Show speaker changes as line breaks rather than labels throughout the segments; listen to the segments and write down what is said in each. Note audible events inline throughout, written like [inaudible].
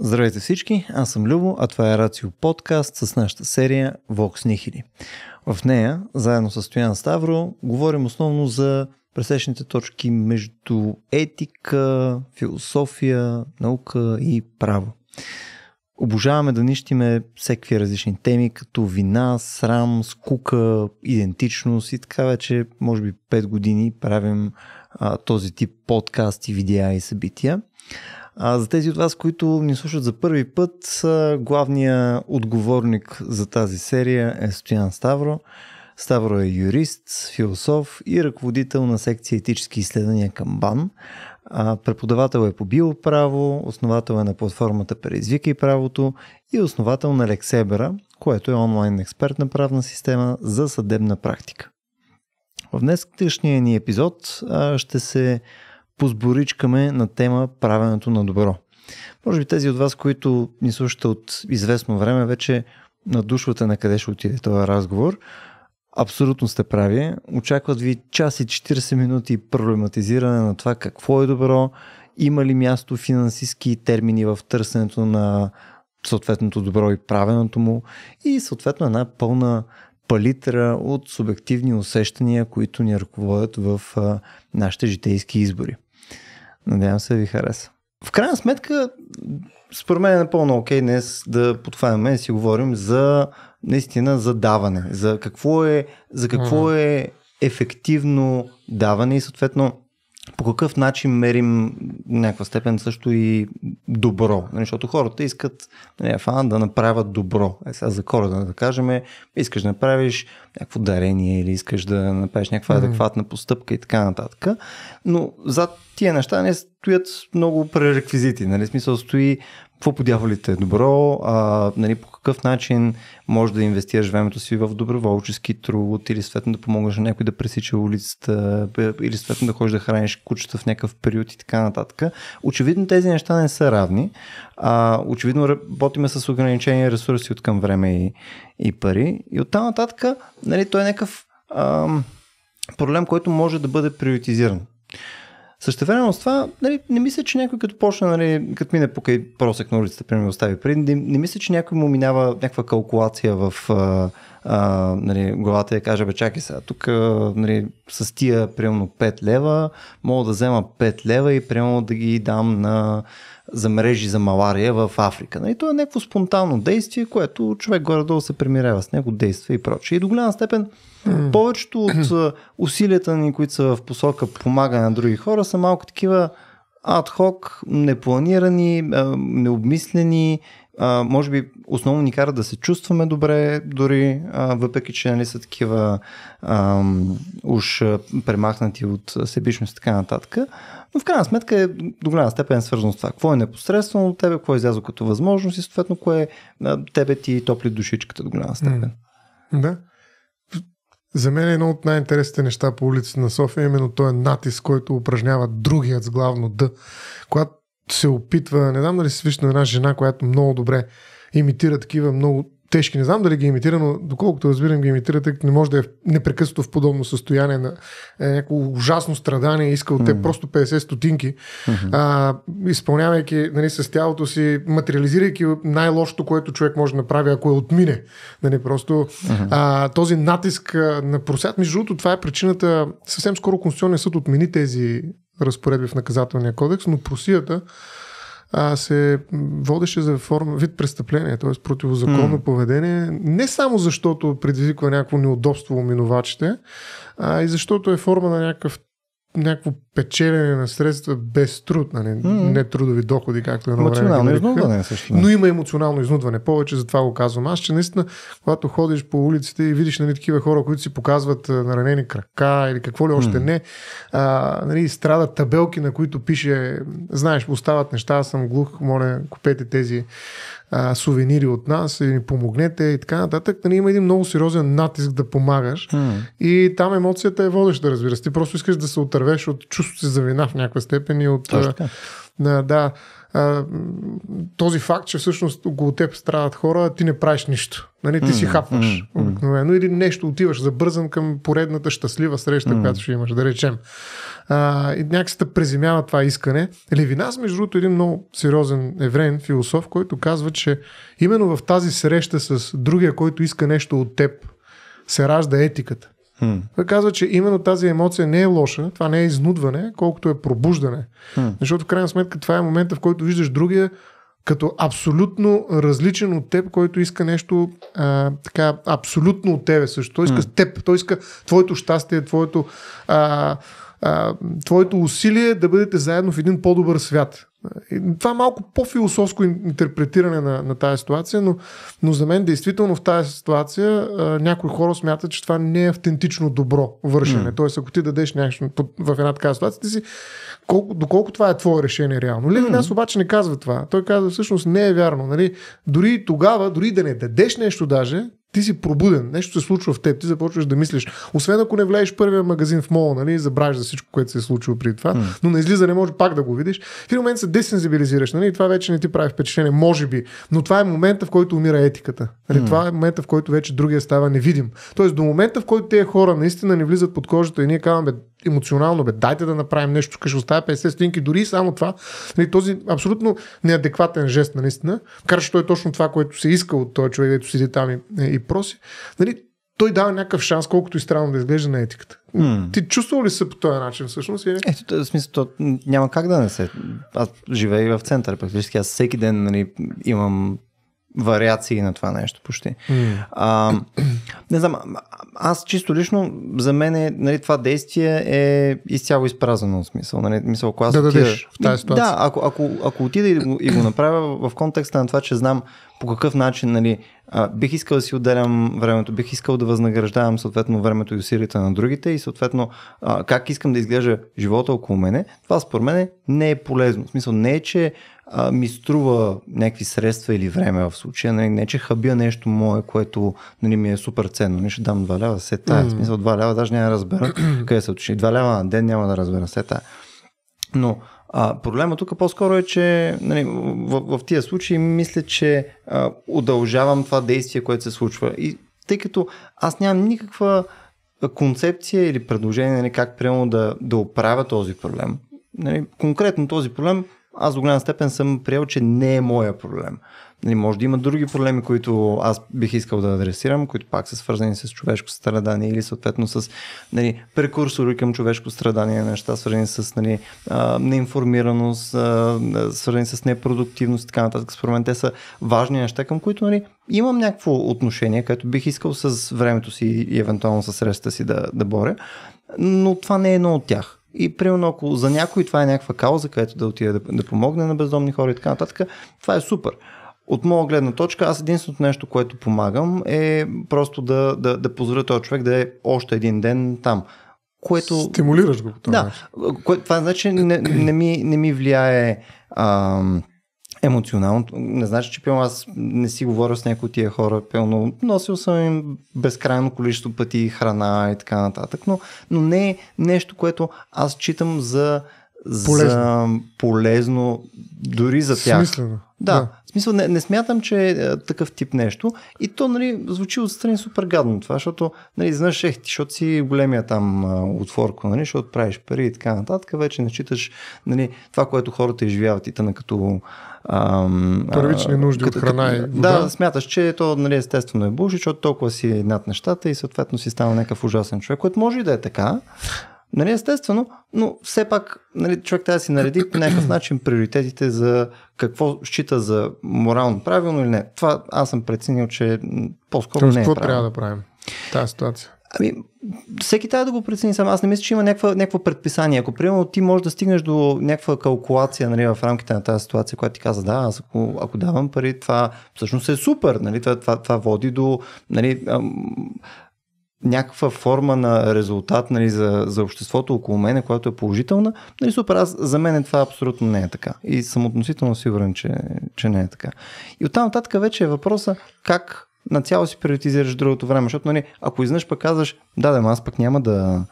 Здравейте всички, аз съм Любо, а това е Рацио подкаст с нашата серия Vox Nihili. В нея, заедно с Стоян Ставро, говорим основно за пресечните точки между етика, философия, наука и право. Обожаваме да нищиме всеки различни теми, като вина, срам, скука, идентичност и така вече, може би 5 години правим а, този тип подкасти, видеа и събития. А, за тези от вас, които ни слушат за първи път, главният отговорник за тази серия е Стоян Ставро. Ставро е юрист, философ и ръководител на секция етически изследвания към БАН. А, преподавател е по биоправо, основател е на платформата Преизвикай правото и основател на Лексебера, което е онлайн експертна правна система за съдебна практика. В днешния ни епизод ще се позборичкаме на тема правенето на добро. Може би тези от вас, които ни слушате от известно време, вече надушвате на къде ще отиде този разговор. Абсолютно сте прави. Очакват ви час и 40 минути проблематизиране на това какво е добро, има ли място финансистски термини в търсенето на съответното добро и правеното му и съответно една пълна палитра от субективни усещания, които ни ръководят в нашите житейски избори. Надявам се ви хареса. В крайна сметка, според мен е напълно окей okay днес да подхванем и си говорим за наистина за даване, за какво е, за какво mm. е ефективно даване и съответно по какъв начин мерим някаква степен също и добро. Нали, защото хората искат не, нали, фан да направят добро. Е, сега за хората да кажем, искаш да направиш някакво дарение или искаш да направиш някаква mm. адекватна постъпка и така нататък. Но зад тия неща не стоят много пререквизити. Нали? Смисъл стои какво по дяволите е добро, а, нали, по какъв начин може да инвестираш времето си в доброволчески труд или светно да помогнеш на някой да пресича улицата е, или светно да ходиш да храниш кучета в някакъв период и така нататък. Очевидно тези неща не са равни. А, очевидно работиме с ограничени ресурси от към време и, и пари. И оттам нататък нали, той е някакъв ам, проблем, който може да бъде приоритизиран. Същевременно с това, нали, не мисля, че някой като почне, нали, като мине покай просек на улицата, примерно остави преди, не, не мисля, че някой му минава някаква калкулация в а, а, нали, главата и каже, бе, чакай сега, тук нали, с тия примерно 5 лева, мога да взема 5 лева и примерно да ги дам на за мрежи за малария в Африка. Нали? То е някакво спонтанно действие, което човек горе-долу се примирява с него, действа и прочее. И до голяма степен Mm. Повечето от усилията ни, които са в посока помагане на други хора, са малко такива адхок, непланирани, необмислени, може би основно ни кара да се чувстваме добре, дори въпреки, че нали, са такива ам, уж премахнати от себичност и така нататък. Но в крайна сметка е до голяма степен свързано с това. Какво е непосредствено от тебе, какво е излязло като възможност и съответно кое е тебе ти топли душичката до голяма
степен. Да. За мен е едно от най-интересните неща по улиците на София, е именно този натиск, който упражнява другият с главно Д, когато се опитва, не знам дали се виж на една жена, която много добре имитира такива много тежки. Не знам дали ги имитира, но доколкото разбирам ги имитира, тъй като не може да е непрекъснато в подобно състояние на е, някакво ужасно страдание, иска от те mm-hmm. просто 50 стотинки, mm-hmm. а, изпълнявайки нали, с тялото си, материализирайки най-лошото, което човек може да направи, ако е отмине. Нали, просто mm-hmm. а, този натиск на просят. Между другото, това е причината. Съвсем скоро Конституционният съд отмени тези разпоредби в наказателния кодекс, но просията а, се водеше за форма, вид престъпление, т.е. противозаконно mm. поведение, не само защото предизвиква някакво неудобство у минувачите, а и защото е форма на някакъв някакво печелене на средства без труд, нали? mm-hmm. не трудови доходи, както е. Емоционално време. Нали? изнудване също. Но има емоционално изнудване. Повече за това го казвам аз, че наистина, когато ходиш по улиците и видиш нали, такива хора, които си показват наранени крака или какво ли още mm-hmm. не, а, нали, страдат табелки, на които пише, знаеш, остават неща, аз съм глух, моля, купете тези а, сувенири от нас и ни помогнете и така нататък. Нали, има един много сериозен натиск да помагаш mm. и там емоцията е водеща, разбира се. Ти просто искаш да се отървеш от чувството си за вина в някаква степен и от... Точно. А, да, а, този факт, че всъщност около теб страдат хора, ти не правиш нищо. Нали? Ти си хапваш обикновено или нещо отиваш забързан към поредната щастлива среща, която ще имаш, да речем. А, и някакси да преземява това искане. Левинас, между другото, един много сериозен евреен философ, който казва, че именно в тази среща с другия, който иска нещо от теб, се ражда етиката. Той казва, че именно тази емоция не е лоша, това не е изнудване, колкото е пробуждане. Mm. Защото в крайна сметка това е момента, в който виждаш другия като абсолютно различен от теб, който иска нещо а, така абсолютно от тебе също. Той иска mm. теб, той иска твоето щастие, твоето, а, а, твоето усилие да бъдете заедно в един по-добър свят. Това е малко по-философско интерпретиране на, на тази ситуация, но, но за мен действително в тази ситуация някои хора смятат, че това не е автентично добро вършене. Mm. Тоест, ако ти дадеш нещо в една такава ситуация, ти си колко, доколко това е твое решение реално. Левин mm. нас обаче не казва това. Той казва всъщност не е вярно. Нали? Дори тогава, дори да не дадеш нещо даже, ти си пробуден, нещо се случва в теб, ти започваш да мислиш. Освен ако не влезеш първия магазин в мола, нали, забравяш за всичко, което се е случило при това, mm. но на излиза не може пак да го видиш. В един момент се десензибилизираш, нали, и това вече не ти прави впечатление, може би, но това е момента, в който умира етиката. Нали, mm. Това е момента, в който вече другия става невидим. Тоест до момента, в който тези хора наистина не влизат под кожата и ние казваме, емоционално, бе, дайте да направим нещо, тук ще оставя 50 стотинки, дори само това, нали, този абсолютно неадекватен жест, нали, наистина, макар че той е точно това, което се иска от този човек, дето сиди там и, е, и проси, нали, той дава някакъв шанс, колкото и странно да изглежда на етиката. Mm. Ти чувствал ли се по този начин всъщност? Или? Ето,
в смисъл, то няма как да не се. Аз живея и в центъра, практически. Аз всеки ден нали, имам вариации на това нещо почти. Mm. А, не знам, аз чисто лично, за мен е, нали, това действие е изцяло изпразнено от смисъл. Нали, мисъл, ако аз да отида, дадеш в тази ситуация. Да, ако, ако, ако отида и го, и го направя в контекста на това, че знам, по какъв начин, нали, а, бих искал да си отделям времето, бих искал да възнаграждавам съответно времето и усилията на другите и съответно а, как искам да изглежда живота около мене, това според мен не е полезно. В смисъл не е, че а, ми струва някакви средства или време в случая, нали, не е, че хабя нещо мое, което нали, ми е супер ценно, не ще дам 2 лява, се тая, mm. в смисъл 2 лява даже няма да разбера [clears throat] къде са отишли, 2 лява на ден няма да разбера се тая. Но а, проблема тук по-скоро е, че нали, в, в тия случаи мисля, че а, удължавам това действие, което се случва. И тъй като аз нямам никаква концепция или предложение нали, как прямо да, да оправя този проблем. Нали, конкретно този проблем аз до голяма степен съм приел, че не е моя проблем. Нали, може да има други проблеми, които аз бих искал да адресирам, които пак са свързани с човешко страдание или съответно с нали, прекурсори към човешко страдание, неща свързани с нали, а, неинформираност, а, свързани с непродуктивност и така нататък. Според мен те са важни неща, към които нали, имам някакво отношение, което бих искал с времето си и евентуално с средствата си да, да боря, но това не е едно от тях. И примерно, ако за някой това е някаква кауза, където да отиде да, да помогне на бездомни хора и така нататък, това е супер. От моя гледна точка, аз единственото нещо, което помагам е просто да, да, да позволя този човек да е още един ден там. Което... Стимулираш го. Това да, кое, това значи не, не, ми, не ми влияе ам, емоционално. Не значи, че пълно аз не си говоря с някои от тия хора. Пълно носил съм им безкрайно количество пъти храна и така нататък. Но, но не е нещо, което аз читам за полезно, полезно дори за тях. Смислено. Да, да смисъл, не, не смятам, че е, е такъв тип нещо. И то, нали, звучи отстрани супер гадно това, защото, нали, знаеш, ех, ти, защото си големия там отворко, нали, защото правиш пари и така нататък, вече не читаш нали, това, което хората изживяват и тъна като Ам, Първични нужди като, от храна и вода. Да, смяташ, че то нали, естествено е булши, защото толкова си над нещата и съответно си става някакъв ужасен човек, който може и да е така. Нали, естествено, но все пак нали, човек трябва да си нареди по някакъв начин приоритетите за какво счита за морално правилно или не. Това аз съм преценил, че по-скоро То, не е какво трябва да правим тази ситуация? Ами, всеки трябва да го прецени сам. Аз не мисля, че има някакво предписание. Ако примерно ти можеш да стигнеш до някаква калкулация нали, в рамките на тази ситуация, която ти каза, да, аз ако, ако давам пари, това всъщност е супер. Нали, това, това, това води до нали, ам, някаква форма на резултат нали, за, за обществото около мене, която е положителна, нали, супер, аз, за мен това абсолютно не е така. И съм относително сигурен, че, че не е така. И оттам нататък вече е въпроса как нацяло си приоритизираш другото време, защото нали, ако изнъж пък казваш, да, да, аз пък няма да,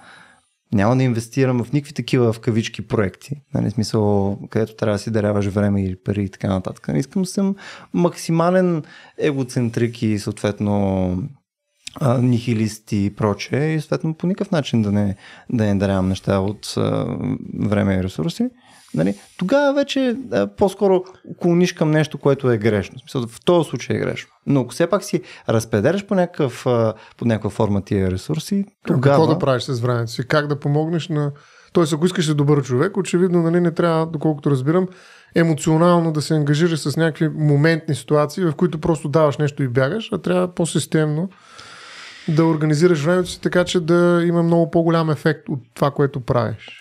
няма да инвестирам в никакви такива в кавички проекти, нали, смисъл, където трябва да си даряваш време или пари и така нататък. Нали, искам да съм максимален егоцентрик и съответно нихилисти и прочее и съответно по никакъв начин да не, да не дарявам неща от а, време и ресурси. Нали? Тогава вече а, по-скоро клониш към нещо, което е грешно. В, смисъл, в този случай е грешно. Но ако все пак си разпределяш по, някакъв, а, по някаква форма тия ресурси, тогава... Какво да
правиш с времето си? Как да помогнеш на... Тоест, ако искаш да добър човек, очевидно нали, не трябва, доколкото разбирам, емоционално да се ангажираш с някакви моментни ситуации, в които просто даваш нещо и бягаш, а трябва по-системно да организираш времето си така, че да има много по-голям ефект от това, което правиш.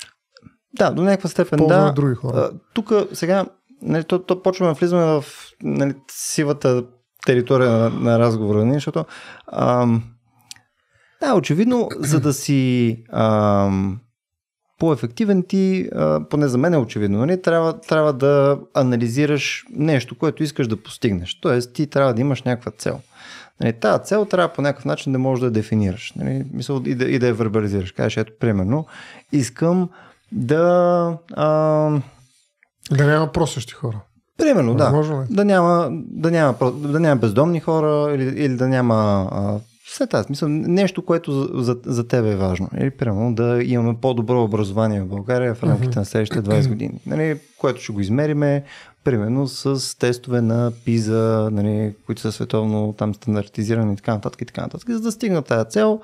Да,
до някаква степен. да. други хора. Тук сега, нали, то, то почваме да влизаме в нали, сивата територия на, на разговора, нали, защото ам, да, очевидно, за да си ам, по-ефективен ти, а, поне за мен е очевидно, нали, трябва, трябва да анализираш нещо, което искаш да постигнеш. Тоест, ти трябва да имаш някаква цел. Нали, тая цел трябва по някакъв начин да можеш да я дефинираш. Нали, мисъл, и, да, и да я вербализираш. Кажеш, ето, примерно, искам да...
А... Да няма просещи хора. Примерно, да. Може ли? Да, няма,
да, няма, да няма бездомни хора или, или да няма а, след тази мисъл, нещо, което за, за, за тебе е важно. Или, примерно, да имаме по-добро образование в България в рамките mm-hmm. на следващите 20 [clears throat] години. Нали, което ще го измериме, Примерно с тестове на PISA, нали, които са световно там стандартизирани и така нататък и така нататък, за да стигна тази цел.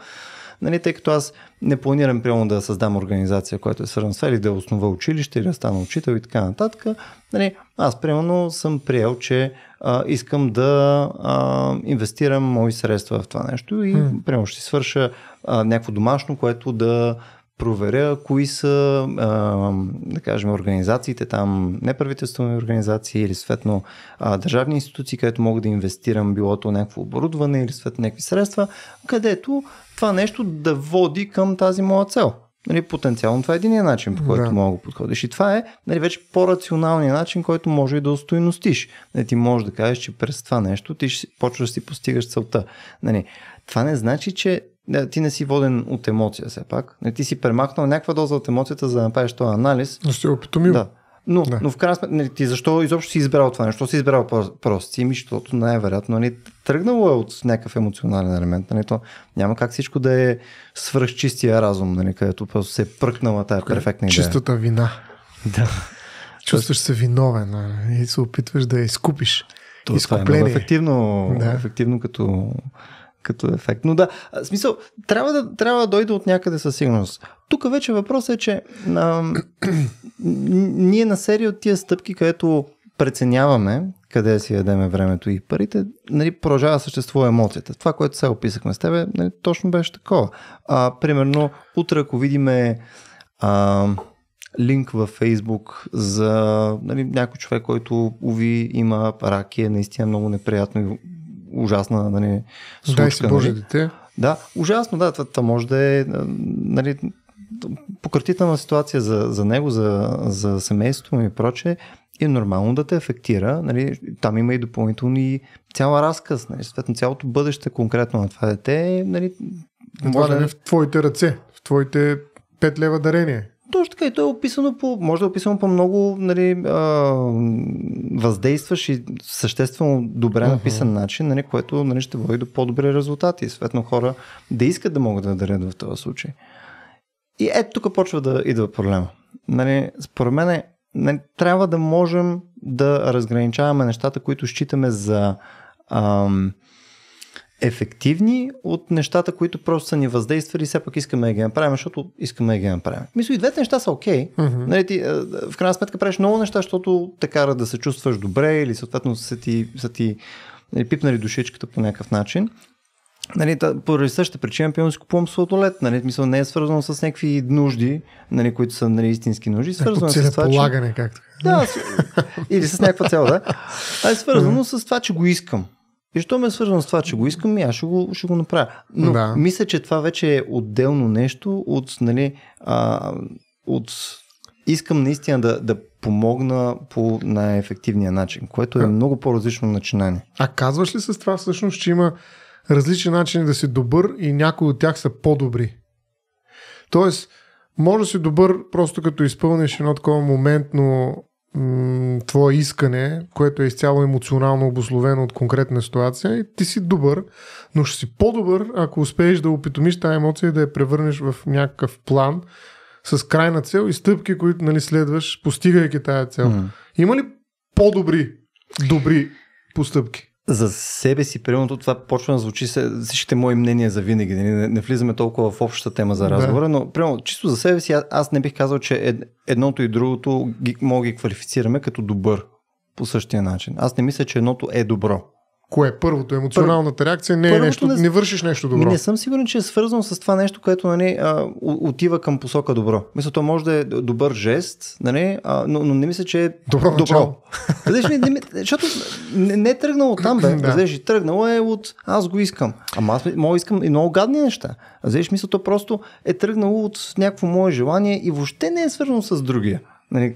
Нали, тъй като аз не планирам прямо да създам организация, която е свързана с това, или да основа училище, или да стана учител и така нататък. Нали, аз примерно съм приел, че а, искам да а, инвестирам мои средства в това нещо и mm. примерно ще свърша а, някакво домашно, което да проверя кои са, а, да кажем, организациите там, неправителствени организации или светно а, държавни институции, където мога да инвестирам билото някакво оборудване или светно някакви средства, където това нещо да води към тази моя цел. Нали, потенциално това е единия начин, по който да. мога да подходиш. И това е нали, вече по-рационалният начин, който може и да устойностиш. Нали, ти можеш да кажеш, че през това нещо ти ще почваш да си постигаш целта. Нали, това не значи, че ти не си воден от емоция все пак. Не, ти си премахнал някаква доза от емоцията, за да направиш този анализ.
Но си опитомил. Да.
Но, да. но в крайна сметка, ти защо изобщо си избрал това нещо? Си избрал просто си, защото най-вероятно нали, тръгнало е от някакъв емоционален елемент. Нали, то няма как всичко да е свръхчистия разум, нали, където просто се е пръкнала тая перфектна идея. Чистата
вина. Да. Чувстваш се виновен и се опитваш да я изкупиш. То, Изкупление. Това е много ефективно, да. ефективно като
като ефект. Но
да, смисъл,
трябва да, трябва да дойде от някъде със сигурност. Тук вече въпросът е, че а, ние на серия от тия стъпки, където преценяваме къде си ядеме времето и парите, нали, продължава да съществува емоцията. Това, което се описахме с тебе, нали, точно беше такова. А, примерно, утре ако видиме а, линк във Фейсбук за нали, някой човек, който уви има рак и е наистина много неприятно и ужасна нали, случка. Дай си Боже нали. дете. Да, ужасно, да, това може да е нали, пократителна ситуация за, за него, за, за семейството му и прочее е нормално да те афектира. Нали, там има и допълнителни цяла разказ. Нали, съответно, цялото бъдеще конкретно на това дете нали,
това да е в твоите ръце, в твоите 5 лева дарение.
Точно така и то е описано по, може да е описано по много нали, а, въздействащ и съществено добре написан uh-huh. начин, нали, което нали, ще води до по-добри резултати. Светно хора да искат да могат да дарят в този случай. И ето тук почва да идва проблема. Нали, според мен е, нали, трябва да можем да разграничаваме нещата, които считаме за ам, ефективни от нещата, които просто са ни въздействали и все пак искаме да ги направим, защото искаме да ги направим. Мисля, и двете неща са окей. Okay. Mm-hmm. Нали, ти, в крайна сметка правиш много неща, защото те кара да се чувстваш добре или съответно са ти, са ти нали, пипнали душичката по някакъв начин. Нали, та, същата причина пилно си купувам сладолет. Нали, мисъл, не е свързано с някакви нужди, нали, които са нали, истински нужди. Е, свързано е с това, полагане, че... както.
Да, с... или с някаква цел, да.
А е свързано mm-hmm. с това, че го искам. И що ме е свързвам с това, че го искам и аз ще го, ще го направя. Но да. мисля, че това вече е отделно нещо от, нали, а, от искам наистина да, да помогна по най-ефективния начин, което е много по-различно начинание.
А казваш ли с това всъщност, че има различни начини да си добър и някои от тях са по-добри? Тоест, може да си добър просто като изпълниш едно такова моментно твое искане, което е изцяло емоционално обословено от конкретна ситуация и ти си добър, но ще си по-добър, ако успееш да опитомиш тази емоция и да я превърнеш в някакъв план с крайна цел и стъпки, които нали, следваш, постигайки тази цел. Mm. Има ли по-добри, добри
постъпки? за себе си, примерно, това почва да звучи всичките мои мнения за винаги. Нали? Не, не влизаме толкова в общата тема за разговора, да. но примерно, чисто за себе си, аз не бих казал, че едното и другото ги, мога ги квалифицираме като добър по същия начин. Аз не мисля, че едното е
добро. Кое е първото? Емоционалната реакция не е първото нещо, не... не вършиш нещо добро. Не
съм сигурен, че е свързано с това нещо, което нали, а, отива към посока добро. Мисля, то може да е добър жест, нали, а, но, но не мисля, че е добро. добро. [laughs] Разлеш, не, не, защото не, не е тръгнало там, бе. да. Разлеш, тръгнало е от аз го искам. Ама аз мога искам и много гадни неща. Разлеш, мисля, то просто е тръгнало от някакво мое желание и въобще не е свързано с другия. Нали,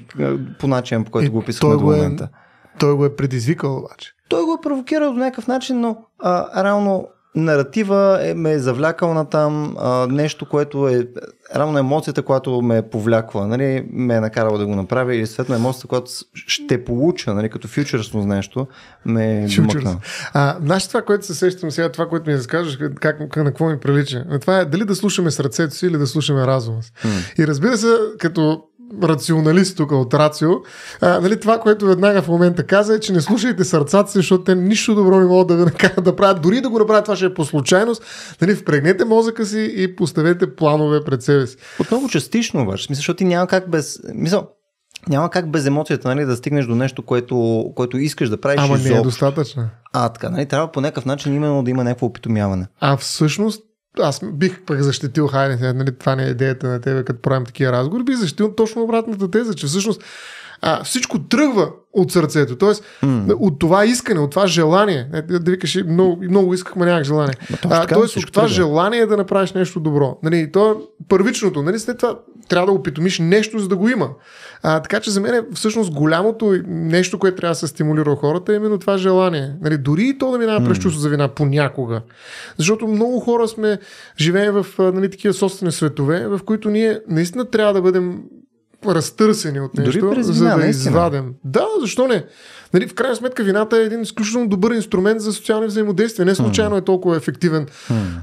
по начин, по който е, го описахме до е- момента. Е, той го е предизвикал обаче. Той го е провокирал до някакъв начин, но а, реално наратива е, ме е завлякал на там а, нещо, което е равно емоцията, която ме е повлякла, нали, ме е накарала да го направя или съответно емоцията, която ще получа, нали, като фьючерсно нещо, ме е
мъкна. А, знаеш това, което се сещам сега, това, което ми разкажеш, е как, как, на какво ми прилича? Това е дали да слушаме сърцето си или да слушаме разума си. Mm. И разбира се, като рационалист тук от Рацио, а, нали, това, което веднага в момента каза е, че не слушайте сърцата си, защото те нищо добро не могат да ви [laughs] накарат да правят. Дори да го направят, това ще е по случайност. Нали, впрегнете мозъка си и поставете планове пред себе си. Отново частично ваш. мисля, защото ти няма как без... Мисъл,
няма как без емоцията нали, да стигнеш до нещо, което, което искаш да правиш. Ама изобщо. не е
достатъчно.
А, така, нали, трябва по някакъв начин именно да има някакво опитомяване.
А всъщност аз бих пък защитил Хайнекен, нали, това не е идеята на тебе, като правим такива разговори, бих защитил точно обратната теза, че всъщност а, всичко тръгва от сърцето. Тоест, mm. от това искане, от това желание. Е, да викаш, много, много искахме, нямах желание. А, тоест, от това тръгва. желание да направиш нещо добро. Нали, то е първичното. Нали, след това трябва да опитомиш нещо, за да го има. А, така че за мен е всъщност голямото нещо, което трябва да се стимулира хората, е именно това желание. Нали, дори и то да минава mm. през чувство за вина понякога. Защото много хора сме живеем в нали, такива собствени светове, в които ние наистина трябва да бъдем разтърсени от нещо, Дори през вина, за да наистина. извадим. Да, защо не? Нали, в крайна сметка вината е един изключително добър инструмент за социални взаимодействия. Не случайно е толкова ефективен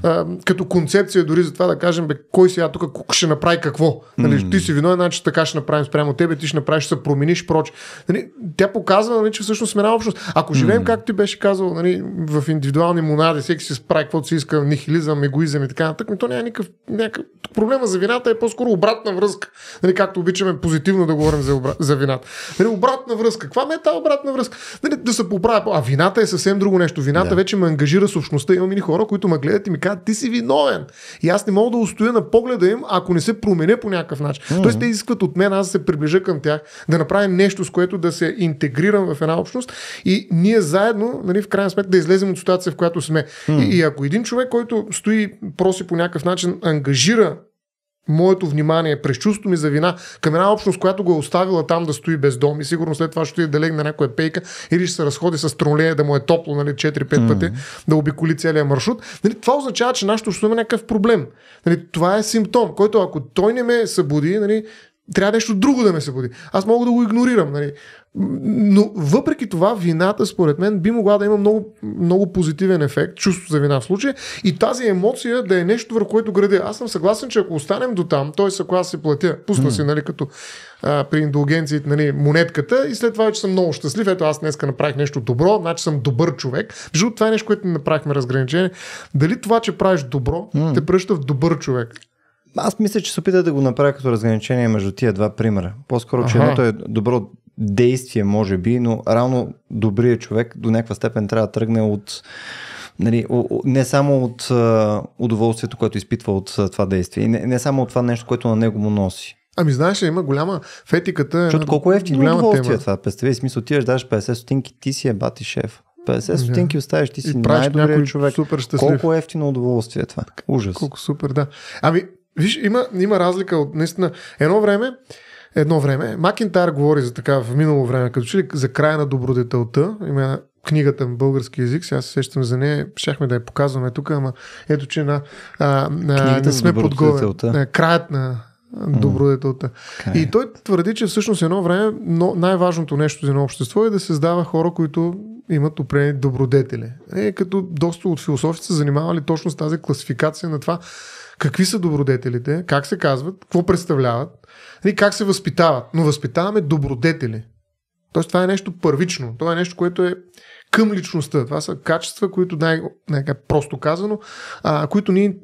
а, като концепция, дори за това да кажем, бе, кой сега тук ще направи какво. Нали, Ти си виновен, значи така ще направим спрямо тебе, ти ще направиш, ще се промениш, проч. Нали, тя показва, нали, че всъщност сме една общност. Ако живеем, както ти беше казал, нали, в индивидуални монади, всеки си справи каквото си иска, нихилизъм, егоизъм и така нататък, то няма никакъв, някакъв... Проблема за вината е по-скоро обратна връзка. Нали, както обичаме позитивно да говорим за, обра... за вината. Нали, обратна връзка. Каква ме е тази обратна връзка? връзка. Нали, да се поправя. А вината е съвсем друго нещо. Вината да. вече ме ангажира с общността. Имам и хора, които ме гледат и ми казват, ти си виновен. И аз не мога да устоя на погледа им, ако не се променя по някакъв начин. Mm-hmm. Тоест, те изискват от мен аз да се приближа към тях, да направим нещо, с което да се интегрирам в една общност и ние заедно, нали, в крайна сметка, да излезем от ситуация, в която сме. Mm-hmm. И, и ако един човек, който стои, проси по някакъв начин, ангажира моето внимание, през чувството ми за вина към една общност, която го е оставила там да стои без дом и сигурно след това ще отиде да легне на някоя пейка или ще се разходи с тролея да му е топло нали, 4-5 mm-hmm. пъти, да обиколи целият маршрут. Нали, това означава, че нашето общество има някакъв проблем. Нали, това е симптом, който ако той не ме събуди, нали, трябва нещо друго да ме събуди. Аз мога да го игнорирам. Нали? Но въпреки това, вината, според мен, би могла да има много, много позитивен ефект, чувство за вина в случая, и тази емоция да е нещо, върху което гради. Аз съм съгласен, че ако останем до там, т.е. ако аз се платя, пусна си, нали, като а, при индулгенциите, нали, монетката, и след това вече съм много щастлив. Ето, аз днеска направих нещо добро, значи съм добър човек. Между това е нещо, което не направихме разграничение. Дали това, че правиш добро, те пръща в добър човек?
Аз мисля, че се опита да го направя като разграничение между тия два примера. По-скоро, че едното е добро действие, може би, но равно, добрият човек до някаква степен трябва да тръгне от нали, не само от удоволствието, което изпитва от това действие, и не, не само от това нещо, което на него му носи.
Ами знаеш, има голяма фетиката. Защото колко е ефтино удоволствие тема.
това? Представи смисъл, отиваш, даш 50 стотинки, ти си е бати шеф. 50 ами, стотинки yeah. ти си най-добрият човек. Супер щастлив. Колко
е ефтино удоволствие е това? Ужас. Колко супер, да. Ами, Виж, има, има разлика от наистина. Едно време, едно време, Макинтар говори за така в минало време, като че ли за края на добродетелта, има книгата на български язик, сега се сещам за нея, щяхме да я показваме тук, ама ето, че на, а, на не сме подготвени. Краят на добродетелта. Mm, И той твърди, че всъщност едно време но най-важното нещо за едно общество е да създава хора, които имат определени добродетели. Е, като доста от философите се занимавали точно с тази класификация на това какви са добродетелите, как се казват, какво представляват и нали, как се възпитават. Но възпитаваме добродетели. Тоест това е нещо първично, това е нещо, което е към личността. Това са качества, които най- най-просто казано, а, които ние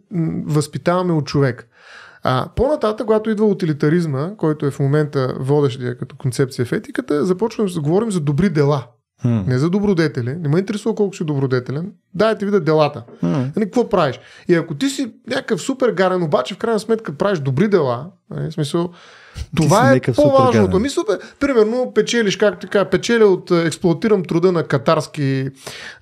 възпитаваме от човек. А, по-нататък, когато идва утилитаризма, който е в момента водещия като концепция в етиката, започваме да говорим за добри дела. Не за добродетели. Не ме интересува колко си добродетелен. Дай ти видя делата. Не, ами, какво правиш? И ако ти си някакъв супер гарен, обаче в крайна сметка правиш добри дела, нали, в смисъл, това е по-важното. Мисля, бе, примерно, печелиш, как така, печеля от е, експлуатирам труда на катарски,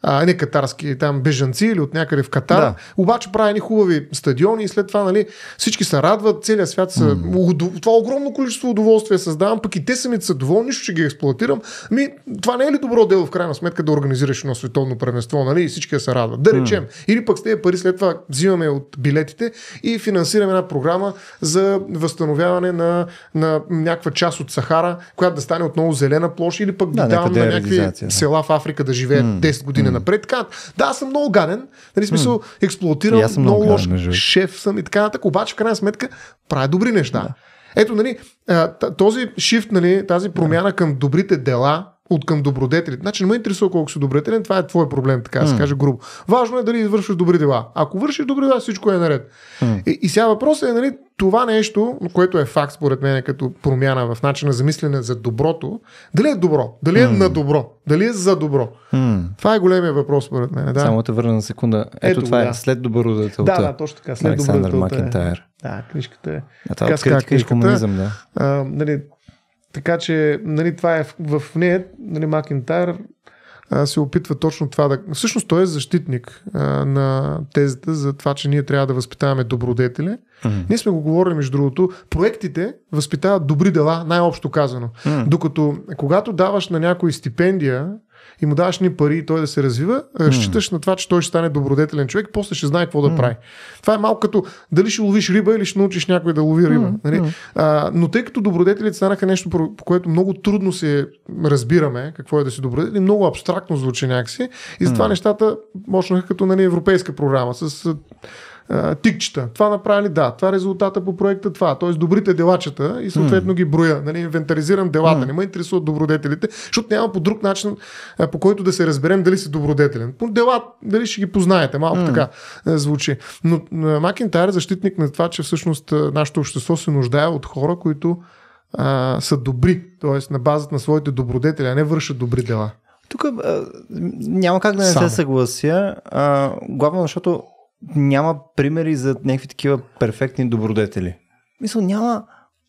а, не катарски, там бежанци или от някъде в Катар. Да. Обаче прави ни хубави стадиони и след това, нали, всички се радват, целият свят са. Mm. Това огромно количество удоволствие създавам, пък и те самите са доволни, нищо, че ги експлуатирам. Ми, това не е ли добро дело в крайна сметка да организираш едно световно първенство, нали, и всички се радват. Да речем. Mm. Или пък с тези пари след това взимаме от билетите и финансираме една програма за възстановяване на на някаква част от Сахара, която да стане отново зелена площ или пък да, да дам на някакви да. села в Африка да живеят mm. 10 години mm. напред. Така, да, аз съм много гаден, нали смисъл, mm. експлуатирам, много, много лош шеф съм и така нататък, обаче в крайна сметка прави добри неща. Да. Ето, нали, този шифт, нали, тази промяна да. към добрите дела, от към добродетели. Значи не ме интересува колко си добродетелен, това е твой проблем, така да се каже грубо. Важно е дали извършваш добри дела. Ако вършиш добри дела, всичко е наред. И, и сега въпросът е, нали, това нещо, което е факт според мен като промяна в начина за мислене за доброто, дали е добро, дали е на добро, дали е за добро. Това е големия въпрос според мен. Да. Само те върна на
секунда. Ето, Ето това е да. е след добродетелта. Да, да, точно така. След Александър е. Макентайр. Е. Да, книжката е. А, това така, откритика и комунизъм, да.
А, нали, така че нали, това е в, в нея, нали, Макентайр се опитва точно това да... Всъщност той е защитник а, на тезата за това, че ние трябва да възпитаваме добродетели. Mm-hmm. Ние сме го говорили, между другото, проектите възпитават добри дела, най-общо казано. Mm-hmm. Докато когато даваш на някой стипендия и му даваш ни пари и той да се развива, разчиташ на това, че той ще стане добродетелен човек, после ще знае какво да прави. Това е малко като дали ще ловиш риба или ще научиш някой да лови риба. Нали? А, но тъй като добродетелите станаха нещо, по което много трудно се разбираме какво е да си добродетели, много абстрактно звучи някакси и затова нещата почнаха като нали, европейска програма с тикчета. Това направили, да, това е резултата по проекта, това. Тоест добрите делачета и съответно ги броя. Нали, инвентаризирам делата. Mm. Не ме интересуват добродетелите, защото няма по друг начин, по който да се разберем дали си добродетелен. По дела, дали ще ги познаете, малко mm. така звучи. Но Макинтайр е защитник на това, че всъщност нашето общество се нуждае от хора, които а, са добри, т.е. на базата на своите добродетели, а не вършат добри дела.
Тук а, няма как да не Само. се съглася. А, главно защото няма примери за някакви такива перфектни добродетели. Мисля, няма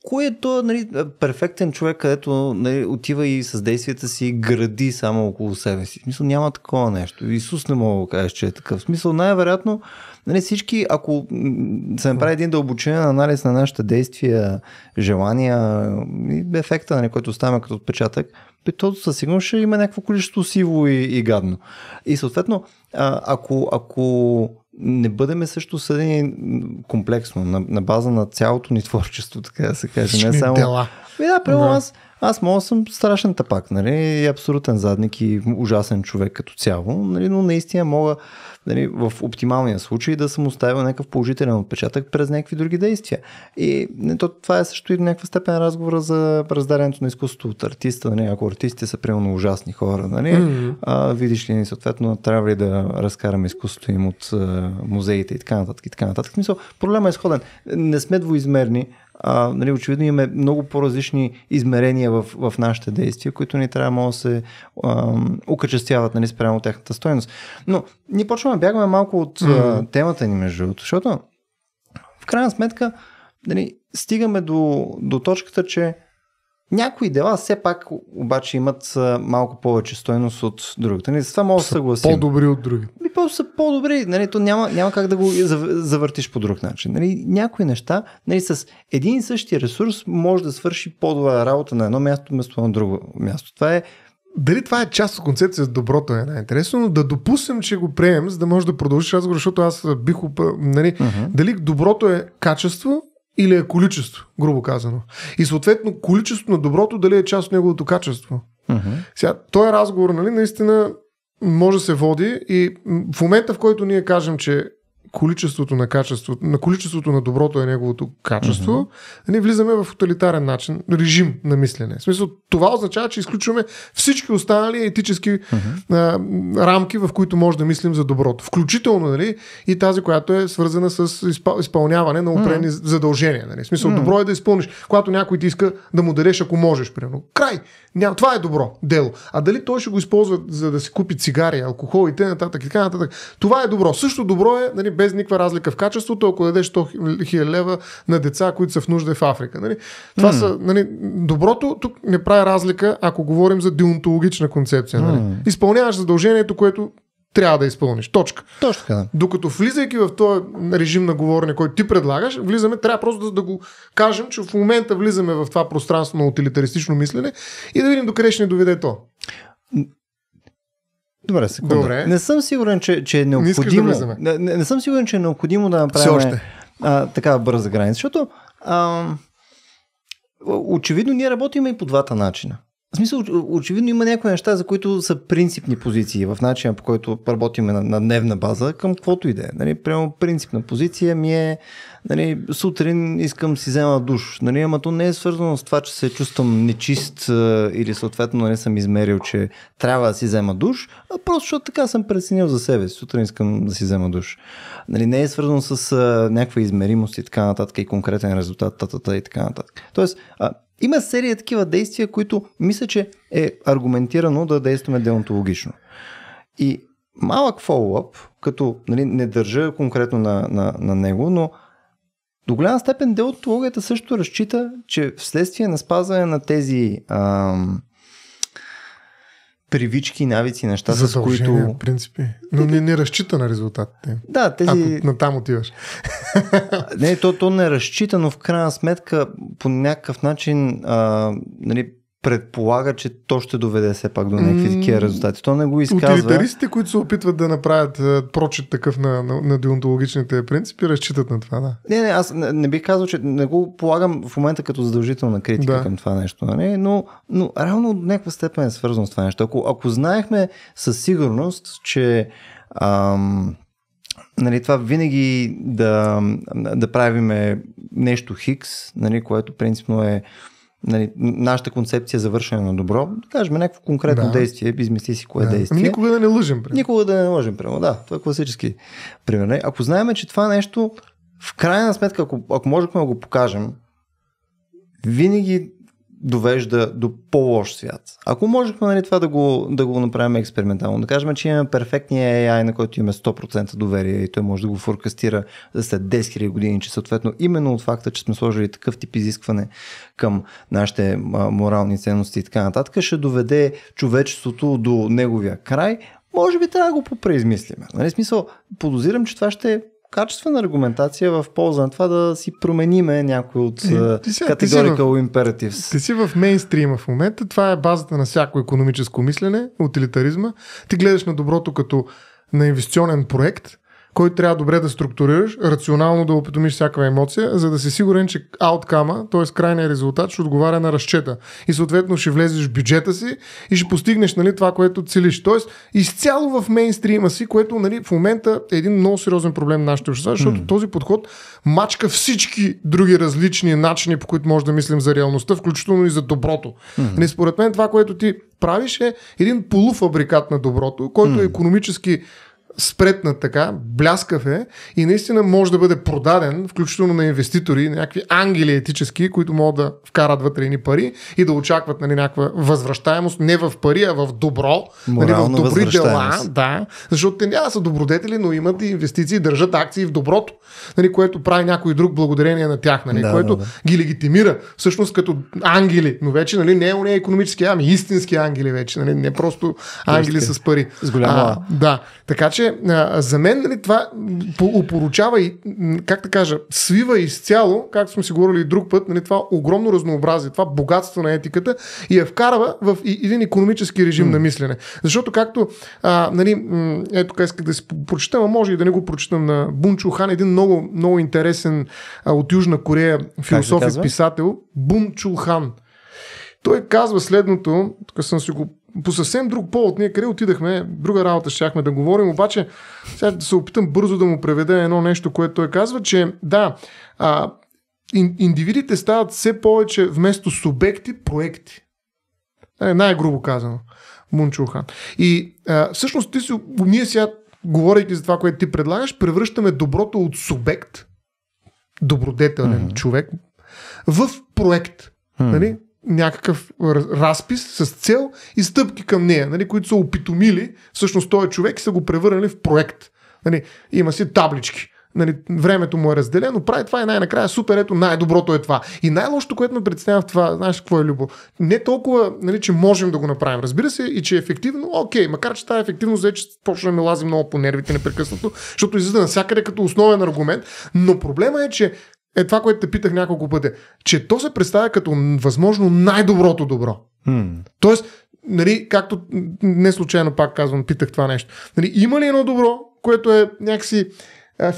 кой е то нали, перфектен човек, където нали, отива и с действията си гради само около себе си. Мисъл, смисъл няма такова нещо. Исус не мога да кажа, че е такъв. смисъл най-вероятно нали, всички, ако се направи един дълбочинен анализ на нашите действия, желания и ефекта, нали, който оставяме като отпечатък, то със сигурност ще има някакво количество сиво и, и гадно. И съответно, ако, ако не бъдеме също съдени комплексно, на, на база на цялото ни творчество, така да се каже. Не само... дела. Ми, да, прямо аз аз мога съм страшен тапак, нали, абсолютен задник и ужасен човек като цяло, нали, но наистина мога нали, в оптималния случай да съм оставил някакъв положителен отпечатък през някакви други действия. И не, нали, то, това е също и до някаква степен разговора за разделянето на изкуството от артиста. Нали, ако артистите са примерно ужасни хора, нали, mm-hmm. а, видиш ли, съответно, трябва ли да разкараме изкуството им от а, музеите и така нататък. И така нататък. Мисъл, проблема е сходен. Не сме двоизмерни, а, нали, очевидно имаме много по-различни измерения в, в нашите действия, които ни трябва да се а, окачествяват нали, спрямо тяхната стоеност. Но ние почваме да бягаме малко от mm-hmm. а, темата ни, между другото, защото в крайна сметка нали, стигаме до, до точката, че някои дела все пак обаче имат малко повече стойност от другите. Нали, това мога да съгласим. По-добри от други. Ми просто са по-добри. Нали, то няма, няма как да го завъртиш по друг начин. Нали, някои неща нали, с един и същи ресурс може да свърши по-добра работа на едно място,
вместо на друго място. Това е дали това е част от концепция за доброто е най-интересно, но да допуснем, че го приемем, за да може да продължиш разговор, защото аз бих... Нали, uh-huh. Дали доброто е качество или е количество, грубо казано. И съответно количеството на доброто дали е част от неговото качество. Uh-huh. Сега, той е разговор, нали, наистина може да се води и в момента, в който ние кажем, че количеството на качеството, на количеството на доброто е неговото качество, mm-hmm. ние влизаме в тоталитарен начин, режим на мислене. В смисъл, това означава, че изключваме всички останали етически mm-hmm. а, рамки, в които може да мислим за доброто. Включително нали, и тази, която е свързана с изпъл... изпълняване на определени mm-hmm. задължения. Нали. В смисъл, mm-hmm. добро е да изпълниш, когато някой ти иска да му дадеш, ако можеш, примерно. Край! Ням, това е добро дело. А дали той ще го използва за да си купи цигари, алкохол и т.н. и така нататък. Това е добро. Също добро е нали, без никаква разлика в качеството, ако дадеш 100 000 лева на деца, които са в нужда в Африка. Нали? Това mm. са, нали, доброто тук не прави разлика, ако говорим за деонтологична концепция. Нали? Mm. Изпълняваш задължението, което трябва да изпълниш. Точка. Точно така. Докато влизайки в този режим на говорене, който ти предлагаш, влизаме, трябва просто да, да го кажем, че в момента влизаме в това пространство на утилитаристично мислене и да видим докъде ще ни доведе то.
Добре, секунда. Добре. Не съм сигурен, че, че е необходимо. Не, да не, не, не съм сигурен, че е необходимо да направим още. а, такава бърза граница, защото а, очевидно ние работим и по двата начина. В смисъл, очевидно има някои неща, за които са принципни позиции в начина по който работиме на, на дневна база към каквото и да е. Нали, прямо принципна позиция ми е нали, сутрин искам си взема душ, нали, ама то не е свързано с това, че се чувствам нечист е, или съответно нали, съм измерил, че трябва да си взема душ, а просто защото така съм преценил за себе си. Сутрин искам да си взема душ. Нали, не е свързано с а, е, някаква измеримост и така нататък и конкретен резултат, тата и така нататък. Тоест, а, има серия такива действия, които мисля, че е аргументирано да действаме деонтологично. И малък фоллъп, като нали, не държа конкретно на, на, на него, но до голяма степен деонтологията също разчита, че вследствие на спазване на тези ам, привички, навици, неща, с които...
принципи. Но не, не разчита на резултатите. Да, тези... Ако на там отиваш. не,
то, то не разчита, но в крайна сметка по някакъв начин а, нали, предполага, че то ще доведе все пак до някакви такива резултати. То не го изказва. Утилитаристите,
които се опитват да направят е, прочит такъв на, на, на деонтологичните принципи, разчитат на това, да.
Не, не, аз не, не бих казал, че не го полагам в момента като задължителна критика да. към това нещо, нали? но, но реално до някаква степен е свързано с това нещо. Ако, ако знаехме със сигурност, че ам, нали, това винаги да, да правиме нещо хикс, нали, което принципно е нали, нашата концепция е за вършене на добро, да кажем някакво конкретно да. действие, измисли си кое да. действие. действие. Ами
никога да не лъжим. Прямо. Никога да
не лъжим, прямо, да. Това е класически пример. Нали, ако знаем, че това нещо, в крайна сметка, ако, ако можехме да го покажем, винаги довежда до по-лош свят. Ако можехме нали, това да го, да го направим експериментално, да кажем, че имаме перфектния AI, на който имаме 100% доверие и той може да го форкастира за след 10 000 години, че съответно именно от факта, че сме сложили такъв тип изискване към нашите морални ценности и така нататък, ще доведе човечеството до неговия край, може би трябва да го попреизмислиме. Нали, смисъл, подозирам, че това ще качествена аргументация в полза на това да си промениме някой
от categorical
е, imperatives.
Ти си в мейнстрима в момента, това е базата на всяко економическо мислене, утилитаризма. Ти гледаш на доброто като на инвестиционен проект – който трябва добре да структурираш, рационално да опитомиш всяка емоция, за да си сигурен, че ауткама, т.е. крайният резултат, ще отговаря на разчета. И съответно ще влезеш в бюджета си и ще постигнеш нали, това, което целиш. Тоест, изцяло в мейнстрима си, което нали, в момента е един много сериозен проблем на нашите общества, защото mm. този подход мачка всички други различни начини, по които може да мислим за реалността, включително и за доброто. Mm. Не нали, според мен това, което ти правиш е един полуфабрикат на доброто, който mm. е економически спретнат така, бляскав е и наистина може да бъде продаден, включително на инвеститори, на някакви ангели етически, които могат да вкарат вътре ни пари и да очакват нали, някаква възвръщаемост не в пари, а в добро, нали, в добри дела. Да, защото те няма са добродетели, но имат и инвестиции, държат акции в доброто, нали, което прави някой друг благодарение на тях, нали, да, което да, да. ги легитимира всъщност като ангели, но вече нали, не е у нея економически, ами истински ангели вече, нали, не просто ангели с пари. С голяма. А, да, така че а, за мен нали, това упоручава и, как да кажа, свива изцяло, както сме си говорили и друг път, нали, това огромно разнообразие, това богатство на етиката и я вкарва в един економически режим mm. на мислене. Защото както, а, нали, ето тук исках да си прочитам, а може и да не го прочитам на Бунчо Хан, един много, много интересен а, от Южна Корея философ и писател, Бунчо Хан. Той казва следното, тук съм си го по съвсем друг повод. Ние къде отидахме, друга работа щяхме да говорим, обаче сега да се опитам бързо да му преведа едно нещо, което той казва, че да, а, индивидите стават все повече вместо субекти, проекти. Е, най-грубо казано. Мунчухан. И а, всъщност ти си, ние сега, говорейки за това, което ти предлагаш, превръщаме доброто от субект, добродетелен mm-hmm. човек, в проект. Mm-hmm. Нали? някакъв разпис с цел и стъпки към нея, нали, които са опитомили всъщност този човек и са го превърнали в проект. Нали, има си таблички. Нали, времето му е разделено, прави това и най-накрая супер, ето най-доброто е това. И най-лошото, което ме представя в това, знаеш какво е любо? Не толкова, нали, че можем да го направим, разбира се, и че е ефективно, окей, макар че тази ефективност вече почва да ми лази много по нервите непрекъснато, защото излиза навсякъде като основен аргумент, но проблема е, че е това, което те питах няколко пъти, че то се представя като възможно най-доброто добро. Hmm. Тоест, нали, както не случайно пак казвам, питах това нещо. Нали, има ли едно добро, което е някакси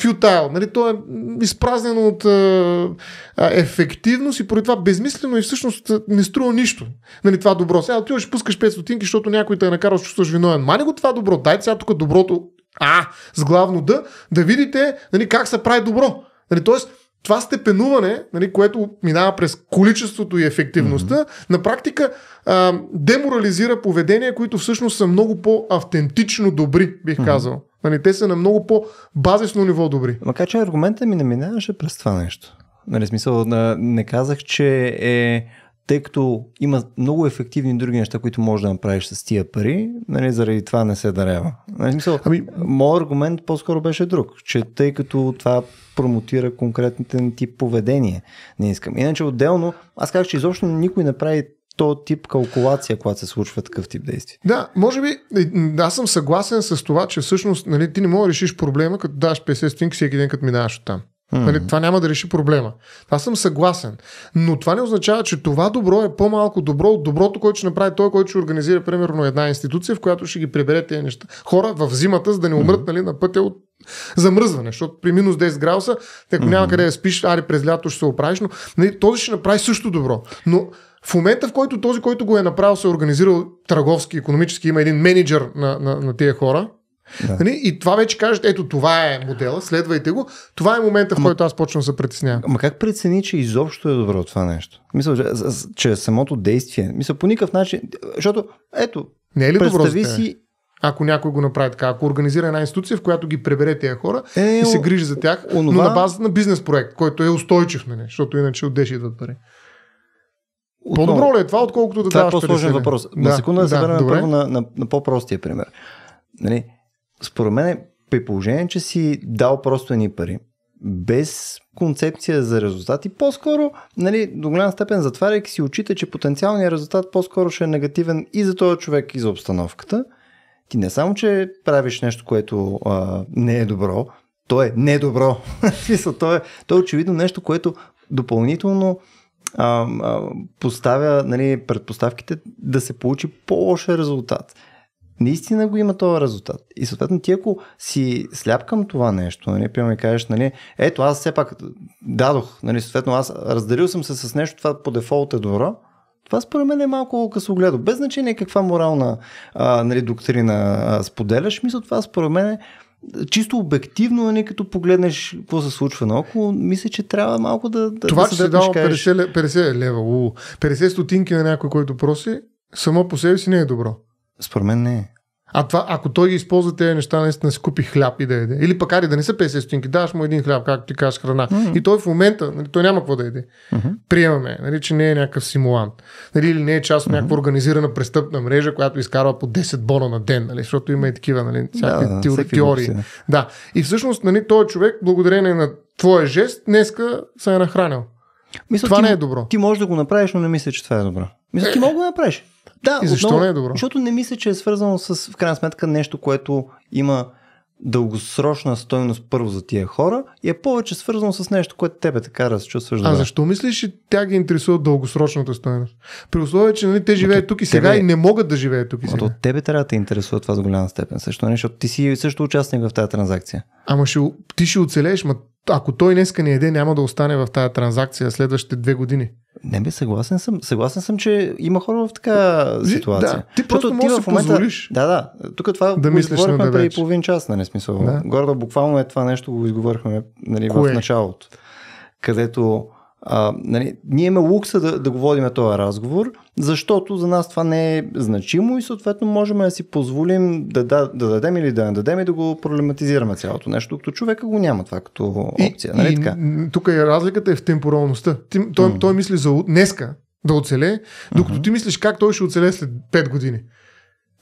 фютайл, нали, то е изпразнено от а, ефективност и поради това безмислено и всъщност не струва нищо. Нали, това добро. Сега отиваш, пускаш 5 стотинки, защото някой те е накарал, чувстваш виновен. Мани го това добро, дай сега тук доброто, а, с главно да, да видите нали, как се прави добро. Нали, тоест, това степенуване, нали, което минава през количеството и ефективността, mm-hmm. на практика а, деморализира поведения, които всъщност са много по-автентично добри, бих mm-hmm. казал. Нали, те са на много по-базисно ниво добри. Макар че аргумента ми не минаваше през това
нещо. Нали, смисъл, не казах, че е тъй като има много ефективни други неща, които можеш да направиш с тия пари, нали, заради това не се дарява. Нали, смисъл, ами... Моят аргумент по-скоро беше друг, че тъй като това промотира конкретните тип поведение. Не искам. Иначе отделно, аз казах, че изобщо никой не прави то тип калкулация, когато се случва такъв тип действие.
Да, може би, аз съм съгласен с това, че всъщност нали, ти не можеш да решиш проблема, като даш 50 стотинки всеки ден, като минаваш от там. Mm-hmm. Нали, това няма да реши проблема. Аз съм съгласен. Но това не означава, че това добро е по-малко добро от доброто, което ще направи той, който ще организира, примерно, една институция, в която ще ги прибере тези неща. Хора в зимата, за да не умрат mm-hmm. нали, на пътя от замръзване, защото при минус 10 градуса, те ако няма къде да спиш, ари през лято ще се оправиш, но нали, този ще направи също добро. Но в момента, в който този, който го е направил, се е организирал търговски, економически, има един менеджер на, на, на тия хора, да. Нали, и това вече кажете, ето това е модела, следвайте го. Това е момента, в който аз почвам да се притеснявам.
Ама как прецени, че изобщо е добро това нещо? Мисля, че, че самото действие. Мисля, по никакъв начин.
Защото, ето, не е ли представи добро си ако някой го направи така, ако организира една институция, в която ги пребере тези хора е, и се грижи за тях, онова... но на базата на бизнес проект, който е устойчив, мене, нали? защото иначе деши идват пари. Отново, По-добро ли е това, отколкото да това е даваш е по-сложен въпрос. Да, на секунда да се върнем първо на,
на, на по-простия пример. Нали, според мен, е при положение, че си дал просто едни пари, без концепция за резултати, по-скоро, нали, до голяма степен затваряйки си очите, че потенциалният резултат по-скоро ще е негативен и за този човек, и за обстановката – ти не само, че правиш нещо, което а, не е добро, то е недобро. [laughs] то е, то е очевидно нещо, което допълнително а, а, поставя нали, предпоставките да се получи по-лош резултат. Наистина го има този резултат. И съответно ти ако си сляп към това нещо, нали, примерно кажеш, нали, ето аз все пак дадох, нали, съответно аз разделил съм се с нещо, това по дефолт е добро, това според мен е малко късогледо. Без значение каква морална а, нали, доктрина а, споделяш, мисля това според мен е чисто обективно, а е, не нали, като погледнеш какво се случва наоколо, мисля, че трябва малко да... да това, да че се дава 50,
50 лева, уу, 50 стотинки на някой, който проси, само по себе си не е добро. Според мен не е. А това, ако той ги използва тези неща, наистина си купи хляб и да яде. Или пък ари да не са 50 стотинки, даш му един хляб, както ти кажеш, храна. Mm-hmm. И той в момента, нали, той няма какво да яде. Mm-hmm. Приемаме, нали, че не е някакъв симулант. Нали, или не е част от mm-hmm. някаква организирана престъпна мрежа, която изкарва по 10 бона на ден, нали, защото има и такива нали, всякакви да, теори, теории. Да. И всъщност нали, този човек, благодарение на твоя жест, днеска се е нахранил. Мисля, това ти, не е добро. Ти
можеш да го направиш, но не мисля,
че това е добро. Мисля, ти мога да го направиш.
Да, и защо отново, не е добро? Защото не мисля, че е свързано с, в крайна сметка, нещо, което има дългосрочна стойност първо за тия хора и е повече свързано с нещо, което тебе така чувстваш. А защо
мислиш, че тя ги интересува дългосрочната стойност? При условие, че нали, те живеят тук и сега и не могат да живеят тук и сега. От
тебе трябва да те интересува това с голяма степен. Също, не, нали, защото ти си също
участник в тази транзакция. Ама ще, ти ще оцелееш, ма ако той днеска не еде, няма да остане в тази транзакция следващите две години. Не бе, съгласен съм. Съгласен съм, че има хора в
така е, ситуация. Да, ти просто ти в момента... позволиш. Да, да. Тук това да го изговорихме преди половин час, нали смисъл. Да. Гордо буквално е това нещо го изговорихме нали, в началото. Където а, нали, ние имаме лукса да, да го водим този разговор, защото за нас това не е значимо и съответно можем да си позволим да, да, да дадем или да не дадем и да го проблематизираме цялото нещо, докато човека го няма това като опция. И, нали, и, така?
Тук е разликата е в темпоралността. Той, mm. той, той мисли за днеска да оцеле, докато mm-hmm. ти мислиш как той ще оцеле след 5 години.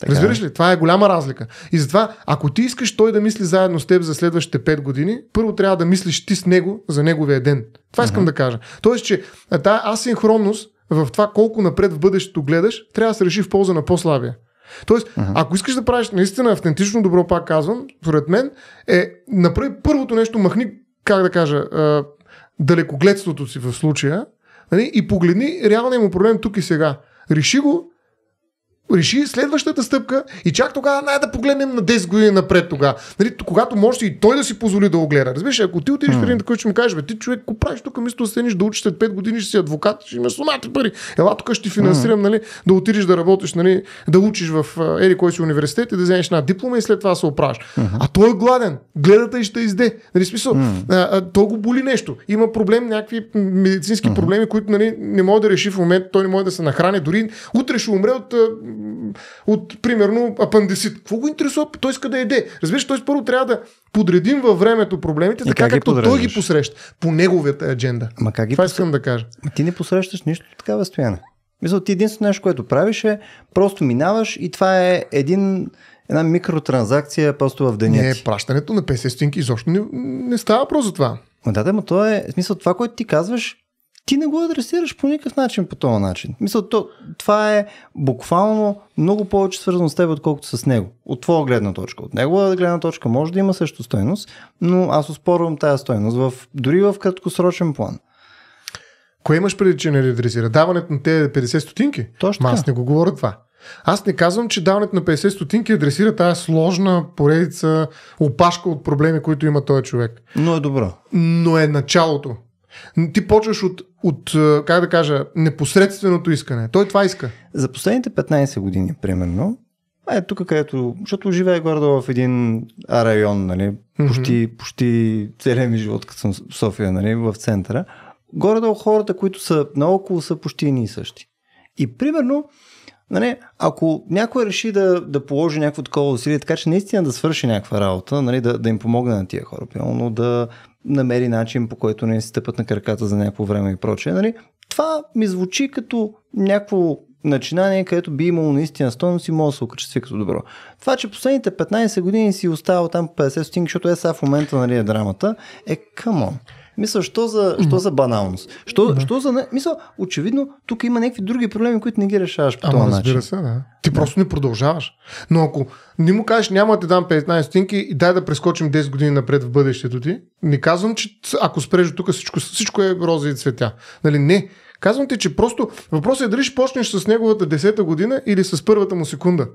Така е. Разбираш ли? Това е голяма разлика. И затова, ако ти искаш той да мисли заедно с теб за следващите 5 години, първо трябва да мислиш ти с него за неговия ден. Това искам uh-huh. да кажа. Тоест, че тази асинхронност в това колко напред в бъдещето гледаш, трябва да се реши в полза на по-слабия. Тоест, uh-huh. ако искаш да правиш наистина автентично добро, пак казвам, според мен, е направи първото нещо, махни, как да кажа, далекогледството си в случая нали, и погледни реалния му проблем тук и сега. Реши го, реши следващата стъпка и чак тогава най да погледнем на 10 години напред тогава. Нали, когато можеш и той да си позволи да огледа. Разбираш, ако ти отидеш mm. при един такъв, ще му кажеш, бе, ти човек, ако правиш тук, мисля да седнеш да учиш след 5 години, ще си адвокат, ще имаш сумати пари. Ела тук ще ти финансирам, mm. нали, да отидеш да работиш, нали, да учиш в Ери кой си университет и да вземеш една диплома и след това се оправиш. Mm-hmm. А той е гладен, гледата и ще изде. Нали, смисъл, mm. а, а, то го боли нещо. Има проблем, някакви медицински mm-hmm. проблеми, които нали, не може да реши в момента, той не може да се нахрани. Дори утре ще умре от от, примерно, апандесит. Какво го интересува? Той иска да еде. Разбираш, той първо трябва да подредим във времето проблемите, така как както той ги посреща. По неговата адженда. Ма как ги Това искам да кажа. Ма ти не посрещаш нищо такава стояне. Мисля, ти единственото нещо, което правиш
е просто минаваш и това е един, една микротранзакция просто в деня. Не, пращането на 50 стинки изобщо не, не става просто това. да, да, но то е, в смисъл това, което ти казваш, ти не го адресираш по никакъв начин по този начин. Мисля, то, това е буквално много повече свързано с теб, отколкото с него. От твоя гледна точка. От негова гледна точка може да има също стойност, но аз оспорвам тази стойност, в, дори в краткосрочен план.
Кое имаш преди, че не адресира? Даването на тези 50 е стотинки? Точно. аз не го говоря това. Аз не казвам, че даването на 50 стотинки адресира тази сложна поредица опашка от проблеми, които има този човек. Но е добро. Но е началото. Ти почваш от, от, как да кажа, непосредственото искане. Той това иска. За последните
15 години, примерно,
е тук, където, защото живея гордо в един
район, нали, почти, mm-hmm. почти целият ми живот, като съм в София, нали, в центъра, горе хората, които са наоколо, са почти едни и същи. И примерно, Нали, ако някой реши да, да положи някакво такова усилие, така че наистина да свърши някаква работа, нали, да, да им помогне на тия хора, но да намери начин по който не си стъпат на краката за някакво време и прочее, нали, това ми звучи като някакво начинание, където би имало наистина стойност и може да се окачестви като добро. Това, че последните 15 години си оставал там 50 стотинки, защото е сега в момента нали, е драмата, е камон. Мисля, що за, mm. що за
баналност? Що, mm-hmm. що за... Мисля, очевидно, тук има някакви други проблеми, които не ги решаваш по Ама, този разбира начин. се, да. Ти да. просто не продължаваш. Но ако не му кажеш, няма да ти дам 15 стинки и дай да прескочим 10 години напред в бъдещето ти, не казвам, че ако спреш тук всичко, всичко е роза и цветя. Нали? Не. Казвам ти, че просто въпросът е дали ще почнеш с неговата 10-та година или с първата му секунда.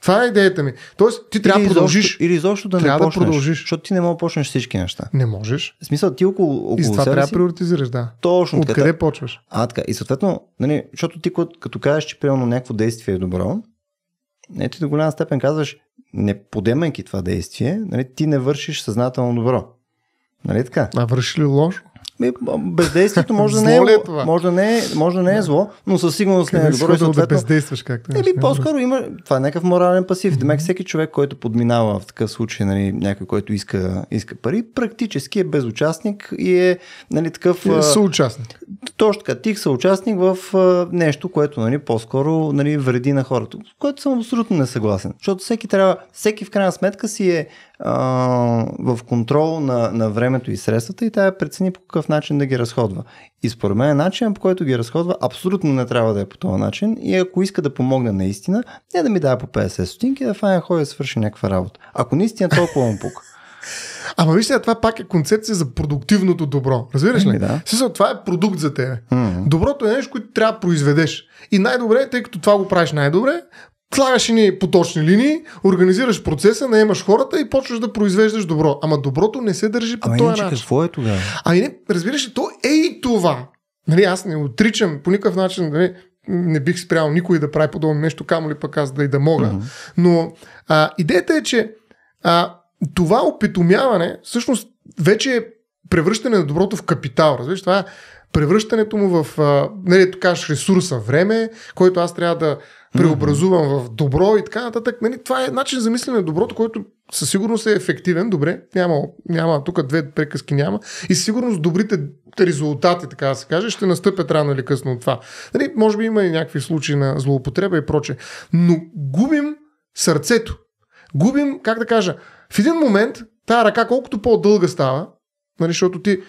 Това е идеята ми. Тоест, ти или трябва да продължиш. Или изобщо да трябва не почнеш, да продължиш.
Защото ти не можеш да почнеш всички неща. Не можеш. В смисъл, ти около, около И това трябва да приоритизираш, да. Точно От така. Откъде почваш? А, така. И съответно, нали, защото ти като кажеш, че примерно някакво действие е добро, не, ти до голяма степен казваш, не подемайки това действие, нали, ти не вършиш съзнателно добро. Нали така? А върши ли лошо? Ами, бездействието може да не е, е може да не е, може да не е зло, но със сигурност не е добро. Да, да бездействаш както Еби, по-скоро има, това е някакъв морален пасив. Демек всеки човек, който подминава в такъв случай, нали, някой, който иска, иска пари, практически е безучастник и е нали, такъв... Е, съучастник. Точно така, тих съучастник в нещо, което нали, по-скоро нали, вреди на хората, което съм абсолютно несъгласен. Защото всеки трябва, всеки в крайна сметка си е в контрол на, на времето и средствата и тя прецени по какъв начин да ги разходва. И според мен начинът по който ги разходва абсолютно не трябва да е по този начин и ако иска да помогне наистина, не да ми дава по 50 стотинки, да фаня ходи да свърши някаква работа. Ако наистина толкова му
пук. [laughs] Ама вижте, това пак е концепция за продуктивното добро. Разбираш ли? Ами да. Смисъл, това е продукт за теб. Mm-hmm. Доброто е нещо, което трябва да произведеш. И най-добре, тъй като това го правиш най-добре, слагаш ни поточни линии, организираш процеса, наемаш хората и почваш да произвеждаш добро. Ама доброто не се държи по този начин.
какво е тогава?
Ами не, разбираш ли, то е и това. Нали, аз не отричам по никакъв начин, нали, не бих спрял никой да прави подобно нещо, камо ли пък аз да и да мога. Mm-hmm. Но а, идеята е, че а, това опитомяване всъщност вече е превръщане на доброто в капитал. Разбираш, това е превръщането му в, а, нали, кажеш, ресурса време, който аз трябва да преобразувам mm-hmm. в добро и така нататък. Нали, това е начин за мислене на доброто, който със сигурност е ефективен, добре, няма, няма тук две приказки няма и със сигурност добрите резултати, така да се каже, ще настъпят рано или късно от това. Нали, може би има и някакви случаи на злоупотреба и проче, но губим сърцето. Губим, как да кажа, в един момент тая ръка колкото по-дълга става, нали, защото ти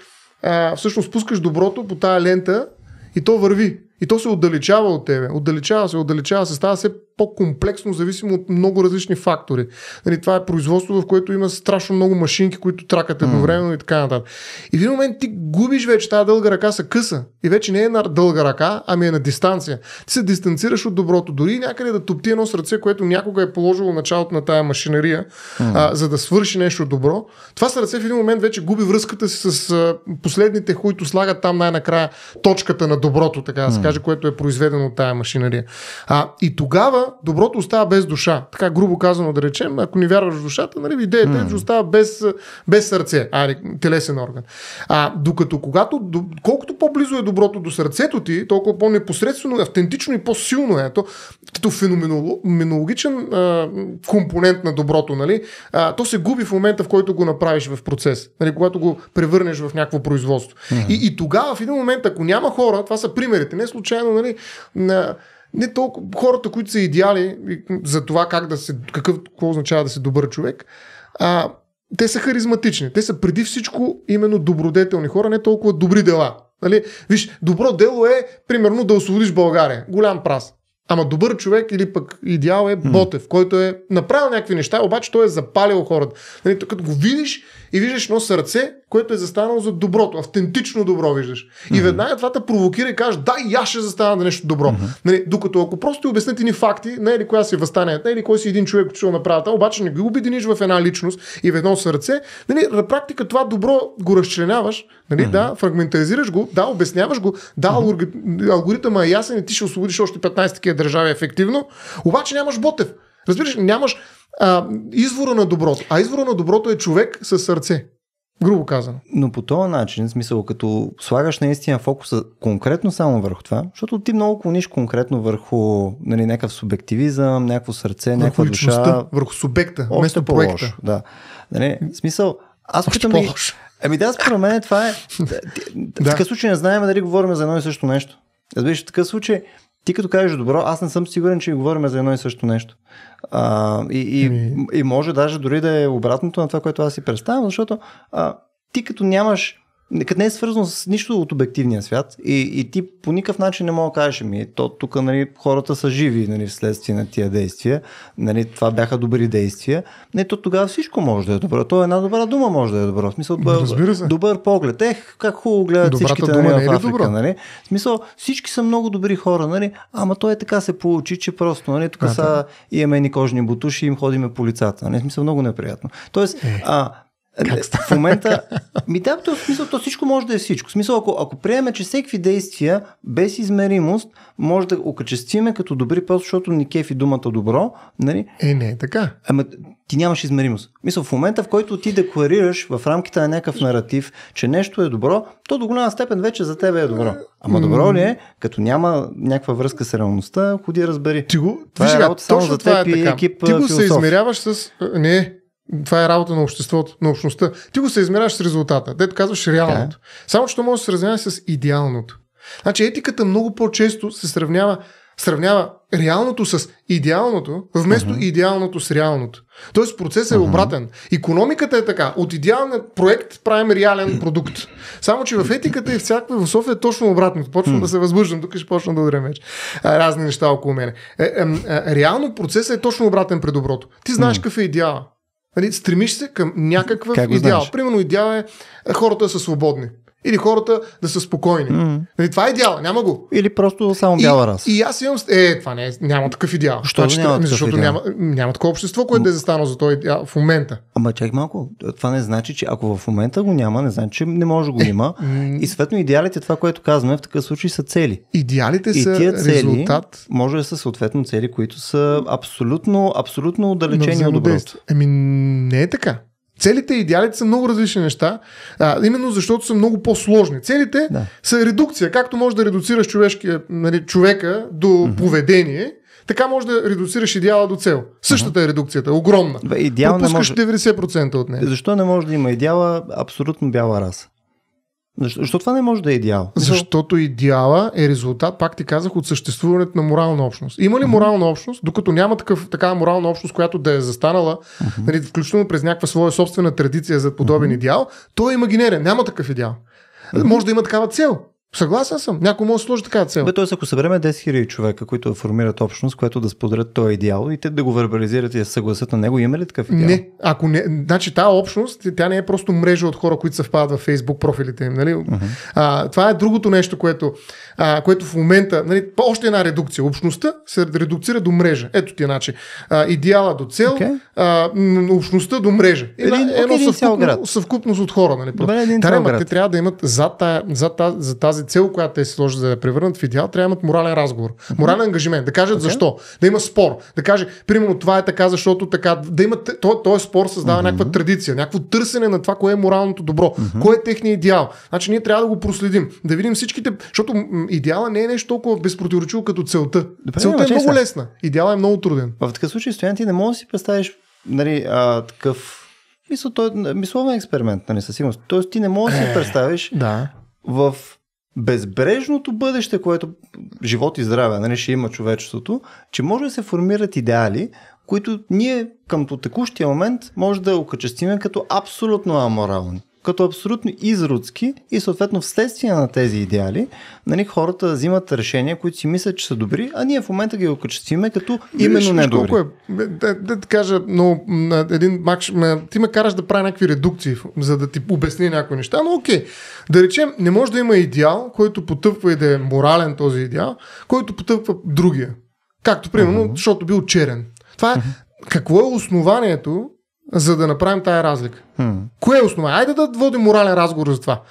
а, всъщност пускаш доброто по тая лента и то върви. И то се отдалечава от тебе. Отдалечава се, отдалечава се, става все по-комплексно, зависимо от много различни фактори. Нали, това е производство, в което има страшно много машинки, които тракат едновременно mm. и така нататък. И в един момент ти губиш вече тази дълга ръка са къса. И вече не е на дълга ръка, ами е на дистанция. Ти се дистанцираш от доброто. Дори някъде да топти едно сърце, което някога е положило началото на тая машинария, mm. а, за да свърши нещо добро. Това сърце в един момент вече губи връзката си с а, последните, които слагат там най-накрая точката на доброто, така да mm каже, което е произведено от тая машинария. А, и тогава доброто остава без душа. Така грубо казано да речем, ако не вярваш в душата, нали, идеята mm. е, че остава без, без сърце, а, телесен орган. А, докато когато, колкото по-близо е доброто до сърцето ти, толкова по-непосредствено, автентично и по-силно е. То, като феноменологичен а, компонент на доброто, нали, а, то се губи в момента, в който го направиш в процес, нали, когато го превърнеш в някакво производство. Mm-hmm. И, и тогава в един момент, ако няма хора, това са примерите, не е случайно, нали, на, не толкова хората, които са идеали за това как да се, какъв, какво означава да си добър човек, а, те са харизматични. Те са преди всичко именно добродетелни хора, не толкова добри дела. Нали? Виж, добро дело е, примерно, да освободиш България. Голям праз. Ама добър човек или пък идеал е Ботев, който е направил някакви неща, обаче той е запалил хората. Нали, като го видиш и виждаш едно сърце, което е застанало за доброто, автентично добро виждаш. И веднага това те провокира и кажеш, да, я ще застана за нещо добро. Mm-hmm. Нали, докато ако просто обяснят ни факти, не е ли коя си е възстане, не е ли кой си е един човек, чул направи това, обаче не ги обединиш в една личност и в едно сърце, нали, на практика това добро го разчленяваш, нали, mm-hmm. да, фрагментаризираш го, да, обясняваш го, да, mm-hmm. алгоритъма е ясен и ти ще освободиш още 15 такива държави ефективно, обаче нямаш Ботев. Разбираш, нямаш а, извора на доброто. А извора на доброто е човек със сърце. Грубо казано. Но по този начин, в смисъл, като слагаш наистина
фокуса конкретно само върху това, защото ти много клониш конкретно върху нали, някакъв субективизъм, някакво сърце, върху някаква душа.
Върху субекта, вместо проекта.
Да. Нали, в смисъл, аз питам ми... Еми да, според мен това е... [laughs] В такъв случай не знаем дали говорим за едно и също нещо. Разбираш, в такъв случай ти като кажеш добро, аз не съм сигурен, че говорим за едно и също нещо. А, и, и, ами- и може даже дори да е обратното на това, което аз си представям, защото а, ти като нямаш не е свързано с нищо от обективния свят и, и ти по никакъв начин не мога да кажеш ми, то тук нали, хората са живи нали, вследствие на тия действия, нали, това бяха добри действия, не, то тогава всичко може да е добро. То е една добра дума може да е добро. В смисъл, ами, Разбира се. добър поглед. Ех, как хубаво гледат Добрата всичките нали, е в Африка. добро. Нали? В смисъл, всички са много добри хора, нали? ама то е така се получи, че просто нали, тук а, са да. имаме ни кожни бутуши и им ходиме по лицата. Нали? В смисъл, много неприятно. Тоест, е. а, как е, В момента, ми да, то, в смисъл, то всичко може да е всичко. В смисъл, ако, ако приеме, че всеки действия без измеримост може да окачестиме като добри, просто защото ни кефи думата добро, нали? Е, не, така. Ама ти нямаш измеримост. Мисъл, в момента, в който ти декларираш в рамките на някакъв наратив, че нещо е добро, то до голяма степен вече за тебе е добро. Ама добро ли е, като няма някаква връзка с реалността, ходи разбери. Ти го,
това е работа само за теб това е и екип Ти го философ. се измеряваш с... Не, това е работа на обществото, на общността. Ти го се измеряваш с резултата. Те казваш реалното. Да. Само, че може да се сравнява с идеалното. Значи етиката много по-често се сравнява сравнява реалното с идеалното, вместо uh-huh. идеалното с реалното. Тоест процесът uh-huh. е обратен. Економиката е така. От идеален проект правим реален продукт. Само, че в етиката и всяка София е точно обратно. Почвам uh-huh. да се възбуждам, тук ще почна да удря Разни неща около мене. Е, е, реално процесът е точно обратен при доброто. Ти знаеш какъв е идеалът. Нали, стремиш се към някакъв идеал. Знаеш? Примерно идеал е, е хората са свободни или хората да са спокойни. Mm. Нали, това е идеал, няма го. Или просто само бяла раз. И, аз имам. Е, това не е, няма такъв идеал. Що значи, няма такъв защото идеал? Няма, няма такова общество, което да е застанало за този идеал в момента.
Ама чакай малко. Това не значи, че ако в момента го няма, не значи, че не може да го е, има. и съответно идеалите, това, което казваме, в такъв случай са цели.
Идеалите и са тия цели резултат.
Може да са съответно цели, които
са абсолютно, абсолютно отдалечени от доброто. Еми, не е така. Целите и идеалите са много различни неща, а, именно защото са много по-сложни. Целите да. са редукция. Както можеш да редуцираш човешкия, нали, човека до mm-hmm. поведение, така може да редуцираш идеала до цел. Същата е редукцията, огромна. идеал Пропускаш не може... 90% от нея.
Защо не може да има идеала абсолютно бяла раса? Защо, защо това не може да е идеал? Защото
идеала е резултат, пак ти казах, от съществуването на морална общност. Има ли морална общност, докато няма такъв, такава морална общност, която да е застанала, uh-huh. нали, включително през някаква своя собствена традиция за подобен uh-huh. идеал, той е имагинерен, няма такъв идеал. Uh-huh. Може да има такава цел, Съгласен съм. Някой може да сложи така цел.
Тоест, ако събереме 10 000 човека, които формират общност, което да споделят този идеал и те да го вербализират и да съгласят на него, има ли такъв идеал? Не.
Ако не, значи тази общност, тя не е просто мрежа от хора, които съвпадат в Facebook профилите им. Нали? Uh-huh. А, това е другото нещо, което а, което в момента, нали, още една редукция. Общността се редуцира до мрежа. Ето ти начин. А, идеала до цел, okay. а, общността до мрежа. Една, един, едно един съвкупност, съвкупност от хора. Нали, Добре, един Тарема, те трябва да имат за, тая, за, тази, за тази цел, която те се сложат за да я превърнат в идеал, трябва да имат морален разговор. Mm-hmm. Морален ангажимент. Да кажат okay. защо. Да има спор. Да каже, примерно това е така, защото така. Да този то, този спор създава mm-hmm. някаква традиция, някакво търсене на това, кое е моралното добро, mm-hmm. кое е техния идеал. Значи ние трябва да го проследим, да видим всичките, защото идеала не е нещо толкова безпротиворечиво като целта. Добре, целта е много лесна. Идеала е много труден. В такъв случай, стоян, ти не можеш да си представиш нали, а, такъв мисъл,
той мисловен експеримент, нали, със сигурност. Тоест ти не можеш да си е, представиш да. в безбрежното бъдеще, което живот и здраве нали, ще има човечеството, че може да се формират идеали, които ние към текущия момент може да окачестиме като абсолютно аморални като абсолютно изродски и съответно вследствие на тези идеали нали, хората взимат решения, които си мислят, че са добри, а ние в момента ги окачествиме като
именно не добри. Е, да, да ти кажа, но един макш, ти ме караш да правя някакви редукции, за да ти обясни някои неща, но окей. Да речем, не може да има идеал, който потъпва и да е морален този идеал, който потъпва другия. Както примерно, uh-huh. защото бил черен. Това е uh-huh. какво е основанието за да направим тая разлика. Hmm. Кое е основа? Айде да водим морален разговор за това.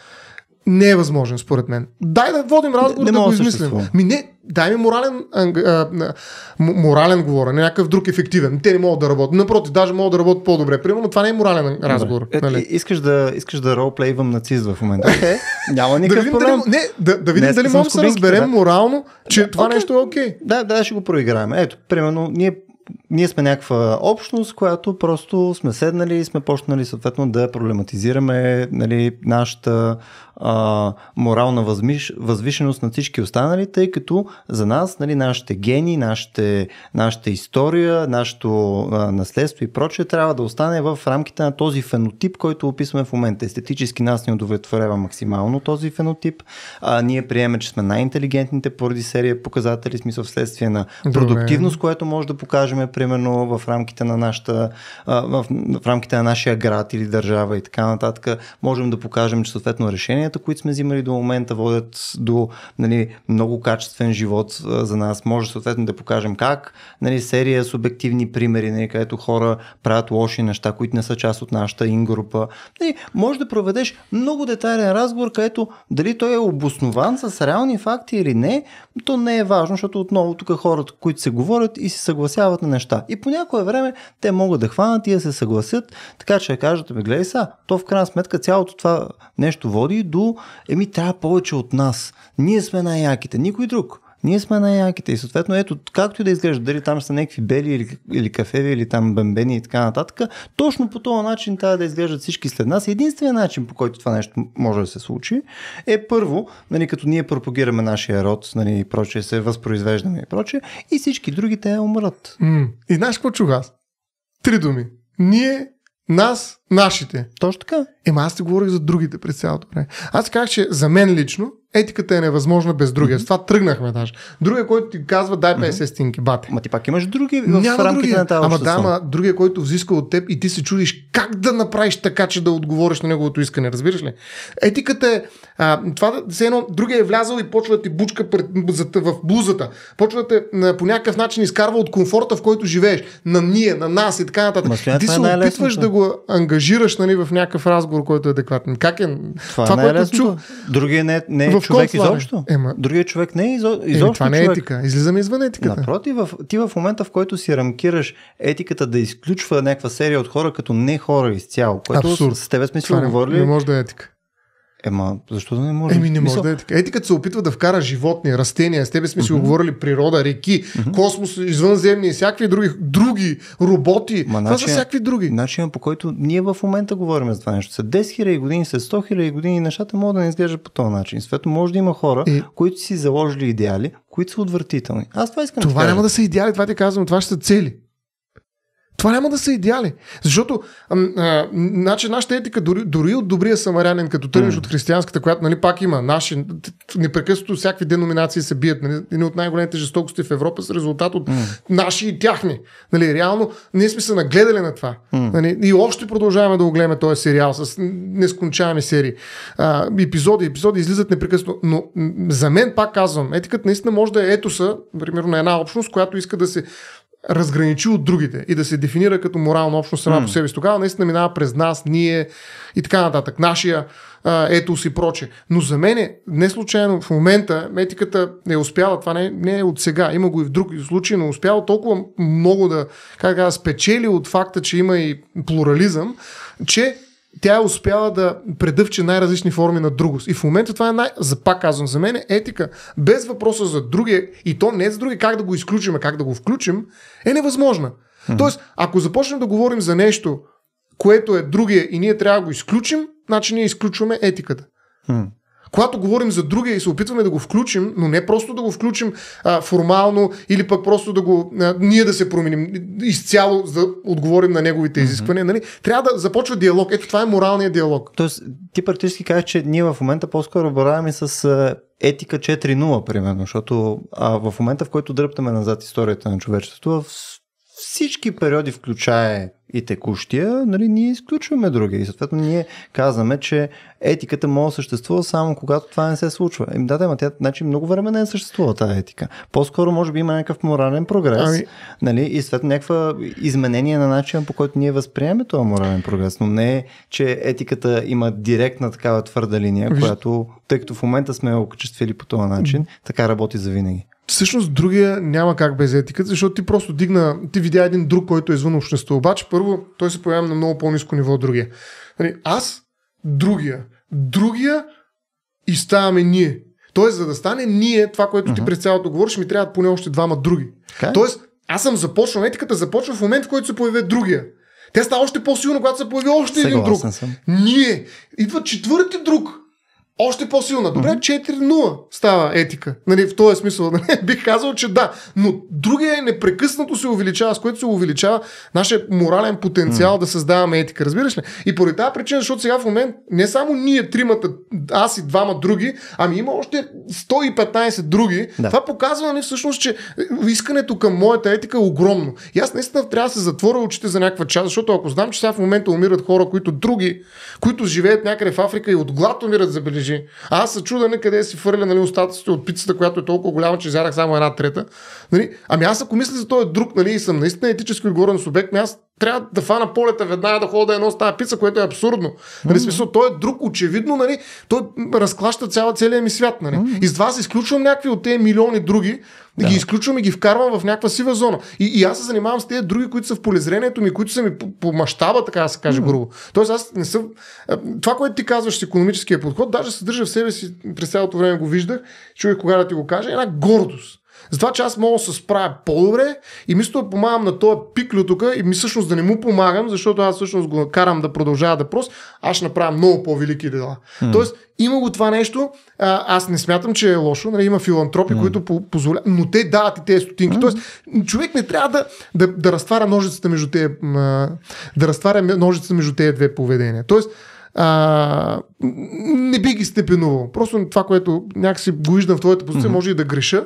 Не е възможен, според мен. Дай да водим разговор, не, не да го измислим. Ми не, дай ми морален, а, а, морален говор, не някакъв друг ефективен. Те не могат да работят. Напротив, даже могат да работят по-добре. Примерно, това не е морален разговор. Е,
нали? искаш, да, искаш да ролплейвам нацист в момента.
Okay. Е, е. Няма никакъв да проблем. Дали, не, да, да видим Днес дали можем да се разберем да. морално,
че да, това okay. нещо е окей. Okay. Да, да, ще го проиграем. Ето, примерно, ние ние сме някаква общност, която просто сме седнали и сме почнали съответно да проблематизираме нали, нашата а, морална възмиш, възвишеност на всички останали, тъй като за нас нали, нашите гени, нашите, нашата история, нашето а, наследство и прочее трябва да остане в рамките на този фенотип, който описваме в момента. Естетически нас ни удовлетворява максимално този фенотип. А, ние приемем, че сме най-интелигентните поради серия показатели, смисъл вследствие на продуктивност, което може да покажем при примерно в рамките на нашата, в, в рамките на нашия град или държава и така нататък, можем да покажем, че съответно решенията, които сме взимали до момента, водят до нали, много качествен живот за нас. Може съответно да покажем как нали, серия субективни примери, нали, където хора правят лоши неща, които не са част от нашата ингрупа. Нали, може да проведеш много детайлен разговор, където дали той е обоснован с реални факти или не, то не е важно, защото отново тук хората, които се говорят и се съгласяват на неща, неща. И по някое време те могат да хванат и да се съгласят, така че кажат, ми гледай са, то в крайна сметка цялото това нещо води до, еми трябва повече от нас. Ние сме най-яките, никой друг. Ние сме най-яките и съответно ето, както и да изглежда, дали там са някакви бели или, или кафеви или там бембени и така нататък, точно по този начин трябва да изглеждат всички след нас. Единственият начин по който това нещо може да се случи е първо, нали, като ние пропагираме нашия род нали, и прочее, се възпроизвеждаме и прочее, и всички други те умрат.
Mm. И знаеш какво чух аз? Три думи. Ние нас, нашите. Точно така. Ема аз ти говорих за другите през цялото време. Аз казах, че за мен лично етиката е невъзможна без другия. Mm-hmm. С това тръгнахме даже. Другия, който ти казва, дай 50 mm-hmm. стинки, бате. Ма ти пак имаш други в Няма рамките другия. на тази Ама да, ама другия, който взиска от теб и ти се чудиш как да направиш така, че да отговориш на неговото искане. Разбираш ли? Етиката е... А, това все едно, другия е влязал и почва да ти бучка пред, в блузата. Почва да те по някакъв начин изкарва от комфорта, в който живееш. На ние, на нас и така нататък. Ма, ти е се е опитваш да го ангажираш нали, в някакъв разговор, който е адекватен. Как е? Това, е това е което чу... Другия не, е- не е в човек изобщо. Ема... Другия човек не е изо... изобщо. това не е човек. етика. Излизаме извън етиката.
Напротив, в... ти в момента, в който си рамкираш етиката да изключва някаква серия от хора като не хора изцяло, което Абсурд. с тебе сме си говорили. Не може да е етика. Ема, защо да не може? Еми, не може Мисъл... да е
така. Ети като се опитва да вкара животни, растения, с тебе сме си mm-hmm. оговорили природа, реки, mm-hmm. космос, извънземни и всякакви други, други роботи. Ма, това начин, са всякакви други. Начинът по който ние в момента
говорим за това нещо. След 10 хиляди години, след 100 хиляди години нещата могат да не изглеждат по този начин. Свето може да има хора,
и... Е. които си заложили идеали, които са отвратителни. Аз това искам. Това да няма да са идеали, това ти казвам, това ще са цели. Това няма да са идеали. Защото а, а, значи нашата етика, дори, дори от добрия самарянин, като тръгнеш mm. от християнската, която нали, пак има наши, непрекъснато всякакви деноминации се бият. Нали, едни от най-големите жестокости в Европа са резултат от mm. наши и тяхни. Нали, реално, ние сме се нагледали на това. Mm. Нали, и още продължаваме да огледаме този сериал с нескончаеми серии. А, епизоди, епизоди излизат непрекъснато. Но за мен, пак казвам, етиката наистина може да е етоса, примерно на една общност, която иска да се разграничи от другите и да се дефинира като морална общност сама mm. по себе си. Тогава наистина минава през нас, ние и така нататък, нашия а, етос и проче. Но за мен е, не случайно в момента метиката е успяла, това не, не е от сега, има го и в други случаи, но успяла толкова много да, как да спечели от факта, че има и плурализъм, че тя е успяла да предъвче най-различни форми на другост. И в момента това е най- за пак казвам за мен е етика. Без въпроса за другия, и то не е за другия, как да го изключим, а как да го включим, е невъзможна. Mm-hmm. Тоест, ако започнем да говорим за нещо, което е другия и ние трябва да го изключим, значи ние изключваме етиката. Mm-hmm. Когато говорим за другия и се опитваме да го включим, но не просто да го включим а, формално или пък просто да го. А, ние да се променим изцяло, за да отговорим на неговите изисквания, mm-hmm. нали? трябва да започва диалог. Ето това е моралният диалог. Тоест, ти практически казваш, че ние в
момента по-скоро бораваме
с
етика 4.0, примерно, защото а, в момента, в който дръптаме назад историята на човечеството, в всички периоди, включая и текущия, нали, ние изключваме други. И съответно ние казваме, че етиката може да съществува само когато това не се случва. Им, да, да, тя, значи много време не е съществува тази етика. По-скоро може би има някакъв морален прогрес ами... нали, и след някаква изменение на начина по който ние възприемаме този морален прогрес, но не е, че етиката има директна такава твърда линия, Виж... която, тъй като в момента сме окачествили по този начин, така работи за винаги.
Всъщност другия няма как без етиката, защото ти просто дигна, ти видя един друг, който е извън общността. Обаче първо той се появява на много по-низко ниво от другия. Нали, аз другия. Другия и ставаме ние. Тоест, за да стане ние това, което ти uh-huh. през цялото говориш, ми трябва поне още двама други. Okay. Тоест, аз съм започнал, етиката започва в момент, в който се появи другия. Тя става още по-силно, когато се появи още Сега един друг. Съм. Ние. Идва четвърти друг още по-силна. Добре, 4-0 става етика. Нали, в този смисъл [laughs] нали, бих казал, че да. Но другия е непрекъснато се увеличава, с което се увеличава нашия морален потенциал mm. да създаваме етика. Разбираш ли? И поради тази причина, защото сега в момент не само ние тримата, аз и двама други, ами има още 115 други. Да. Това показва ни нали, всъщност, че искането към моята етика е огромно. И аз наистина трябва да се затворя очите за някаква част, защото ако знам, че сега в момента умират хора, които други, които живеят някъде в Африка и от глад умират, забележи държи. А аз се чуда на нали, къде си фърля нали, остатъците от пицата, която е толкова голяма, че изядах само една трета. Нали? Ами аз ако мисля за този друг нали, и съм наистина етически отговорен субект, ами аз трябва да фана полета веднага да хода да едно с тази пица, което е абсурдно. Mm-hmm. Нали, смисъл, той е друг, очевидно, нали, той разклаща цяла целия ми свят. Нали. Mm-hmm. И с това се изключвам някакви от тези милиони други, да. ги изключвам и ги вкарвам в някаква сива зона. И, и аз се занимавам с тези други, които са в полезрението ми, които са ми по, по мащаба, така да се каже mm-hmm. грубо. Тоест аз не съм... Това, което ти казваш с економическия подход, даже съдържа в себе си, през цялото време го виждах, човек, кога да ти го кажа, една гордост. Затова, че аз мога да се справя по-добре и мисля да помагам на този пиклю тук и ми всъщност да не му помагам, защото аз всъщност го карам да продължава да прос, аз ще направя много по-велики дела. Mm. Тоест, има го това нещо, а, аз не смятам, че е лошо, нали, има филантропи, mm. които позволяват, но те дават и тези стотинки. Mm. Тоест, човек не трябва да, да, да разтваря ножицата между тези, да разтваря ножицата между тези две поведения. Тоест, а, не би ги степенувал. Просто това, което някакси го виждам в твоята позиция, mm-hmm. може и да греша,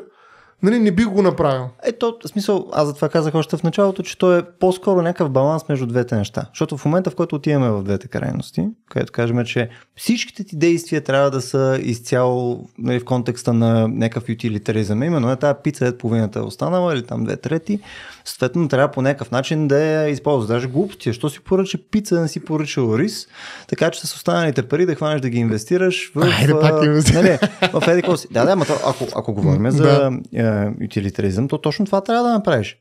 нали, не бих го направил. Ето, в смисъл, аз затова казах
още в началото, че то е по-скоро някакъв баланс между двете неща. Защото в момента, в който отиваме в двете крайности, където кажем, че всичките ти действия трябва да са изцяло нали, в контекста на някакъв ютилитаризъм, именно е тази пица, е половината е останала или там две трети, съответно трябва по някакъв начин да я използваш. Даже глупости, що си поръча пица, не си поръчал рис, така че с останалите пари да хванеш да ги инвестираш в... Айде, пак инвестираш. Нали, в Да, да, ма, ако, ако говорим [laughs] за да самия е, утилитаризъм, то точно това трябва да направиш.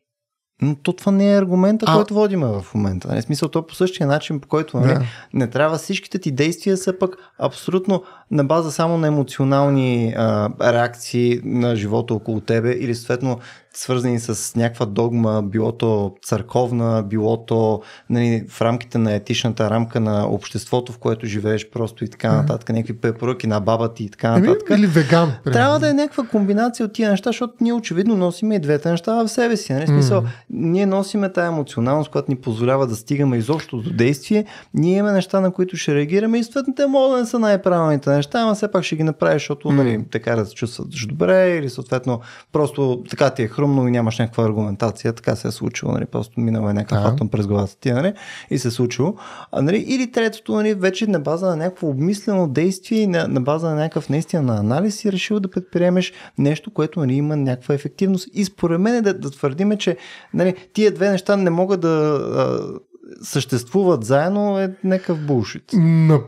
Но то това не е аргумента, а... който водиме в момента. Не, нали, смисъл, то е по същия начин, по който не, нали, да. не трябва всичките ти действия са пък абсолютно на база само на емоционални а, реакции на живота около тебе или съответно свързани с някаква догма, било то църковна, било то нали, в рамките на етичната рамка на обществото, в което живееш просто и така нататък, някакви препоръки на баба ти и така ами, нататък. Или веган. Примерно. Трябва да е някаква комбинация от тия неща, защото ние очевидно носиме и двете неща в себе си. Нали? Смисъл, mm. ние носиме тая емоционалност, която ни позволява да стигаме изобщо до действие. Ние имаме неща, на които ще реагираме и съответните те могат да не са най-правилните неща, ама все пак ще ги направиш, защото mm. нали, така да се чувстваш добре или съответно просто така ти е хрум стръмно и нямаш някаква аргументация, така се е случило, нали, просто минава е някакъв да. атом през главата ти, нали, и се е случило. А, нали, или третото, нали, вече на база на някакво обмислено действие, на, на база на някакъв наистина на анализ си е решил да предприемеш нещо, което нали, има някаква ефективност. И според мен е да, да твърдиме, че нали, тия две неща не могат да съществуват заедно е някакъв булшит.
На,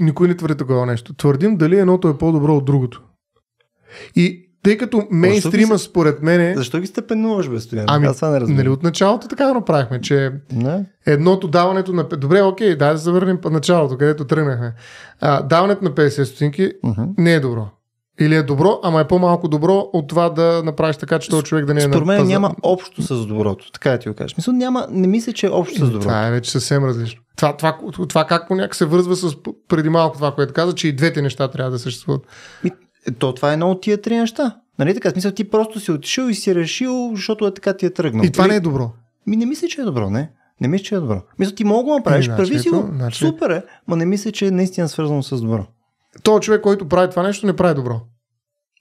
никой не твърди такова нещо. Твърдим дали едното е по-добро от другото. И тъй като мейнстрима се... според мен е... Защо ги степенуваш
без стоян? Ами, Аз това не разбирам. Нали от
началото така го направихме, че не. едното даването на... Добре, окей, дай да завърнем началото, където тръгнахме. А, даването на 50 стотинки uh-huh. не е добро. Или е добро, ама е по-малко добро от това да направиш така, че този човек да не е Според мен на... няма
общо с доброто, така да ти го кажа.
Мисъл, няма, не мисля, че е общо с ами, доброто.
Това е вече съвсем различно.
Това, това, това, това как поняк се връзва с преди малко това, което каза, че и двете неща трябва да съществуват. И е, то това е едно от
тия три неща. Нали така? Смисъл, ти просто си отишъл и си решил, защото е така ти е тръгнал. И това нали? не е добро. Ми не мисля, че е добро, не. Не мисля, че е добро. Мисля, ти мога да направиш, не, прави си значи, го. Значи... Супер е, ма не мисля, че е наистина свързано с добро.
То човек, който прави това нещо, не прави добро.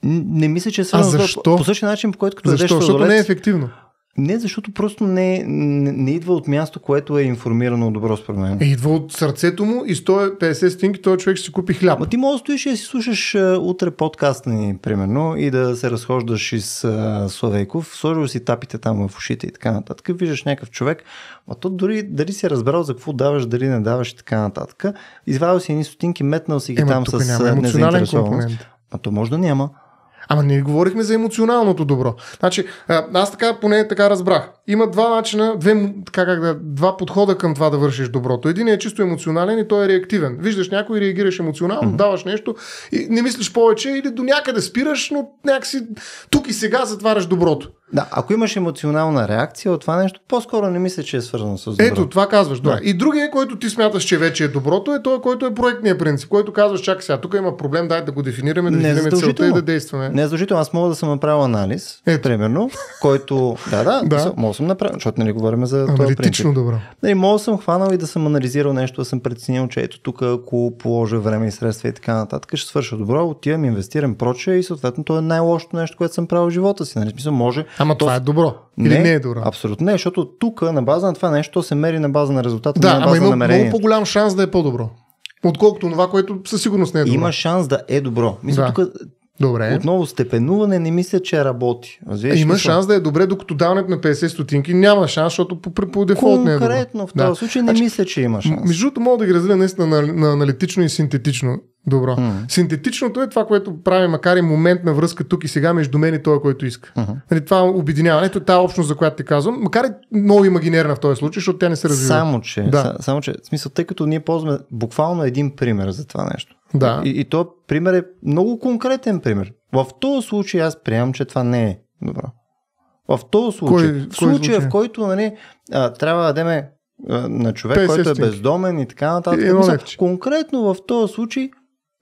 Не мисля, че е свързано. с добро. По, същия начин, по който като защо? Защото не е ефективно. Не, защото просто не, не, не идва от място, което е информирано добро според мен. Е, идва от сърцето му и 150 стинки този човек ще си купи хляб. А ти може да стоиш и да си слушаш а, утре подкаста ни, нали, примерно, и да се разхождаш из а, Славейков, сложил си тапите там в ушите и така нататък. Виждаш някакъв човек, а то дори дали си е разбрал за какво даваш, дали не даваш и така нататък.
Извадил си едни стотинки, метнал си ги Ема, там с няма емоционален компонент. А то може да няма. Ама ние говорихме за емоционалното добро. Значи, аз така поне така разбрах. Има два начина, две, така как да, два подхода към това да вършиш доброто. Един е чисто емоционален и той е реактивен. Виждаш някой, реагираш емоционално, mm-hmm. даваш нещо и не мислиш повече или до някъде спираш, но някакси тук и сега затваряш доброто.
Да, ако имаш емоционална реакция от това нещо, по-скоро не мисля, че е свързано с
добро. Ето, това казваш, да. да. И другия, който ти смяташ, че вече е доброто, е той, който е проектния принцип, който казваш, чакай сега, тук има проблем, дай да го дефинираме, да дефинираме целта и да действаме. Не
е задължително, аз мога да съм направил анализ, Ето. примерно, който, да, да, да. мога съм направил, защото нали говорим за това принцип. добро. Нали, мога съм хванал и да съм анализирал нещо, да съм преценил, че ето тук, ако положа време и средства и така нататък, ще свърша добро, отивам, инвестирам проче и съответно то е най-лошото нещо, което съм правил в живота си. Нали, смисъл, може Ама то... това е добро. Или не, не е добро. Абсолютно не, защото тук на база на това нещо се мери на база на резултата. Да, не на база ама има на много по-голям шанс да е по-добро.
Отколкото това, което със сигурност не е добро. Има шанс да е добро. Мисля, да. тук Добре. Отново степенуване не мисля, че работи. Виж, Има шанс да е добре, докато даването на 50 стотинки няма шанс, защото по, по дефолт не е добре. Конкретно в този да. случай не а, значи, мисля, че има шанс. Между другото, мога да ги разделя наистина на, на, аналитично и синтетично добро. Mm-hmm. Синтетичното е това, което прави, макар и момент на връзка тук и сега между мен и той, който иска. Mm-hmm. Нали, това Ето тази общност, за която ти казвам, макар и много имагинерна в този случай, защото тя не се развива. Само че, да. само че, в смисъл, тъй като ние
ползваме буквално един пример за това нещо.
Да. И, и то
пример е много конкретен пример. В този случай аз приемам, че това не е добро. В този случай, кой, в случая, случай? в който нали, а, трябва да дадем на човек, който е бездомен и така нататък. И, мисля, конкретно в този случай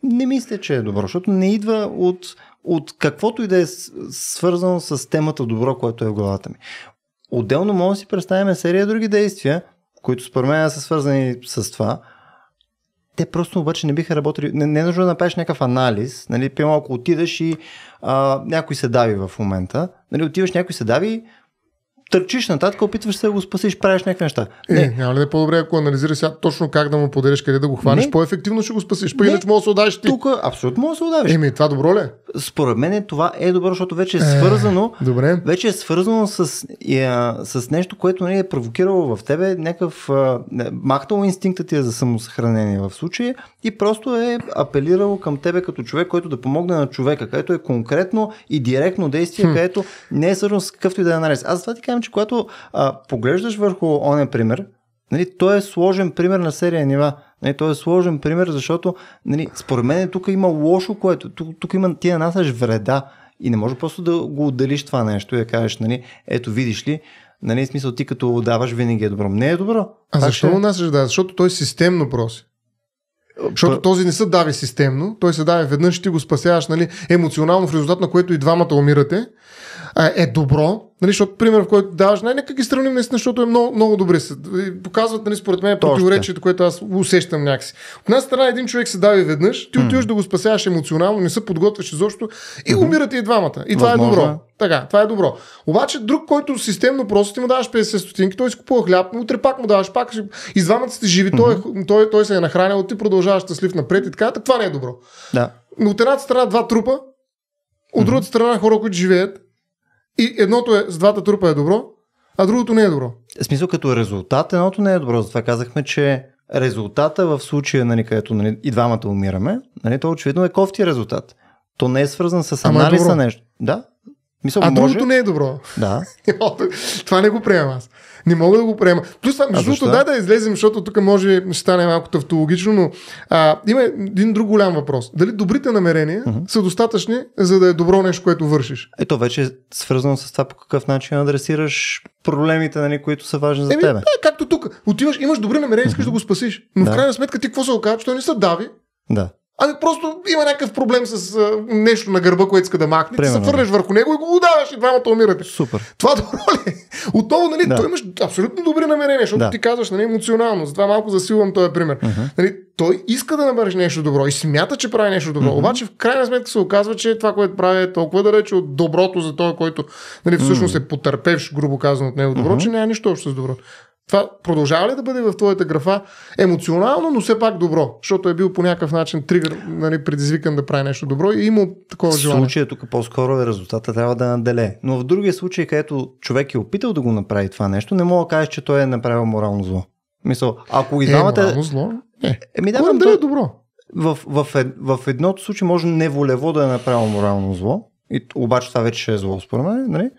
не мисля, че е добро, защото не идва от, от каквото и да е свързано с темата добро, което е в главата ми. Отделно може да си представяме серия други действия, които според мен са свързани с това, те просто обаче не биха работили. Не, не е нужно да направиш някакъв анализ. Нали, Пима, ако отидеш и а, някой се дави в момента, нали, отиваш, някой се дави, търчиш нататък, опитваш
се да го спасиш, правиш някакви неща. Е, не. Е, няма ли да е по-добре, ако анализираш сега точно как да му поделиш, къде да го хванеш, не. по-ефективно ще го спасиш. Па иначе може да се отдавиш ти. Тук абсолютно може да се отдавиш. Еми, това добро ли? Е? Според мен
това е добро, защото вече е, е свързано. Е, добре. Вече е свързано с, а, с нещо, което не нали, е провокирало в тебе някакъв. Е, инстинкта ти е за самосъхранение в случая и просто е апелирало към тебе като човек, който да помогне на човека, където е конкретно и директно действие, хм. където не е свързано с какъвто и да е анализ. Аз това ти кажа, казвам, че когато а, поглеждаш върху онен пример, нали, той е сложен пример на серия нива. Нали, той е сложен пример, защото нали, според мен тук има лошо, което тук, тук има, ти нанасяш вреда и не може просто да го отделиш това нещо и да кажеш, нали, ето видиш ли, нали, смисъл ти
като даваш винаги е добро. Не е добро. А защо ще... нанасяш да? Защото той системно проси. Защото този не се дави системно, той се дави веднъж и ти го спасяваш нали, емоционално в резултат на което и двамата умирате. е добро, Нали, защото пример, в който даваш, не, нека ги сравним наистина, защото е много, много добре. Показват, нали, според мен, противоречието, което аз усещам някакси. От една страна един човек се дави веднъж, ти отиваш mm. да го спасяваш емоционално, не се подготвяш изобщо и mm-hmm. умирате и двамата. И това е добро. Е. Така, това е добро. Обаче друг, който системно просто ти му даваш 50 стотинки, той си купува хляб, утре пак му даваш пак, и двамата сте живи, mm-hmm. той, е той, той, се е нахранил, ти продължаваш щастлив напред и така, това не е добро. Да. Но от едната страна два трупа, от другата страна хора, които живеят, и едното е, с двата трупа е добро, а другото не е добро.
В смисъл като резултат, едното не е добро. Затова казахме, че резултата в случая, нали, където нали, и двамата умираме, нали, то очевидно е кофти резултат. То не е свързан с е анализа е нещо.
Да, мисъл, а може... другото не е добро. Да. [laughs] Това не го приемам аз не мога да го приема. Плюс, между другото, да, да излезем, защото тук може ще стане малко тавтологично, но а, има един друг голям въпрос. Дали добрите намерения uh-huh. са достатъчни, за да е добро нещо, което вършиш? Ето вече е свързано с това по какъв начин адресираш проблемите, нали,
които са важни за Еми, тебе. Да,
както тук. Отиваш, имаш добри намерения, искаш uh-huh. да го спасиш. Но да. в крайна сметка ти какво се оказва, че той не са дави. Да. Ами просто има някакъв проблем с а, нещо на гърба, което иска да махне. Примерно. Ти се фърнеш върху него и го удаваш и двамата умирате. Супер. Това [laughs] добро ли? Е? Отново, нали, да. той имаш абсолютно добри намерения, защото да. ти казваш, нали, емоционално. Затова малко засилвам този пример. Uh-huh. Нали, той иска да намериш нещо добро и смята, че прави нещо добро. Uh-huh. Обаче в крайна сметка се оказва, че това, което прави е толкова далече от доброто за този, който нали, всъщност uh-huh. е потърпевш, грубо казано, от него добро, uh-huh. че няма нищо общо с доброто. Това продължава ли да бъде в твоята графа емоционално, но все пак добро, защото е бил по някакъв начин тригър, нали, предизвикан да прави нещо добро и има такова желание. В случая
тук по-скоро е резултата трябва да наделе. Но в другия случай, където човек е опитал да го направи това нещо, не мога да кажеш, че той е направил морално зло. Мисъл, ако ги е, двамата... Е, морално зло? Не. ми давам да е добро. В, в, ед, в едното случай може неволево да е направил морално зло, и, обаче това вече е зло, според мен, нали?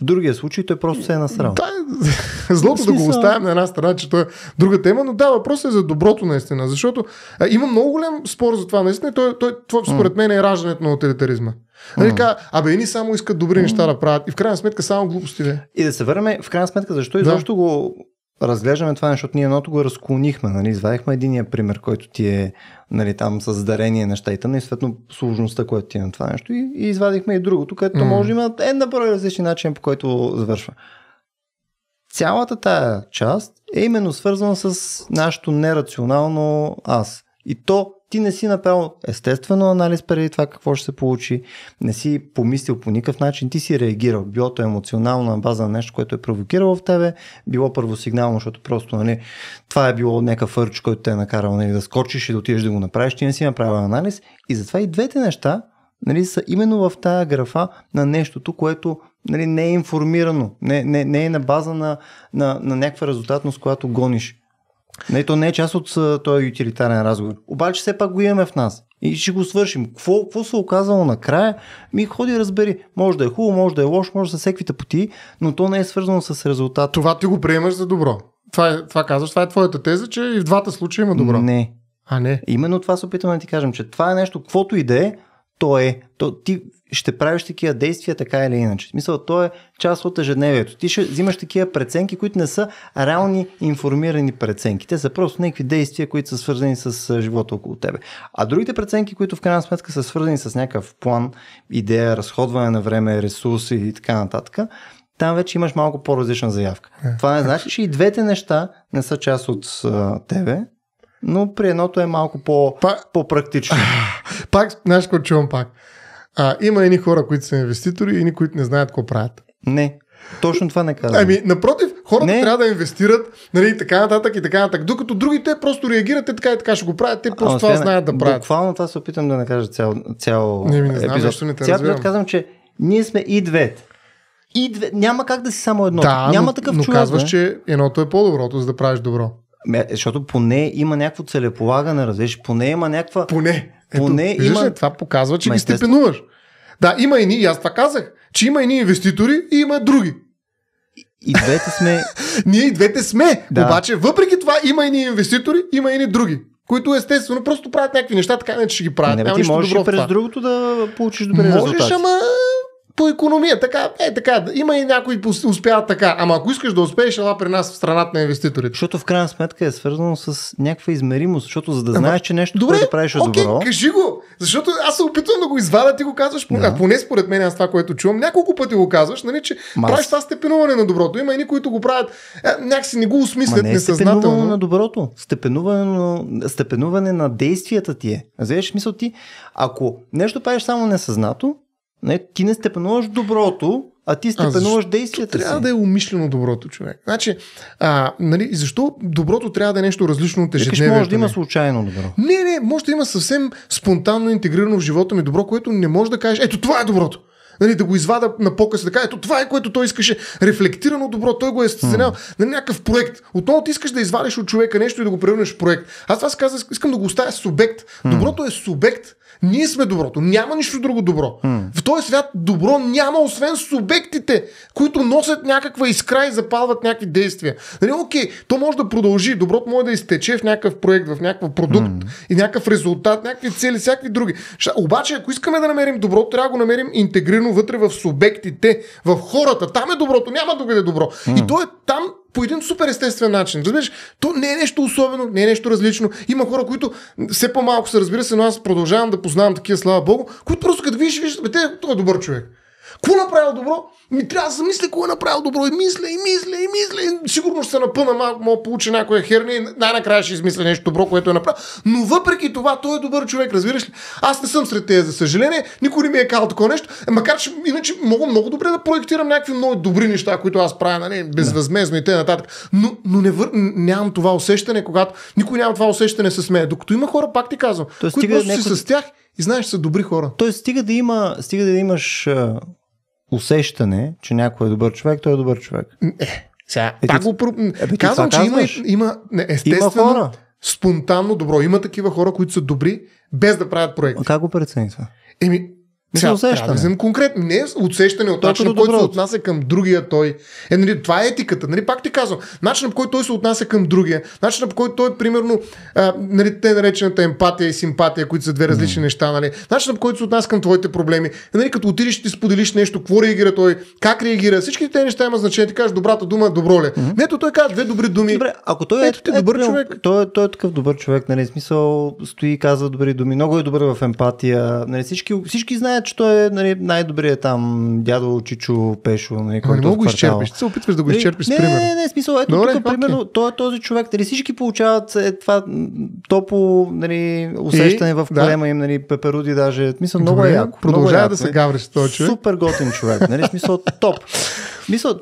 В другия случай той просто се е насрал. Да,
[laughs] злото да го оставим на една страна, че той е друга тема, но да, въпросът е за доброто наистина, защото а, има много голям спор за това наистина и той, той, това според мен е раждането на утилитаризма. Нали, mm. абе, ини само искат добри неща да правят и в крайна сметка само глупости. Бе. И да се върнем, в крайна сметка, защо да. изобщо
го разглеждаме това, защото ние едното го разклонихме. Нали? Извадихме единия пример, който ти е нали, там с дарение на щайта, и съответно сложността, която ти е на това нещо. И, и извадихме и другото, което mm. може да има е на брой различни начин, по който завършва. Цялата тая част е именно свързана с нашето нерационално аз. И то ти не си направил естествено анализ преди това какво ще се получи, не си помислил по никакъв начин, ти си реагирал. Било то емоционално на база на нещо, което е провокирало в тебе, било първосигнално, защото просто нали, това е било някакъв фърч, който те е накарал нали, да скочиш и да отидеш да го направиш, ти не си направил анализ. И затова и двете неща нали, са именно в тая графа на нещото, което нали, не е информирано, не, не, не е на база на, на, на някаква резултатност, която гониш. Не, нали, то не е част от този утилитарен разговор. Обаче все пак го имаме в нас. И ще го свършим. Какво, какво се е оказало накрая? Ми ходи разбери. Може да е хубаво, може да е лошо, може да са всеки пути, но то не е свързано с резултат. Това ти го приемаш за добро. Това, е, това казваш, това е твоята теза, че и в двата случая има добро. Не. А не. Именно това се опитваме да ти кажем, че това е нещо, каквото и да е, то е. То, ти ще правиш такива действия така или иначе. Смисъл, то е част от ежедневието. Ти ще взимаш такива преценки, които не са реални информирани преценки. Те са просто някакви действия, които са свързани с живота около тебе. А другите преценки, които в крайна сметка са свързани с някакъв план, идея, разходване на време, ресурси и така нататък, там вече имаш малко по-различна заявка. Е. Това не значи, че и двете неща не са част от а, тебе, но при едното е
малко по, по-практично. [laughs] Пак, знаеш, какво чувам пак. А, има едни хора, които са инвеститори и едни, които не знаят какво правят. Не. Точно това не казвам. Ами, напротив, хората не. трябва да инвестират, нали, така нататък и така нататък. Докато другите просто реагират, те така и така ще го правят, те просто а, това не, знаят да правят.
Буквално това се опитам да не кажа цял, цял не, ми не знам, епизод. Не те цял епизод казвам, че ние сме и двете. И две... Няма как да си само едно. Да, Няма но, такъв но човек. казваш, не? че едното е по-доброто, за да правиш добро. Защото поне има някакво целеполагане,
разбираш, поне има някаква... Поне. Ето, поне виждаш, има... това показва, че Ма ги степенуваш. Да, има едни, и аз това казах, че има ни инвеститори и има други. И двете сме. [laughs] Ние и двете сме. Да. Обаче, въпреки това, има ни инвеститори, има ни други. Които естествено просто правят някакви неща, така не че ще ги правят. Е, не, бе, ти можеш добро през това. другото да получиш добре можеш, резултати. Можеш, ама по економия. Така, е, така. Има и някои успяват така. Ама ако искаш да успееш,
ела при нас в страната на инвеститорите. Защото в крайна сметка е свързано с някаква измеримост, защото за да Ама... знаеш,
че нещо, Добре, което правиш е окей, добро. Кажи го, защото аз се опитвам да го извадя, ти го казваш, да. поне според мен аз това, което чувам, няколко пъти го казваш, нали, че Мас... правиш това степенуване на доброто. Има никои, които го правят, е, някакси не го осмислят не е несъзнателно. на
доброто, степенуване, степенуване на действията ти е. Разбираш, мисъл ти, ако нещо правиш само несъзнато, не,
ти не степенуваш доброто, а ти степенуваш а действията трябва си. да е умишлено доброто, човек. Значи, а, нали, защо доброто трябва да е нещо различно от ежедневието? Не може да има
случайно добро.
Не, не, може да има съвсем спонтанно интегрирано в живота ми добро, което не може да кажеш, ето това е доброто нали, да го извада на показ, да кажа, ето това е което той искаше, рефлектирано добро, той го е сценял mm. на някакъв проект. Отново ти искаш да извадиш от човека нещо и да го превърнеш в проект. Аз това казвам: искам да го оставя субект. Mm. Доброто е субект. Ние сме доброто. Няма нищо друго добро. Mm. В този свят добро няма, освен субектите, които носят някаква искра и запалват някакви действия. Нали, окей, то може да продължи. Доброто може да изтече в някакъв проект, в някакъв продукт mm. и някакъв резултат, някакви цели, всякакви други. Обаче, ако искаме да намерим доброто, трябва да го намерим интегрирано коренено вътре в субектите, в хората. Там е доброто, няма другаде добро. Mm. И то е там по един супер естествен начин. Разбираш, то не е нещо особено, не е нещо различно. Има хора, които все по-малко се разбира се, но аз продължавам да познавам такива, слава богу, които просто като видиш, виж, бе, те, той е добър човек. Какво направил добро? Ми трябва да се мисля кое е направил добро. И мисля, и мисля, и мисля. И сигурно ще се напъна малко, мога получи някоя херни. и най-накрая ще измисля нещо добро, което е направил. Но въпреки това, той е добър човек, разбираш ли? Аз не съм сред тези, за съжаление. Никой не ми е казал такова нещо. Е, макар, че иначе мога много добре да проектирам някакви много добри неща, които аз правя, нали, безвъзмезно и т.н. Но, но не вър... нямам това усещане, когато никой няма това усещане с мен. Докато има хора, пак ти казвам, които просто някой... си с тях и знаеш, че са добри хора. Тоест, стига да, има, стига да имаш
усещане, че някой е добър човек, той е добър човек. Не. Сега, е, пак
е, ти... е, Е, Казвам, че има, има не, естествено, има хора. спонтанно добро. Има такива хора, които са добри, без да правят проекти. А как го прецени това? Еми, не се усеща. Не да съм конкретно. Не е усещане от начина, който се отнася към другия той. Е, нали, това е етиката. Нали, пак ти казвам. Начинът по който той се отнася към другия. Начинът по който той, примерно, а, нали, те наречената емпатия и симпатия, които са две различни mm. неща. Нали. Начинът по който се отнася към твоите проблеми. Е, нали, като отидеш и ти споделиш нещо, какво реагира той, как реагира. Всички тези неща имат значение. Ти кажеш добрата дума, добро ли. Mm-hmm. Ето той казва две добри думи. Добре, ако той е, ето ти е, добър е, човек.
Той, е- той, е такъв добър човек, нали, смисъл стои и казва добри думи. Много е добър в емпатия. Нали, всички, всички знаят знаят, че той е нали, най-добрият там дядо Чичо Пешо. Нали, който не мога го изчерпиш. се опитваш да го нали, изчерпиш. Не, не, не, не, смисъл. Ето Добре, тук, okay. примерно, той е този човек. Нали, всички получават е, това топо нали, усещане и, в колема да. им, нали, пеперуди даже. Мисъл, много Добре, е яко. Продължава да се е. гавриш този човек. Супер готин човек. Нали, смисъл, топ. Мисъл,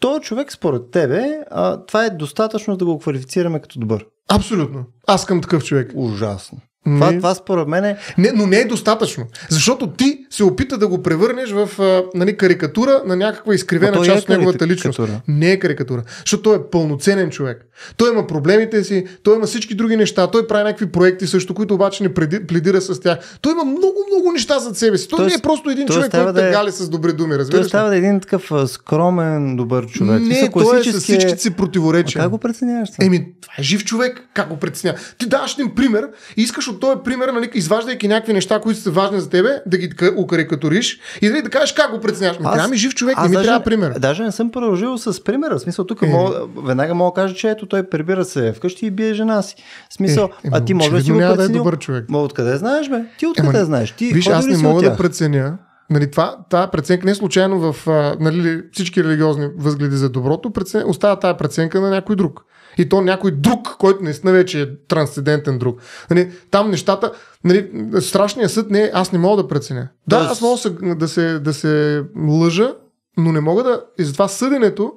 този човек според тебе, а, това е достатъчно да го квалифицираме като добър. Абсолютно. Аз съм такъв човек. Ужасно.
Не. Това, според мен е... Не, но не е достатъчно. Защото ти се опита да го превърнеш в а, нали, карикатура на някаква изкривена част е от неговата личност. Не е карикатура. Защото той е пълноценен човек. Той има проблемите си, той има всички други неща, той прави някакви проекти също, които обаче не пледира с тях. Той има много, много неща зад себе си. Той той не е просто един човек, който да е... гали с добри думи, разбираш Той става
да е един такъв скромен, добър човек. Не, Мисля, той е с всичките си
противоречия. как го преценяваш? Еми, това е жив човек. Как го преценяваш? Ти даваш им пример и искаш от този е пример, нали, изваждайки някакви неща, които са важни за тебе, да ги укарикатуриш и нали, да кажеш как го преценяваш. Ми аз, трябва ми жив човек, аз не ми даже, трябва
пример. Даже не съм продължил с примера. В смисъл, тук е. мога, веднага мога да кажа, че ето той прибира се вкъщи и бие жена си. В смисъл, е, е, а ти можеш да си го преценил. Да е добър човек. Мога, откъде
знаеш, бе? Ти откъде е, знаеш? Ти виж, аз не мога да преценя Нали, това, тая преценка не е случайно в нали, всички религиозни възгледи за доброто, преценка, остава тая преценка на някой друг. И то някой друг, който наистина вече е трансцендентен друг. Нали, там нещата, нали, страшният съд не е, аз не мога да преценя. Да, да аз мога да се, да, се, да се лъжа, но не мога да... И затова съденето,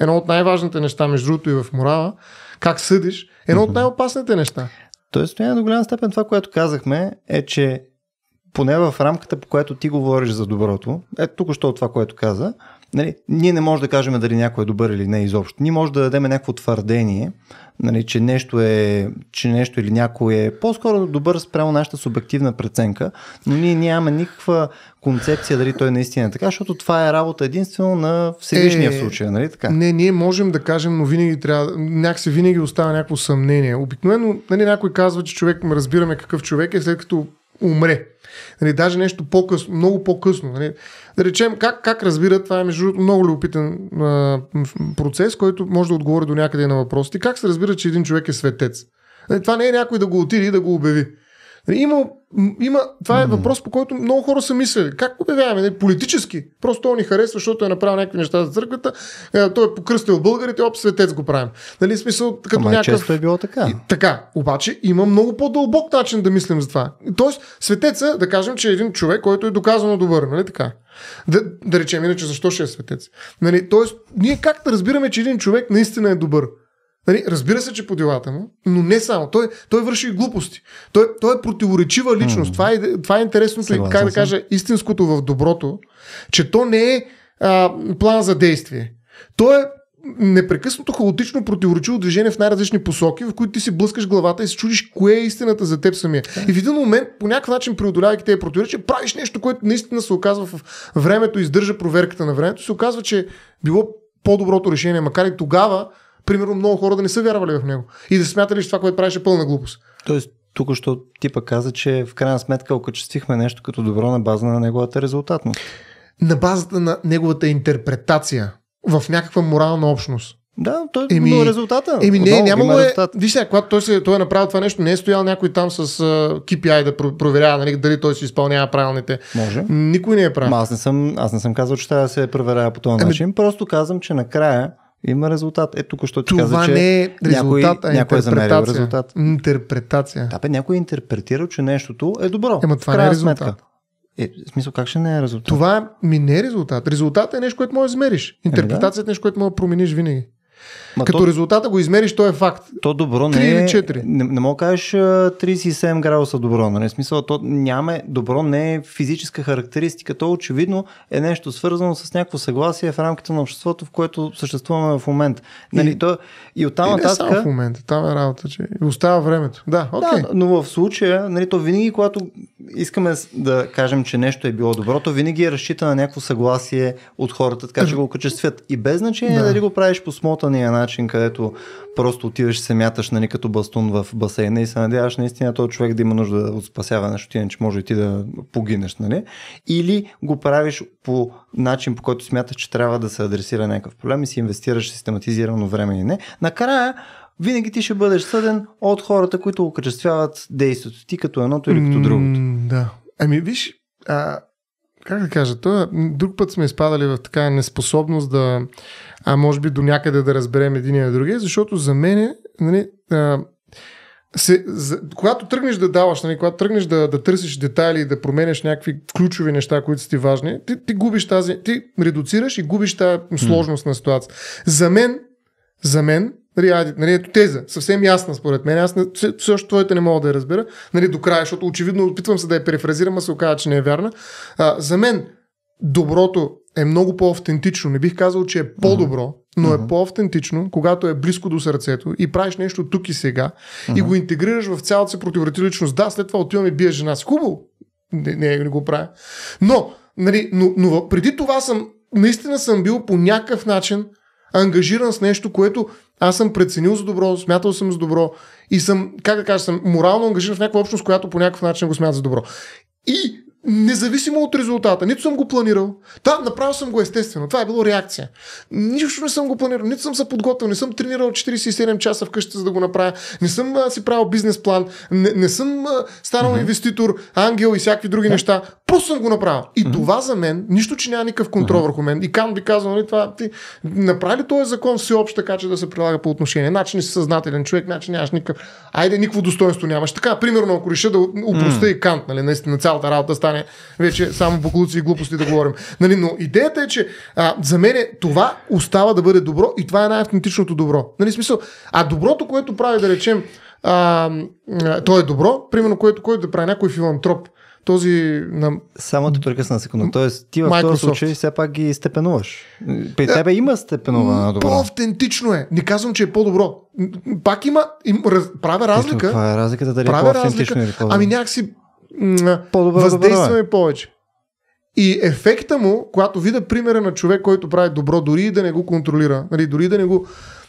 едно от най-важните неща, между другото и в морала, как съдиш, е едно от най-опасните неща.
Тоест, до голяма степен това, което казахме, е, че поне в рамката, по която ти говориш за доброто, е тук още от това, което каза, нали, ние не можем да кажем дали някой е добър или не изобщо. Ние може да дадем някакво твърдение, нали, че, нещо е, че нещо или някой е по-скоро добър спрямо нашата субективна преценка, но ние нямаме никаква концепция дали той наистина е
така, защото това е работа единствено на Всевишния е, случай, нали така? Не, ние можем да кажем, но винаги трябва, някакси винаги остава някакво съмнение. Обикновено нали, някой казва, че човек, разбираме какъв човек е, след като умре. Нали, даже нещо по-късно, много по-късно. Нали. Да речем, как, как разбира, това е между другото много любопитен а, процес, който може да отговори до някъде на въпросите. Как се разбира, че един човек е светец? Нали, това не е някой да го отиде и да го обяви. Има, има, това е въпрос, по който много хора са мислили. Как обявяваме? Не? Политически. Просто он ни харесва, защото е направил някакви неща за църквата. Е, той е покръстил българите, оп, светец го правим. Нали, смисъл, като Ама някакъв... често е било така. И, така. Обаче има много по-дълбок начин да мислим за това. Тоест, светеца, да кажем, че е един човек, който е доказано добър, нали така? Да, да речем, иначе защо ще е светец? Нали, тоест, ние как да разбираме, че един човек наистина е добър? Нали, разбира се, че по делата му, но не само. Той, той върши и глупости. Той, той е противоречива личност. Mm. Това, е, това е интересното, Съгласен как да кажа, истинското в доброто, че то не е а, план за действие. То е непрекъснато хаотично противоречиво движение в най-различни посоки, в които ти си блъскаш главата и се чудиш кое е истината за теб самия. Yeah. И в един момент, по някакъв начин, преодолявайки тези противоречия, правиш нещо, което наистина се оказва в времето, издържа проверката на времето, се оказва, че било по-доброто решение, макар и тогава примерно много хора да не са вярвали в него и да смятали, че това, което правеше, е пълна глупост. Тоест, тук, що
ти пък каза, че в крайна сметка окачествихме нещо като добро на база на неговата резултатност.
На базата на неговата интерпретация в някаква морална общност. Да, той е но резултата. Еми не, няма е. Резултат. Виж сега, когато той, се, той е направил това нещо, не е стоял някой там с uh, KPI да проверява нали, дали той си изпълнява правилните. Може. Никой не е правил. Аз не съм,
аз не съм казал, че трябва да се проверява по този ами... начин. Просто казвам, че накрая има резултат. Ето, тук, що ти Това каза, че не е резултат, някой, а някой е замерил резултат. Интерпретация. Да, бе, някой е
интерпретирал, че нещото е добро. Ема това не е резултат. Сметка. Е, в смисъл, как ще не е резултат? Това ми не е резултат. Резултат е нещо, което можеш да измериш. Интерпретацията е нещо, което можеш да промениш винаги. Ма Като то... резултата го измериш, то е факт. То добро не е. 4. Не, не мога да кажеш 37
градуса добро. но нали? е Смисъл, то няма, добро не е физическа характеристика. То очевидно е нещо свързано с някакво съгласие в рамките на обществото, в което съществуваме в момента. Нали, то, и оттам нататък. Не само в
момента, там е работа, че остава времето. Да, okay. да
но в случая, нали, то винаги, когато искаме да кажем, че нещо е било добро, то винаги е разчита на някакво съгласие от хората, така че е, го окачествят. И без значение да. дали го правиш по смотания начин, където просто отиваш и се мяташ нали, като бастун в басейна и се надяваш наистина този човек да има нужда от спасяване, защото иначе може и ти да погинеш. Нали? Или го правиш по начин, по който смяташ, че трябва да се адресира някакъв проблем и си инвестираш систематизирано време и не. Накрая винаги ти ще бъдеш съден от хората, които окачествяват действието
ти като едното или като другото. Mm, да. Ами виж, а, как да кажа, то е, друг път сме изпадали в така неспособност да, а може би до някъде да разберем един и другия, защото за мен нали, а, се, за, когато тръгнеш да даваш, нали, когато тръгнеш да, да търсиш детайли и да променеш някакви ключови неща, които са ти важни, ти, ти губиш тази, ти редуцираш и губиш тази сложност mm. на ситуация. За мен, за мен, Нали, ади, нали, ето теза, съвсем ясна според мен. Аз също твоята не мога да я разбера нали, до края, защото очевидно опитвам се да я перефразирам, а се оказа, че не е вярна. А, за мен доброто е много по-автентично. Не бих казал, че е по-добро, но uh-huh. е по-автентично, когато е близко до сърцето и правиш нещо тук и сега uh-huh. и го интегрираш в цялата си противоречивост. Да, след това отивам и бия жена си. Хубаво. Не, не, не го правя. Но, нали, но, но преди това съм, наистина съм бил по някакъв начин ангажиран с нещо, което аз съм преценил за добро, смятал съм за добро и съм, как да кажа, съм морално ангажиран в някаква общност, която по някакъв начин го смята за добро. И Независимо от резултата. Нито съм го планирал. Да, направил съм го естествено. Това е било реакция. Нищо не съм го планирал. Нито съм се подготвил. Не съм тренирал 47 часа вкъщи, за да го направя. Не съм а, си правил бизнес план. Не, не съм а, станал mm-hmm. инвеститор, ангел и всякакви други yeah. неща. Просто съм го направил. И mm-hmm. това за мен, нищо, че няма никакъв контрол mm-hmm. върху мен. И кам би казал, нали, това ти направи ли този закон всеобщ, така че да се прилага по отношение. Значи не си съзнателен човек, значи нямаш никакъв. Айде, никакво достоинство нямаш. Така, примерно, ако реша да упростя mm-hmm. и Кант, нали, наистина цялата работа става стане вече само буклуци и глупости да говорим. Нали, но идеята е, че а, за мен е, това остава да бъде добро и това е най-автентичното добро. Нали, смисъл, а доброто, което прави, да речем, а, а, то е добро, примерно, което който да прави някой филантроп този... На... Само да прекъсна секунда. Тоест, ти в този случай
все пак ги степенуваш. При е, тебе има степенува на добро.
По-автентично е. Не казвам, че е по-добро. Пак има... Им, раз, правя разлика. това е
разликата дали е по-автентично разлика, или по-добро. Ами
някакси въздействаме повече. И ефекта му, когато видя примера на човек, който прави добро, дори и да не го контролира, нали, дори да не го...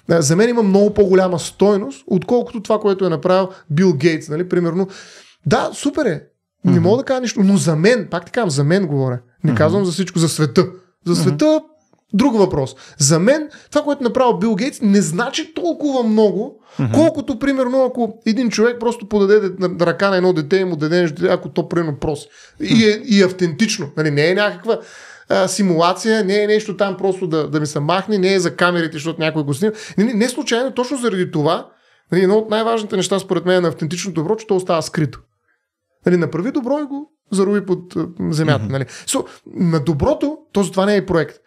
За мен има много по-голяма стойност, отколкото това, което е направил Бил Гейтс, нали, примерно. Да, супер е. Не мога да кажа нищо, но за мен, пак ти казвам, за мен говоря. Не казвам за всичко, за света. За света mm-hmm Друг въпрос. За мен това, което е направил Бил Гейтс, не значи толкова много, mm-hmm. колкото, примерно, ако един човек просто подаде ръка на едно дете и му даде нещо, ако то, примерно, прос. И е, и е автентично. Нали, не е някаква а, симулация, не е нещо там просто да, да ми се махне, не е за камерите, защото някой го снима. Не, не, не случайно, точно заради това, нали, едно от най-важните неща, според мен, е на автентичното добро, че то остава скрито. Нали, направи добро и го заруби под земята. Mm-hmm. Нали. So, на доброто, то за това не е проект.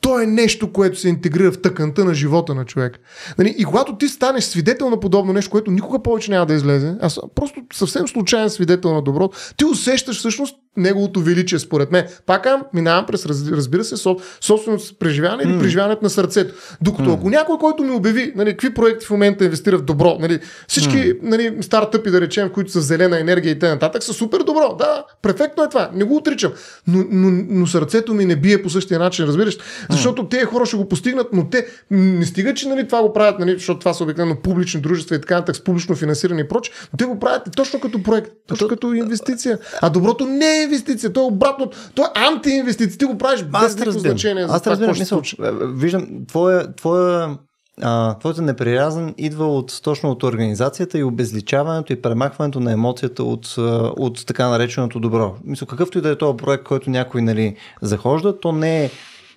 То е нещо, което се интегрира в тъканта на живота на човек. Нали? И когато ти станеш свидетел на подобно нещо, което никога повече няма да излезе, аз просто съвсем случайен свидетел на доброто, ти усещаш всъщност неговото величие, според мен. Пак минавам през, разбира се, собственост собственото преживяване mm. или преживяването на сърцето. Докато mm. ако някой, който ми обяви, нали, какви проекти в момента инвестира в добро, нали, всички mm. нали, стартъпи, да речем, които са зелена енергия и т.н., са супер добро. Да, перфектно е това. Не го отричам. Но, но, но сърцето ми не бие по същия начин, разбираш? Защото mm. тези хора ще го постигнат, но те не стига, че нали, това го правят, нали, защото това са обикновено публични дружества и така нататък, с публично финансиране и проче, те го правят точно като проект, точно като инвестиция. А доброто не е е инвестиция, то е обратно. То е антиинвестиция. Ти го правиш без никакво значение. Аз за разбирам, мисъл,
е, е, виждам, твоя, твоя а, твоята неприрязан идва от точно от организацията и обезличаването и премахването на емоцията от, е, от така нареченото добро. Мисля, какъвто и да е този проект, който някой нали, захожда, то не е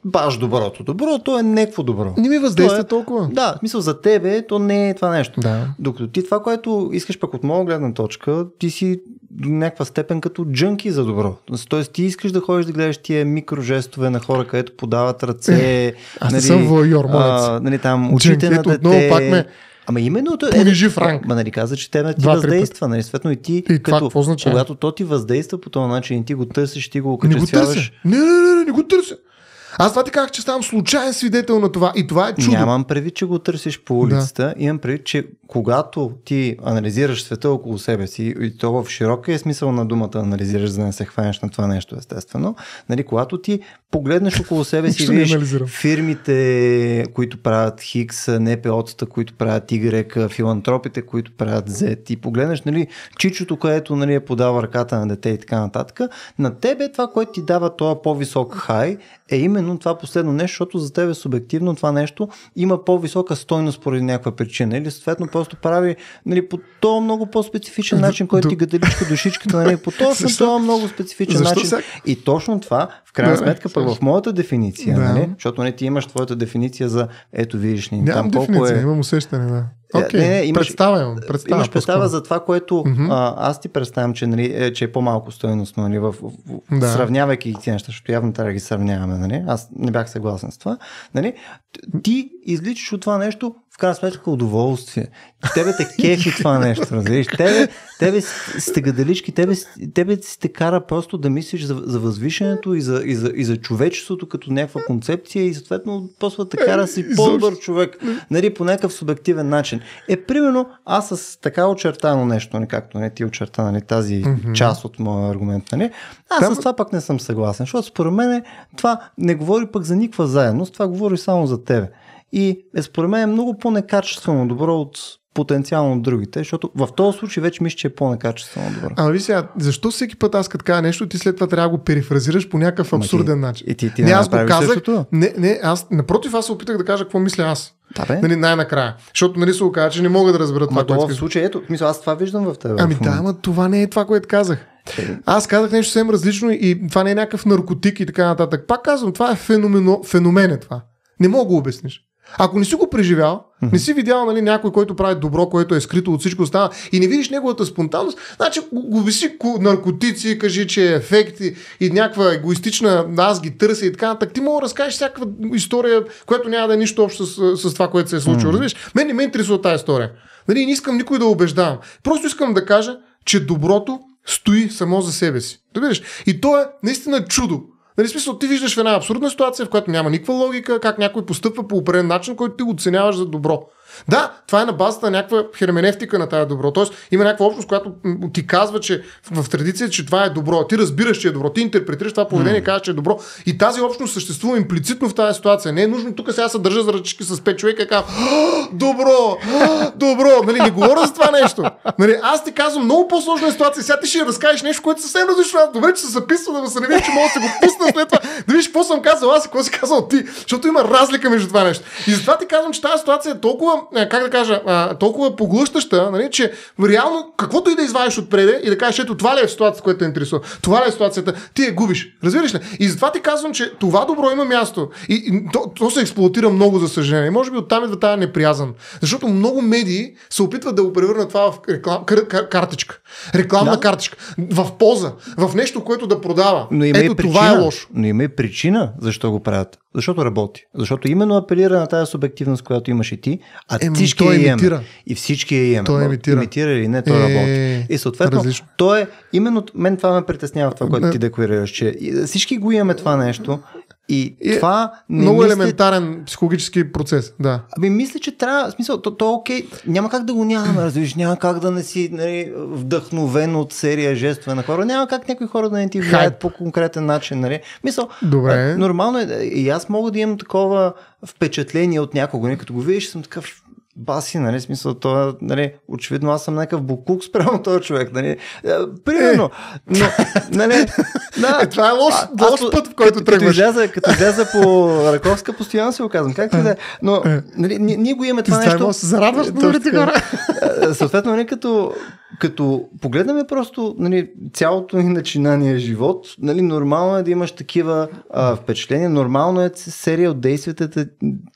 баш доброто. добро, то е някакво добро. Не ми въздейства е, толкова. Да, смисъл, за тебе то не е това нещо. Да. Докато ти това, което искаш пък от моя гледна точка, ти си до някаква степен като джънки за добро. Тоест ти искаш да ходиш да гледаш тия микрожестове на хора, където подават ръце. Аз нали, не съм а, нали, там очите на дете. Отново пак ме, Ама именно той. е. е, Франк. Ма нали каза, че те ти Два, въздейства. Нали, светно и ти, и като, това, какво означава? когато то ти въздейства по този начин, ти го търсиш, ти го окачествяваш.
Не го търся. Не, не, не, не, не го търся. Аз това ти казах, че ставам случайен свидетел на това и това е чудо. Нямам предвид, че го
търсиш по улицата. Да. Имам предвид, че когато ти анализираш света около себе си и то в широкия смисъл на думата анализираш, за да не се хванеш на това нещо, естествено. Нали, когато ти погледнеш около себе си и [laughs] видиш фирмите, които правят Хикс, НПО-тата, които правят Y, филантропите, които правят Z и погледнеш нали, чичото, което нали, е подава ръката на дете и така нататък, на тебе това, което ти дава това по-висок хай е именно именно това последно нещо, защото за тебе субективно това нещо има по-висока стойност поради някаква причина. Или съответно просто прави нали, по то много по-специфичен начин, който ти гаделичка душичката, нали, по [laughs] точно това много специфичен Защо начин. Сега? И точно това, в крайна да, сметка, пък в моята дефиниция, да. нали, защото не нали, ти имаш твоята дефиниция за ето видиш ни. Нали, Нямам там колко дефиниция, е... имам
усещане, да. Okay. Е, не, не, имаш, представям, представям, имаш представа по-скоро. за
това, което mm-hmm. а, аз ти представям, че, нали, е, че е по-малко стоеностно, нали, в, в, да. сравнявайки ги тези неща, защото явно трябва да ги сравняваме. Нали, аз не бях съгласен с това. Нали, ти изличаш от това нещо в крайна сметка удоволствие. Тебе те кефи [laughs] това нещо, разбираш. Тебе, тебе стегаделички, тебе, тебе си те кара просто да мислиш за, за възвишенето и за, и, за, и за човечеството като някаква концепция и съответно просто те кара си е, по-добър човек, нали, по някакъв субективен начин. Е, примерно, аз с така очертано нещо, не нали, както не нали, ти очерта, нали, тази mm-hmm. част от моя аргумент, нали, аз Там... с това пък не съм съгласен, защото според мен това не говори пък за никаква заедност, това говори само за тебе и е, според мен е много по-некачествено добро от потенциално другите, защото в този случай вече мисля, че е по-некачествено
добро. Ама ви сега, защо всеки път аз като кажа нещо, ти след това трябва да го перифразираш по някакъв абсурден Ама ти, начин? И ти, ти не, аз го казах. Не, не, аз, напротив, аз се опитах да кажа какво мисля аз. Да, бе. Нали, най-накрая. Защото нали се оказва, че не мога да разбера това. това в случай, ето, мисля, аз това виждам в теб. Ами да, ама това не е това, което казах. Е. Аз казах нещо съвсем различно и това не е някакъв наркотик и така нататък. Пак казвам, това е феномено, феномен е това. Не мога да го обясниш. Ако не си го преживял, не си видял нали, някой, който прави добро, което е скрито от всичко остана, и не видиш неговата спонтанност, значи го виси наркотици, кажи, че е ефекти и някаква егоистична, аз ги търся и така нататък. Ти мога да разкажеш всякаква история, която няма да е нищо общо с, с това, което се е случило. Mm-hmm. Разбираш? Мен не ме интересува тази история. Нали, не искам никой да убеждавам. Просто искам да кажа, че доброто стои само за себе си. Разбираш? И то е наистина чудо. Нали, смисъл, ти виждаш в една абсурдна ситуация, в която няма никаква логика, как някой постъпва по определен начин, който ти оценяваш за добро. Да, това е на базата на някаква херменевтика на тая добро. Тоест има някаква общност, която ти казва, че в, традицията, традиция, че това е добро. Ти разбираш, че е добро. Ти интерпретираш това поведение, mm. казваш, че е добро. И тази общност съществува имплицитно в тази ситуация. Не е нужно тук сега се държа за ръчки с пет човека и казвам, добро, добро. Нали, не говоря за това нещо. Нали, аз ти казвам, много по-сложна е ситуация. Сега ти ще разкажеш нещо, което съвсем различно. Добре, че се записва, да се не види, че мога да се го пусна след това. Да видиш какво съм казал аз и какво си казал ти. Защото има разлика между това нещо. И затова ти казвам, че тази ситуация е толкова как да кажа, а, толкова поглъщаща, нали, че реално каквото и да извадиш отпреде и да кажеш, ето това ли е ситуацията, която те интересува, това ли е ситуацията, ти я губиш. Разбираш ли? И затова ти казвам, че това добро има място. И, и то, то, се експлуатира много, за съжаление. И може би оттам идва тази неприязан. Защото много медии се опитват да го превърнат това в реклам, кър, кър, картичка. Рекламна да. картичка. В поза, В нещо, което да продава. Но има ето и причина, това е лошо.
Но има и причина защо го правят. Защото работи. Защото именно апелира на тази субективност, която имаш и ти, а е, всички я имаме. И всички я имаме. Той имитира. имитира или не, той е, работи. И съответно, различно. той е, именно мен това ме притеснява, това, което ти декорираш. че всички го имаме това нещо, и, и е това не много мисля... елементарен
психологически процес, да.
Ами, мисля, че трябва, в смисъл, то, то е окей, няма как да го нямаме, [clears throat] разбираш, няма как да не си нали, вдъхновен от серия жестове на хора, няма как някои хора да не ти влияят по конкретен начин, нали. Мисъл, Добре. А, нормално е, и аз мога да имам такова впечатление от някого, не нали, като го видиш, съм такъв, баси, нали, смисъл, той нали, очевидно аз съм някакъв букук спрямо [laughs] този човек, нали, е, примерно, е. но, нали, да, е, това е лош, а, лош път, в който тръгваш. Като като изляза по Раковска, постоянно се оказвам, както и да е. но, нали, ние, го имаме това нещо. Ти се зарадваш ти хора. Съответно, нали, като като погледнем просто нали, цялото ни начинание живот, нали, нормално е да имаш такива а, впечатления, нормално е серия от действията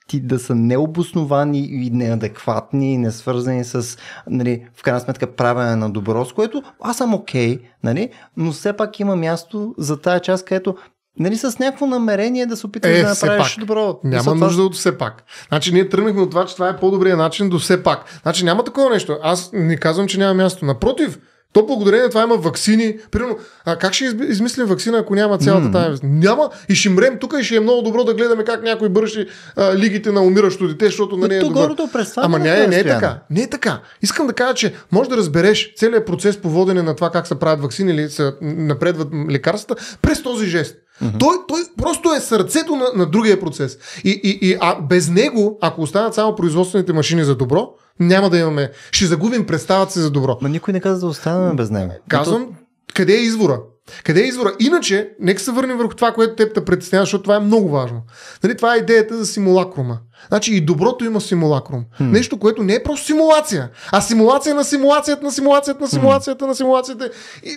ти да са необосновани и неадекватни и несвързани с, нали, в крайна сметка, правене на добро, с което аз съм окей, okay, нали, но все пак има място за тая част, където Нали с някакво намерение да се опитваш е, да направиш пак. добро. Няма това... нужда
от все пак. Значи ние тръгнахме от това, че това е по-добрия начин до все пак. Значи няма такова нещо. Аз не казвам, че няма място. Напротив, то благодарение на това има вакцини. Примерно, а как ще измислим вакцина, ако няма цялата mm. тази? Няма и ще мрем тук и ще е много добро да гледаме как някой бърши а, лигите на умиращо дете, защото на нали, нея е добър. Ама не, не, не е така. Не е така. Искам да кажа, че може да разбереш целият процес по водене на това как се правят вакцини или се напредват лекарствата през този жест. Mm-hmm. Той, той просто е сърцето на, на другия процес. И, и, и а без него, ако останат само производствените машини за добро, няма да имаме. Ще загубим представата си за добро. Но никой не каза да останем без него. Казвам, то... къде е извора? Къде е извора? Иначе, нека се върнем върху това, което теб те притеснява, защото това е много важно. Нали, това е идеята за симулакрума. Значи и доброто има симулакрум. Хм. Нещо, което не е просто симулация, а симулация на симулацията, на симулацията, на симулацията, на симулацията. И,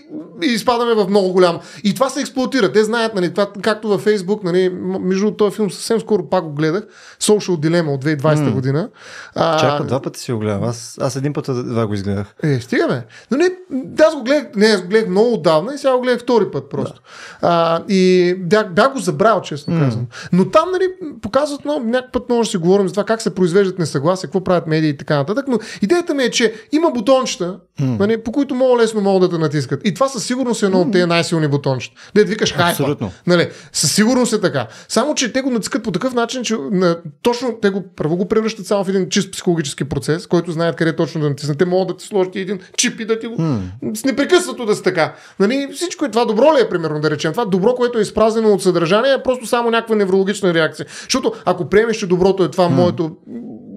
и изпадаме в много голям. И това се експлуатира. Те знаят, нали, това, както във Фейсбук, нали, между другото, този филм съвсем скоро пак го гледах. Social Dilemma от 2020 година. А... Чакай, два пъти си го гледам. Аз, аз един път два го изгледах. Е, стигаме. Но не, да, аз го гледах, не, аз го гледах много отдавна и сега го гледах втори път просто. Да. А, и бях, бях го забрал, честно казвам. Но там, нали, показват много, някакъв път много може да си говорим за това как се произвеждат несъгласия, какво правят медии и така нататък, но идеята ми е, че има бутончета, mm. не, нали, по които много лесно могат да те натискат. И това със сигурност е едно mm. от тези най-силни бутончета. Да викаш хайпа. Абсолютно. Нали, със сигурност е така. Само, че те го натискат по такъв начин, че на, точно те го първо го превръщат само в един чист психологически процес, който знаят къде точно да натиснат. Те могат да ти сложат един чип и да ти го... Mm. С непрекъснато да си така. Нали, всичко е това добро ли е, примерно, да речем. Това добро, което е изпразено от съдържание, е просто само някаква неврологична реакция. Защото ако приемеш, че доброто защото е това mm. моето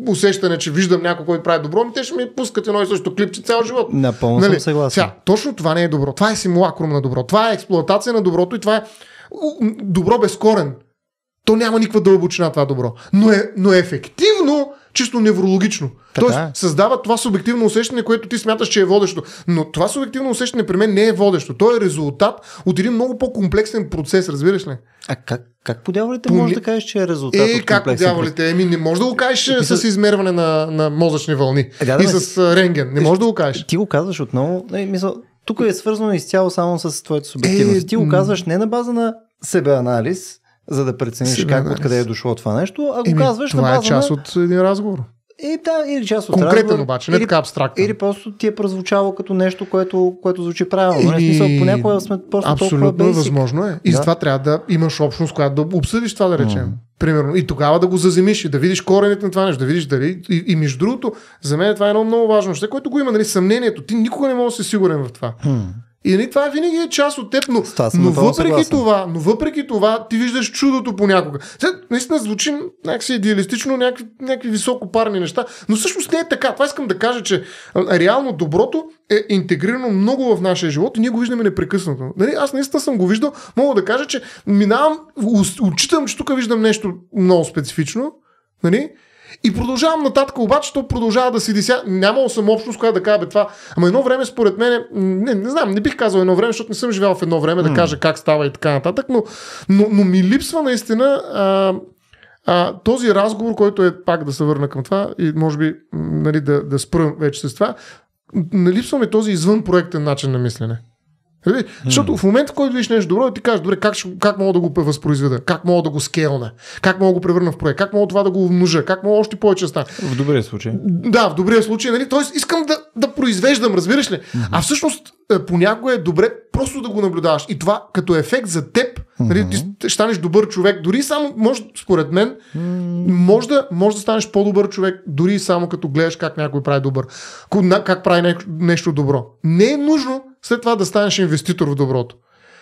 усещане, че виждам някой, който прави добро, ми те ще ми пускат едно и също клипче цял живот. Напълно нали? съм съгласен. Сега, точно това не е добро. Това е симулакрум на добро. Това е експлуатация на доброто и това е добро безкорен. То няма никаква дълбочина това добро. Но е, но е ефективно чисто неврологично. Така. Тоест, е. създава това субективно усещане, което ти смяташ, че е водещо. Но това субективно усещане при мен не е водещо. То е резултат от един много по-комплексен процес, разбираш ли? А как, как по дяволите по... можеш да кажеш, че е резултат? Е, от как по дяволите? Еми, не можеш да го кажеш с... с измерване на, на мозъчни вълни е, да, да, и с рентген. Не можеш да го кажеш. Ти го казваш отново. Е, мисъл, тук е
свързано изцяло само с твоето субективност. Е, ти го казваш не на база на себеанализ, за да прецениш как, откъде е дошло това нещо, а го Еми, казваш това е на база е част на... от един разговор. И да, или част от Конкретен разговор, обаче, не или, така абстрактно. Или просто ти е прозвучало като нещо, което, което звучи правилно. И... Нали? Не смисъл, понякога сме просто Абсолютно толкова възможно е. И да. затова
трябва да имаш общност, която да обсъдиш това, да речем. Mm. Примерно. И тогава да го заземиш и да видиш корените на това нещо, да видиш дали. И, и между другото, за мен това е едно много важно нещо, което го има, нали, съмнението. Ти никога не можеш да си сигурен в това. Mm. И нали, това винаги е част от теб, но, но, въпреки това, но въпреки това ти виждаш чудото понякога. Сега, наистина звучи някакси идеалистично, някакви, някакви високопарни неща, но всъщност не е така. Това искам да кажа, че реално доброто е интегрирано много в нашия живот и ние го виждаме непрекъснато. Нали, аз наистина съм го виждал, мога да кажа, че минавам, учитам, че тук виждам нещо много специфично, нали, и продължавам нататък, обаче то продължава да си дися. Нямал съм общност, която да кажа, това. Ама едно време, според мен, не, не знам, не бих казал едно време, защото не съм живял в едно време, mm. да кажа как става и така нататък, но, но, но ми липсва наистина а, а, този разговор, който е, пак да се върна към това и може би нали, да, да спра вече с това, липсва ми този проектен начин на мислене. Нали? Защото в момента, в който видиш нещо добро, ти кажеш, добре, как, как мога да го възпроизведа? Как мога да го скелна? Как мога да го превърна в проект? Как мога това да го умножа? Как мога още повече да стане? В добрия случай. Да, в добрия случай. Нали? Тоест, искам да, да произвеждам, разбираш ли? Mm-hmm. А всъщност, е, понякога е добре просто да го наблюдаваш. И това като ефект за теб, mm-hmm. ти станеш добър човек. Дори само, може, според мен, може да, може да станеш по-добър човек, дори само като гледаш как някой прави добър. Как прави нещо добро. Не е нужно след това да станеш инвеститор в доброто.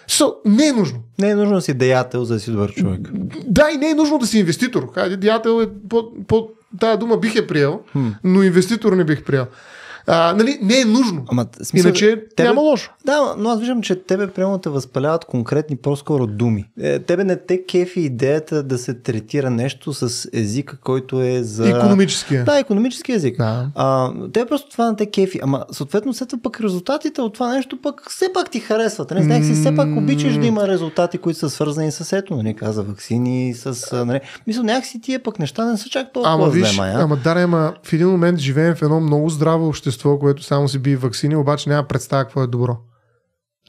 So, не е нужно. Не е нужно да си деятел, за да си добър човек. Да, и не е нужно да си инвеститор. Хайде, деятел е по, по тая дума бих е приел, hmm. но инвеститор не бих приел. А, нали, не е нужно. Ама, смисъл, Иначе тебе, няма лошо. Да,
но аз виждам, че тебе прямо те възпаляват конкретни по-скоро думи. Е, тебе не те кефи идеята да се третира нещо с езика, който е за... Економическия. Да, економически език. Да. А, те просто това не те кефи. Ама съответно след това пък резултатите от това нещо пък все пак ти харесват. Не нали? знаех си, все пак обичаш да има резултати, които са свързани с ето, нали, каза вакцини, с... Нали, мисля, някакси тия пък неща не са чак толкова ама, виж, Ама,
да, ама в един момент живеем в едно много здраво общество вещество, което само си бие вакцини, обаче няма представа какво е добро.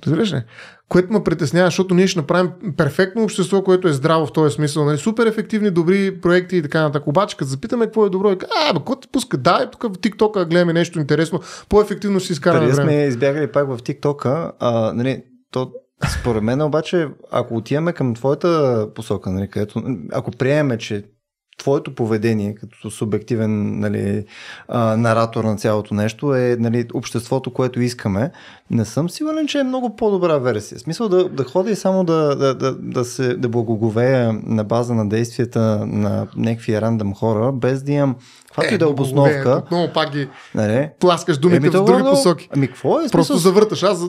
Разбираш ли? Което ме притеснява, защото ние ще направим перфектно общество, което е здраво в този смисъл. Нали? Супер ефективни, добри проекти и така нататък. Обаче, като запитаме какво е добро, е, а, бе, какво ти пуска? Да, е, тук в TikTok гледаме нещо интересно, по-ефективно си изкараме Ние сме
избягали пак в TikTok, нали, то според мен обаче, ако отиваме към твоята посока, нали, където, ако приемем, че твоето поведение като субективен нали, а, наратор на цялото нещо е нали, обществото, което искаме, не съм сигурен, че е много по-добра версия. В смисъл да, да ходя и само да, да, да, да, се, да благоговея на база на действията на някакви рандъм хора, без да имам каквато е, и да е обосновка.
Отново пак ги
нали? пласкаш думите е, в други посоки. Ами какво е? Смисъл? Просто завърташ.
Аз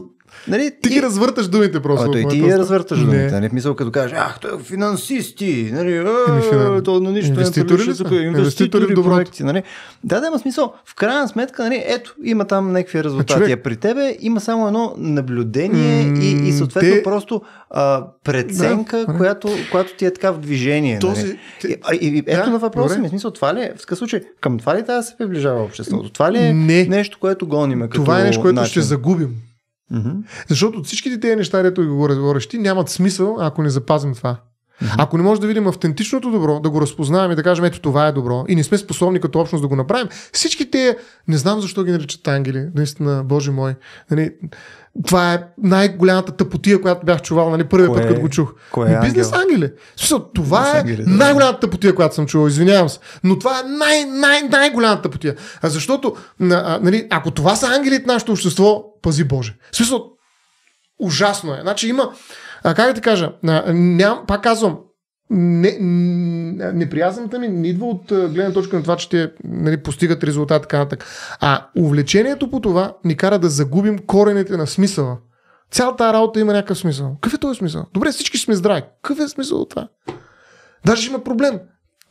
Нали, ти, и... ги развърташ думите просто. Е а, той ти ги развърташ думите.
Не в мисъл като кажеш, ах, той е
финансисти,
нали, а, то на нищо инвеститори, не тук, инвеститори в проекти. Нали. Да, да, има смисъл. В крайна сметка, нали, ето, има там някакви е, резултати. А при тебе има само едно наблюдение и, и съответно те... просто а, преценка, да, която, която ти е така в движение. Нали. Този... Нали. И, и, и, ето да, на въпроса ми, смисъл, това ли е, в случай, към това ли трябва да се приближава обществото? Това ли е
не. нещо, което гониме? това е нещо, което ще загубим. Mm-hmm. Защото всичките тези неща, дето го говориш ти, нямат смисъл, ако не запазим това. Mm-hmm. Ако не можем да видим автентичното добро, да го разпознаем и да кажем, ето това е добро, и не сме способни като общност да го направим, всички те, не знам защо ги наричат ангели, наистина, Боже мой. Нали, това е най-голямата тъпотия, която бях чувал, нали, първият път, като го чух. Кое е бизнес ангели. Смисъл, това е най-голямата тъпотия, която съм чувал, извинявам се. Но това е най- най- най-голямата тъпотия. А защото, а, нали, ако това са ангелите нашето общество, пази Боже. Смисъл, ужасно е. Значи има, а, как да ти кажа, а, ням, пак казвам, не, неприязната ми не идва от гледна точка на това, че те нали, постигат резултат, така нататък. А увлечението по това ни кара да загубим корените на смисъла. Цялата работа има някакъв смисъл. Какъв е този смисъл? Добре, всички сме здрави. Какъв е смисъл от това? Даже има проблем.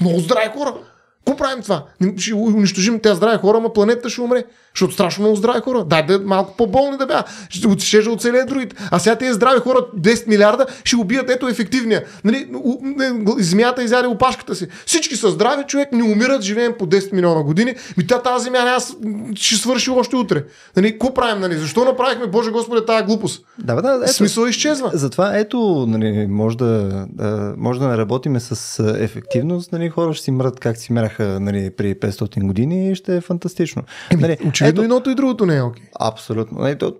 Много здрави хора. Какво правим това? Ще унищожим тези здрави хора, ама планетата ще умре. Защото страшно много здрави хора. Дай да е малко по-болни да бяха. Ще, ще, ще оцелее другите. А сега тези здрави хора, 10 милиарда, ще убият ето ефективния. Нали, земята изяде опашката си. Всички са здрави, човек не умират, живеем по 10 милиона години. Ми та, тази земя аз ще свърши още утре. Нали, какво правим? Нали? Защо направихме, Боже Господи, тази глупост? Да, да, ето, Смисъл
изчезва. Затова ето, нали, може да, да, може да работиме с ефективност. Нали, хора ще си мрат как си мрат бяха нали, при 500 години, ще е
фантастично. Еми, нали, очевидно едното и другото не е окей. Okay.
Абсолютно. Нали, то,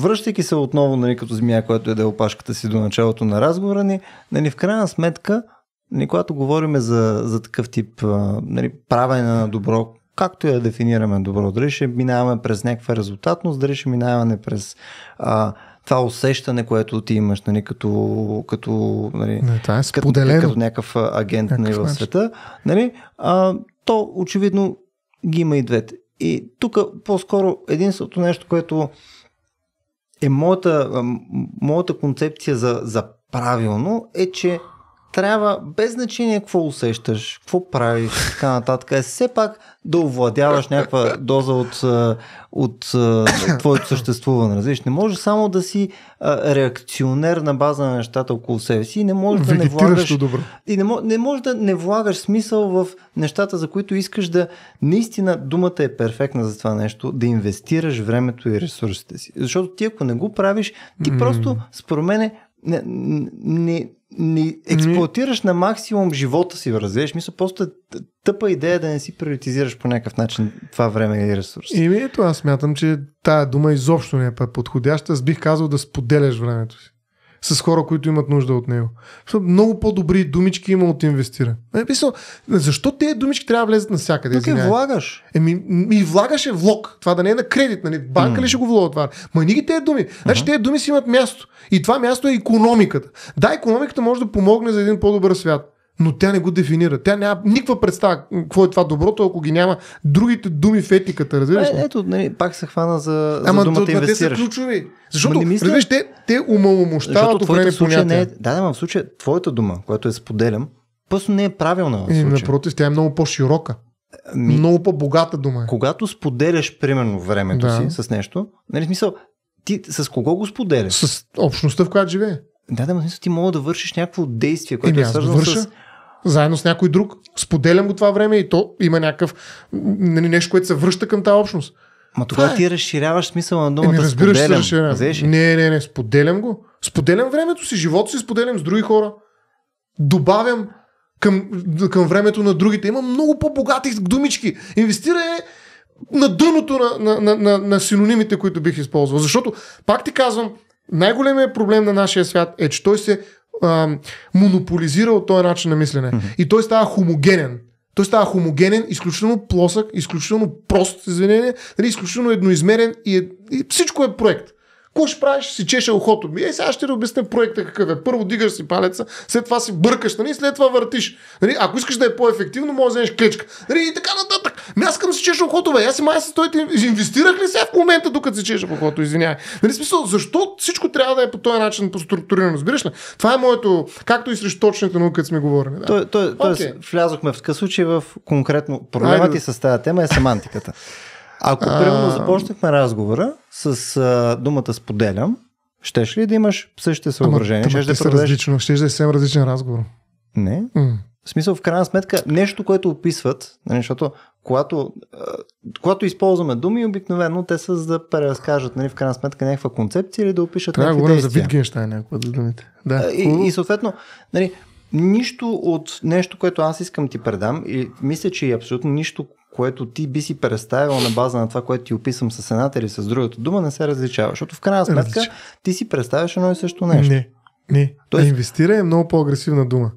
връщайки се отново нали, като змия, която е да опашката си до началото на разговора ни, нали, в крайна сметка, нали, когато говорим за, за такъв тип нали, правене на добро, както я дефинираме добро, дали ще минаваме през някаква резултатност, дали ще минаваме през а, това усещане, което ти имаш, нали, като, като, нали, не, това е като, като някакъв агент нали, в света, нали, а, то очевидно ги има и двете. И тук по-скоро единственото нещо, което е моята, моята концепция за, за правилно, е, че трябва, без значение какво усещаш, какво правиш, така нататък, е все пак да овладяваш някаква доза от, от, от твоето съществуване. Разбираш, не можеш само да си а, реакционер на база на нещата около себе си и не можеш да не влагаш. Добро. И не, мож, не можеш да не влагаш смисъл в нещата, за които искаш да. Наистина думата е перфектна за това нещо, да инвестираш времето и ресурсите си. Защото ти ако не го правиш, ти mm. просто, според мен, не, не, не ами- експлуатираш на максимум живота си, разбираш? Мисля, просто е тъпа идея да не си приоритизираш по някакъв начин това време и ресурс. И
ето аз смятам, че тая дума изобщо не е подходяща. Аз бих казал да споделяш времето си с хора, които имат нужда от него. Много по-добри думички има от инвестира. Е, защо тези думички трябва да влезат навсякъде? Тук е влагаш. Еми, и влагаш е влог. Това да не е на кредит, нали? Банка mm. ли ще го влога това? Ма ниги тези думи. Значи uh-huh. тези думи си имат място. И това място е економиката. Да, економиката може да помогне за един по-добър свят но тя не го дефинира. Тя няма никаква представа какво е това доброто, ако ги няма другите думи в етиката, разбираш ли? Е, ето, не,
нали, пак се хвана за, Ама, за думата то, инвестираш. Те са ключови.
Защото, мисля... разбираш, те, те умаломощават време понятие. Не е,
да, да, в случая твоята дума, която е споделям, просто не е правилна. Е, напротив,
тя е много по-широка. Ми, много по-богата дума е.
Когато споделяш, примерно, времето да. си с нещо, нали, смисъл, ти с кого го
споделяш? С общността, в която живее. Да, да, смисъл, ти мога да вършиш някакво действие, което е свързано с заедно с някой друг. Споделям го това време и то има някакъв нали, нещо, което се връща към тази общност. Ма тогава е. ти разширяваш смисъла на думата. Еми, разбираш, споделям. се разширявам. Не, не, не, споделям го. Споделям времето си, живота си споделям с други хора. Добавям към, към времето на другите. Има много по-богати думички. Инвестира е на дъното на, на, на, на, на синонимите, които бих използвал. Защото, пак ти казвам, най-големият проблем на нашия свят е, че той се а, монополизирал този начин на мислене. Mm-hmm. И той става хомогенен. Той става хомогенен, изключително плосък, изключително прост, извинение, нали, изключително едноизмерен и, е, и всичко е проект. Какво ще правиш? Си чеше ухото ми. Е, сега ще ти обясня проекта какъв е. Първо дигаш си палеца, след това си бъркаш, нали? след това въртиш. Нали? Ако искаш да е по-ефективно, може да вземеш клечка. Нали? И така нататък. Ми аз към си чеше ухото, бе. Аз си май се стойте. Инвестирах ли сега в момента, докато си чеше ухото? Извинявай. Нали? Смисъл, защо всичко трябва да е по този начин по структурирано? Разбираш ли? Това е моето, както и срещу точната науки, сме говорили. Да. то, то, okay.
влязохме в такъв случай в конкретно. Проблемът ти с тази тема е семантиката. Ако примерно започнахме разговора с а, думата споделям,
щеш ли да имаш
същите съображения? Ама, щеш да продължиш...
различно, ще да е съвсем различен разговор. Не. М-м.
В смисъл, в крайна сметка, нещо, което описват, нали, защото когато, когато използваме думи, обикновено те са за да преразкажат, нали, в крайна сметка, някаква концепция или да опишат
Трябва някакви да говорим за Витгенштайн, някаква да думите. Да. И, и,
съответно, нали, нищо от нещо, което аз искам ти предам, и мисля, че и е абсолютно нищо, което ти би си представил на база на това, което ти описам с едната или с другата дума, не се различава. Защото в крайна сметка Различ... ти
си представяш едно и също нещо. Не, не. Тоест... А инвестира е много по-агресивна дума.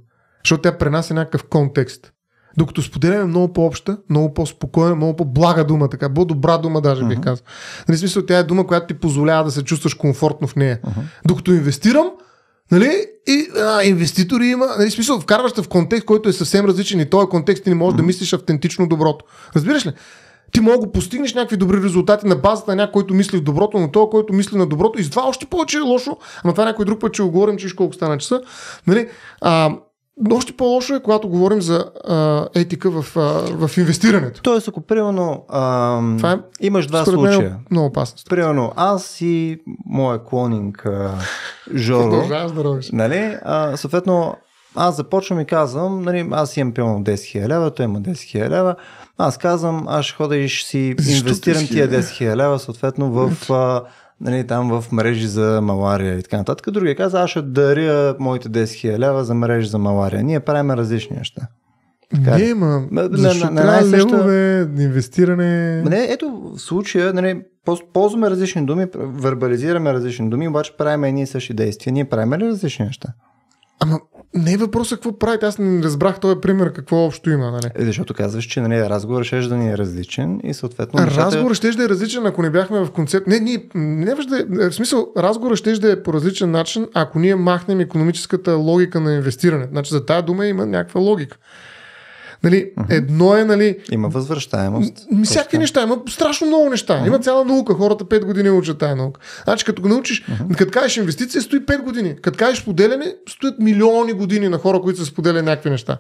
Защото тя пренася някакъв контекст. Докато споделяме е много по-обща, много по-спокойна, много по-блага дума, така, по-добра дума даже бих uh-huh. казал. Нали, смисъл, тя е дума, която ти позволява да се чувстваш комфортно в нея. Uh-huh. Докато инвестирам, Нали? И а, инвеститори има. Нали? Смисъл, вкарваш в контекст, който е съвсем различен и този контекст ти не можеш да мислиш автентично доброто. Разбираш ли? Ти мога да постигнеш някакви добри резултати на базата на някой, който мисли в доброто, но този, който мисли на доброто, и това още повече е лошо. Ама това някой друг път че го говорим, че колко стана часа. Нали? А, но още по-лошо е, когато говорим за а, етика в, а, в инвестирането. Тоест, ако примерно
а, е, имаш два случая. Мен, много опасност. Примерно аз и моя клонинг а, Жоро. нали, а, съответно, аз започвам и казвам, нали, аз имам примерно 10 000 лева, той има 10 000 лева. Аз казвам, аз ще ходя и ще си инвестирам тия 10 000 лева, съответно в... А, нали, там в мрежи за малария и така нататък. Другия каза, аз ще даря моите 10 000 лева за мрежи за малария. Ние правим различни неща. Така не, ма, на, защо на, на, на съща...
левове, инвестиране...
Не, ето в случая, нали, ползваме различни думи, вербализираме различни думи, обаче правим едни и същи действия. Ние правим ли различни неща?
Ама не е въпросът какво правите, аз
не разбрах този пример какво общо има. Нали? Е, защото казваш, че нали, разговор ще да ни е различен и съответно... Нещата... Разговор
ще да е различен, ако не бяхме в концепт. Не, ние, не да е, в смисъл, разговорът ще да е по различен начин, ако ние махнем економическата логика на инвестиране. Значи за тази дума има някаква логика. Нали, едно е, нали. Има възвръщаемост. М- всякакви неща, има страшно много неща. Uh-huh. Има цяла наука. Хората 5 години учат тая наука. Значи, като го научиш, uh-huh. като кажеш инвестиция, стои 5 години. Като кажеш поделяне, стоят милиони години на хора, които са споделяли някакви неща.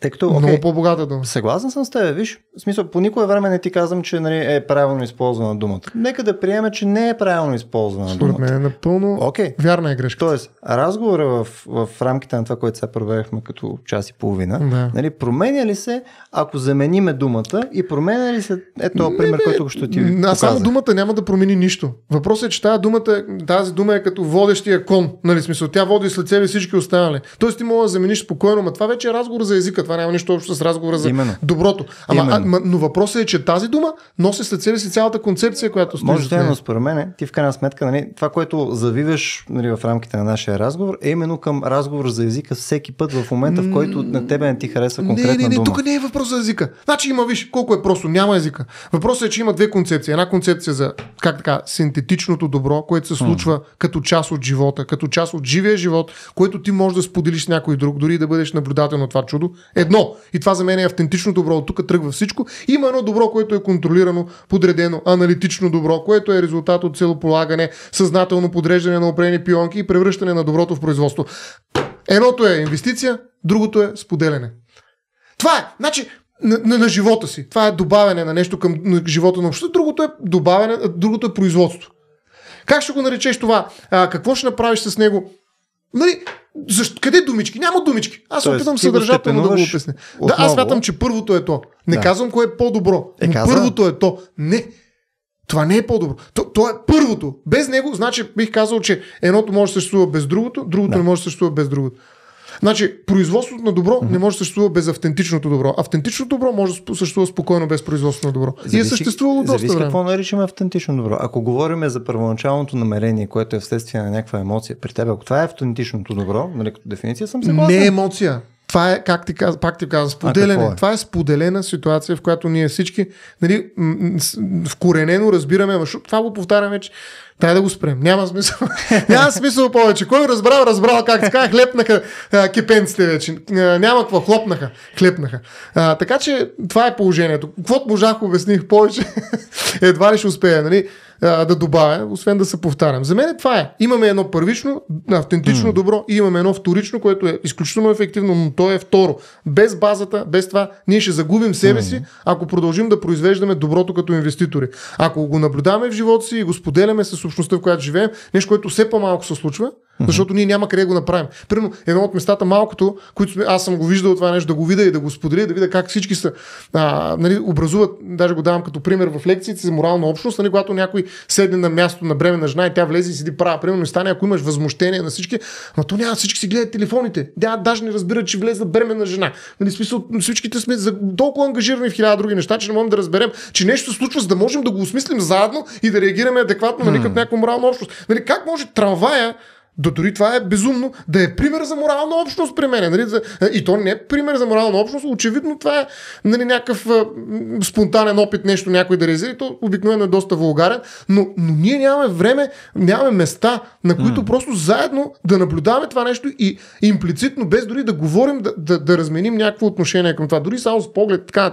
Тъй като, okay, много по-богата дума. Съгласен съм с теб, виж. В смисъл, по никое време не ти
казвам, че нали, е правилно използвана думата. Нека да приеме, че не е правилно използвана Според думата. Според мен е напълно okay. вярна е грешка. Тоест, разговора в, в рамките на това, което сега проверихме като час и половина, да. нали, променя ли се, ако замениме думата и променя ли се,
ето не, пример, бе, който ще ти А само думата няма да промени нищо. Въпросът е, че тази, думата, е- тази дума е като водещия кон, нали смисъл, тя води след себе всички останали. Тоест ти мога да замениш спокойно, но това вече е разговор за езика, това няма нищо общо с разговора за Именно. доброто. Ама Именно да, но въпросът е, че тази дума носи след себе си цялата концепция, която стои. Може да, е, но според мен, ти в крайна сметка, нали, това, което
завиваш нали, в рамките на нашия разговор, е именно към разговор за езика всеки път в момента, в
който на тебе не ти харесва конкретна Не, не, не, дума. тук не е въпрос за езика. Значи има, виж, колко е просто, няма езика. Въпросът е, че има две концепции. Една концепция за, как така, синтетичното добро, което се случва mm. като част от живота, като част от живия живот, което ти можеш да споделиш с някой друг, дори да бъдеш наблюдател на това чудо. Едно. И това за мен е автентично добро. От тук тръгва всичко всичко. Има едно добро, което е контролирано, подредено, аналитично добро, което е резултат от целополагане, съзнателно подреждане на определени пионки и превръщане на доброто в производство. Едното е инвестиция, другото е споделяне. Това е. Значи, на, на, на живота си. Това е добавяне на нещо към на живота на обществото. Другото е добавяне, другото е производство. Как ще го наречеш това? А, какво ще направиш с него? Нали, защо, къде думички? Няма думички. Аз Тоест, опитам съдържателно да го обясня. Да, аз смятам, че първото е то. Не да. казвам кое е по-добро. Е, но каза... първото е то. Не. Това не е по-добро. То, то е първото. Без него, значи бих казал, че едното може да съществува без другото, другото да. не може да съществува без другото. Значи, производството на добро не може да съществува без автентичното добро. Автентичното добро може да съществува спокойно без производството на добро. Зависи, и е съществувало доста зависи време. какво
наричаме автентично добро. Ако говорим за първоначалното намерение, което е вследствие на някаква емоция при теб, ако това е автентичното добро, нали, като дефиниция съм съгласен. Не е
емоция. Това е, как ти каз, пак ти казвам, споделене. Е? Това е споделена ситуация, в която ние всички нали, вкоренено разбираме, защото това го повтаряме, вече, трябва да го спрем. Няма смисъл. [laughs] Няма смисъл повече. Кой разбрал, разбрал, как така хлепнаха а, кипенците вече. А, няма какво, хлопнаха, хлепнаха. А, така че това е положението. Каквото можах обясних повече, [laughs] едва ли ще успея. Нали? да добавя, освен да се повтарям. За мен е това е. Имаме едно първично, автентично mm. добро и имаме едно вторично, което е изключително ефективно, но то е второ. Без базата, без това, ние ще загубим себе си, ако продължим да произвеждаме доброто като инвеститори. Ако го наблюдаваме в живота си и го споделяме с общността, в която живеем, нещо, което все по-малко се случва, защото ние няма къде да го направим. Примерно, едно от местата малкото, които аз съм го виждал това нещо, да го видя и да го споделя, да видя как всички са, а, нали, образуват, даже го давам като пример в лекциите за морална общност, нали, когато някой седне на място на бременна жена и тя влезе и седи права, примерно и стане, ако имаш възмущение на всички, ма то няма, всички си гледат телефоните. Тя даже не разбира, че влезе бременна жена. Нали, смисъл, всичките сме за толкова ангажирани в хиляда други неща, че не можем да разберем, че нещо се случва, за да можем да го осмислим заедно и да реагираме адекватно, нали, като някаква морална общност. Нали, как може трамвая до дори това е безумно да е пример за морална общност при мен. Нали? Е, и то не е пример за морална общност. Очевидно това е нали, някакъв е, спонтанен опит нещо някой да реализира. То обикновено е доста вулгарен. Но, но ние нямаме време, нямаме места, на които mm. просто заедно да наблюдаваме това нещо и имплицитно, без дори да говорим, да, да, да разменим някакво отношение към това. Дори само с поглед, така.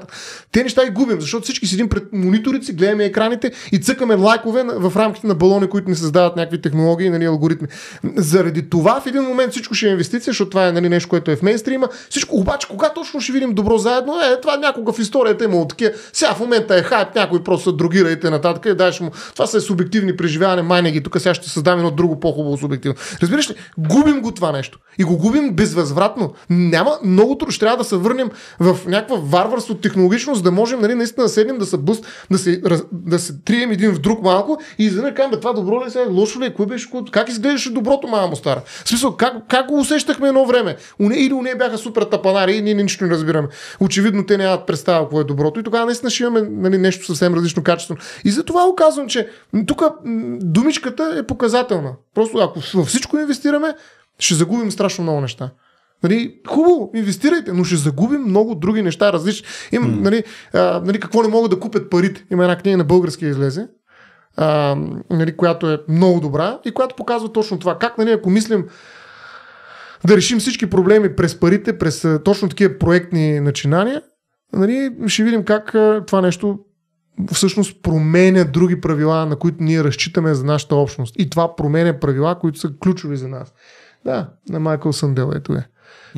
Те неща и губим, защото всички седим пред мониторици, гледаме екраните и цъкаме лайкове в рамките на балони, които ни създават някакви технологии, нали, алгоритми. Заради това в един момент всичко ще е инвестиция, защото това е нали, нещо, което е в мейнстрима. Всичко, обаче, кога точно ще видим добро заедно, е, това някога в историята е от такива. Сега в момента е хайп, някой просто другира и нататък и дай, му. Това са субективни преживявания, майне ги, тук сега ще създам едно друго по-хубаво субективно. Разбираш ли, губим го това нещо. И го губим безвъзвратно. Няма много труд. Ще трябва да се върнем в някаква варварство технологично, за да можем нали, наистина да седнем, да се буст, да се, да се трием един в друг малко и изведнъж кажем, това добро ли е, лошо ли е, кое беше, как изглеждаше добро защото мама му стара. В смисъл, как, как го усещахме едно време? Уне, или нея бяха супер тапанари и ние нищо не разбираме. Очевидно те нямат представа какво е доброто и тогава наистина ще имаме нали, нещо съвсем различно качество. И за това оказвам, че тук думичката е показателна. Просто ако във всичко инвестираме, ще загубим страшно много неща. Нали, хубаво, инвестирайте, но ще загубим много други неща различни. Им, mm. нали, а, нали, какво не могат да купят парите? Има една книга на български излезе, а, нали, която е много добра и която показва точно това. Как, нали, ако мислим да решим всички проблеми през парите, през точно такива проектни начинания, нали, ще видим как това нещо всъщност променя други правила, на които ние разчитаме за нашата общност. И това променя правила, които са ключови за нас. Да, на Майкъл Сандел, ето е.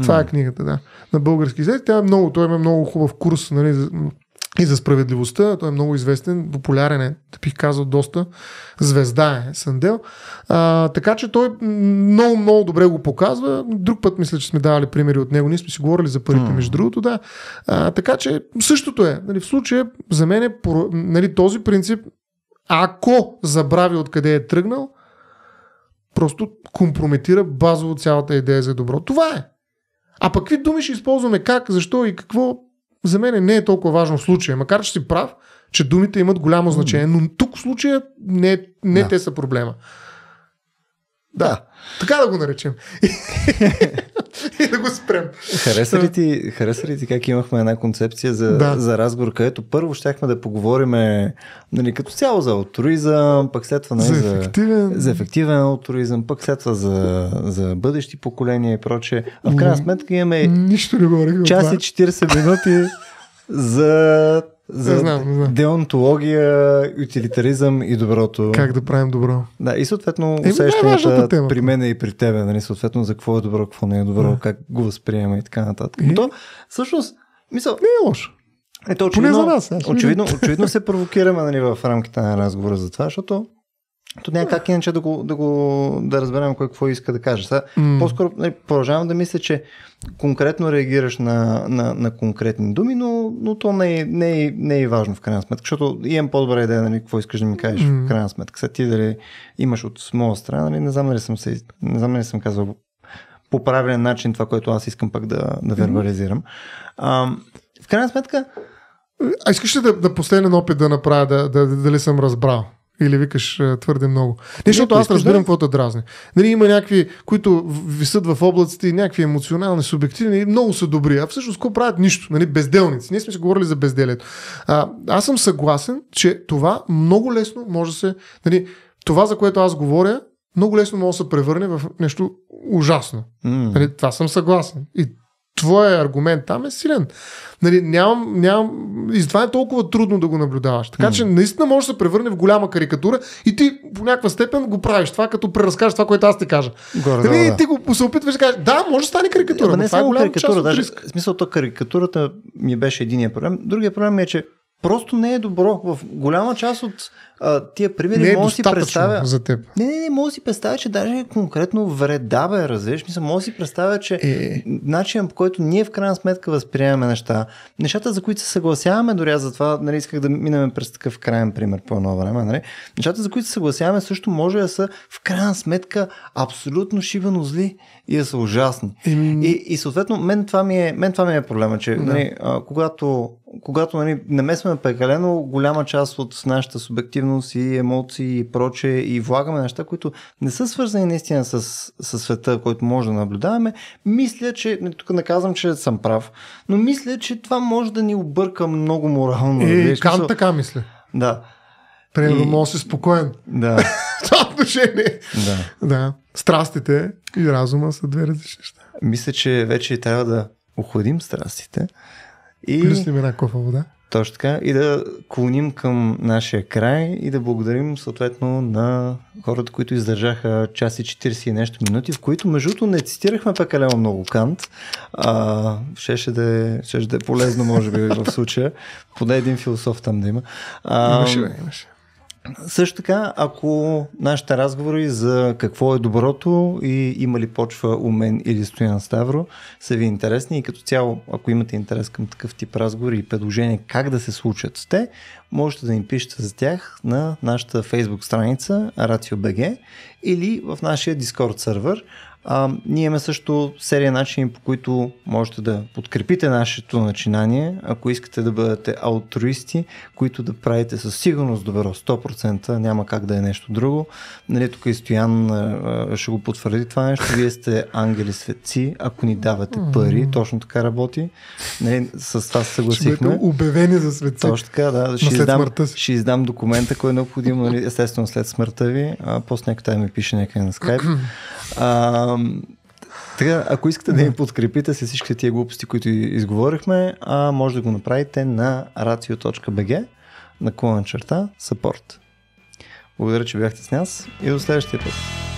Това mm. е книгата, да. На български език. Тя е много, той има много хубав курс нали, и за справедливостта. Той е много известен, популярен е, да бих казал доста. Звезда е Сандел. А, така че той много, много добре го показва. Друг път мисля, че сме давали примери от него. Ние сме си говорили за парите, mm. между другото, да. А, така че същото е. Нали, в случая, за мен е нали, този принцип, ако забрави откъде е тръгнал, просто компрометира базово цялата идея за добро. Това е. А пък какви думи ще използваме, как, защо и какво, за мен не е толкова важно в случая, макар че си прав, че думите имат голямо значение, но тук в случая не, е- не е да. те са проблема. Да. да. Така да го наречем. [laughs] и [laughs] да го спрем. Хареса ли,
ти, хареса ли ти как имахме една концепция за, да. за разговор, където първо щяхме да поговорим нали, като цяло за алтруизъм, пък след това нали, за, ефективен. за ефективен алтруизъм, пък след това за, за бъдещи поколения и прочее. А в крайна сметка имаме Нищо не говорих, час и 40 минути за за не знам, не знам. деонтология, утилитаризъм и доброто. Как да правим добро. Да, и съответно е, при мен и при тебе, нали, съответно за какво е добро, какво не е добро, да. как го възприема и така нататък. И? Е. Но то, всъщност, мисъл... Не е лошо. Ето, очевидно, Поне за нас. Очевидно, очевидно се провокираме нали, в рамките на разговора за това, защото то няма е как иначе да, го, да, го, да разберем кой какво иска да каже. Са, mm. По-скоро нали, продължавам да мисля, че конкретно реагираш на, на, на конкретни думи, но, но то не е, не, е, не е важно в крайна сметка, защото имам по-добра идея нали, какво искаш да ми кажеш mm. в крайна сметка. Сега ти дали имаш от моя страна, нали, не знам дали съм, се, не знам дали съм казал по правилен начин това, което аз искам пък да, да вербализирам.
А, в крайна сметка... А искаш ли да, да последен опит да направя, да, да, да, дали съм разбрал? или викаш е, твърде много. Не, защото аз разбирам какво да дразни. Нали, има някакви, които висят в облаците, някакви емоционални, субективни, много са добри, а всъщност какво правят? Нищо. Нали, безделници. Ние сме си говорили за безделието. А, аз съм съгласен, че това много лесно може да се... Нали, това, за което аз говоря, много лесно може да се превърне в нещо ужасно. Mm. Нали, това съм съгласен. И твоя аргумент там е силен. Нали, нямам, нямам, и това е толкова трудно да го наблюдаваш. Така mm. че наистина може да се превърне в голяма карикатура и ти по някаква степен го правиш това, като преразкажеш това, което аз ти кажа.
Горе, нали, да, да. Ти
го се опитваш да кажеш, да, може да стане карикатура. но не това е голяма карикатура, част даже, В
смисъл, то карикатурата ми беше единия проблем. Другия проблем е, че просто не е добро. В голяма част от а, тия примери не е може да си представя. За теб. Не, не, не, мога да си представя, че даже конкретно вреда бе, разбираш Мисля, мога да си представя, че е... начинът по който ние в крайна сметка възприемаме неща, нещата, за които се съгласяваме, дори аз за това нали, исках да минем през такъв крайен пример по едно време, нали? нещата, за които се съгласяваме, също може да са в крайна сметка абсолютно шибано зли и да са ужасни. Е... И, и съответно, мен това ми е, мен това ми е проблема, че да. нали, а, когато, когато нали, намесваме прекалено голяма част от нашата субективна активност и емоции и прочее и влагаме неща, които не са свързани наистина с, с света, който може да наблюдаваме, мисля, че, тук не казвам, че съм прав, но мисля, че това може да ни обърка много морално. Е, и, да Кан така мисля. Да.
Примерно, и... може си спокоен. Да. [laughs] това отношение. Да. да. Страстите и разума са две различни неща.
Мисля, че вече трябва да охладим страстите. И... ми е една кофа вода. Точно така. И да клоним към нашия край и да благодарим съответно на хората, които издържаха час и 40 и нещо минути, в които между другото не цитирахме прекалено много Кант. А, щеше, да е, ще да е полезно, може би, в случая. Поне един философ там да има. А, имаше, имаше. Също така, ако нашите разговори за какво е доброто и има ли почва у мен или Стоян Ставро са ви интересни и като цяло, ако имате интерес към такъв тип разговори и предложения как да се случат с те, можете да им пишете за тях на нашата Facebook страница RatioBG или в нашия Discord сервер. А, ние имаме също серия начини, по които можете да подкрепите нашето начинание, ако искате да бъдете аутруисти, които да правите със сигурност добро, 100%, няма как да е нещо друго. Нали, тук и Стоян ще го потвърди това нещо. Вие сте ангели светци, ако ни давате пари, точно така работи. Нали, с това се съгласихме.
обявени за светци. Точно така, да. Ще издам,
ще издам документа, който е необходим, нали, естествено след смъртта ви. А, после някой ми пише някъде на скайп. [clears throat] А, Ам, така, ако искате да ни подкрепите с всички тия глупости, които изговорихме, а може да го направите на racio.bg наклона черта support. Благодаря, че бяхте с нас и до следващия път.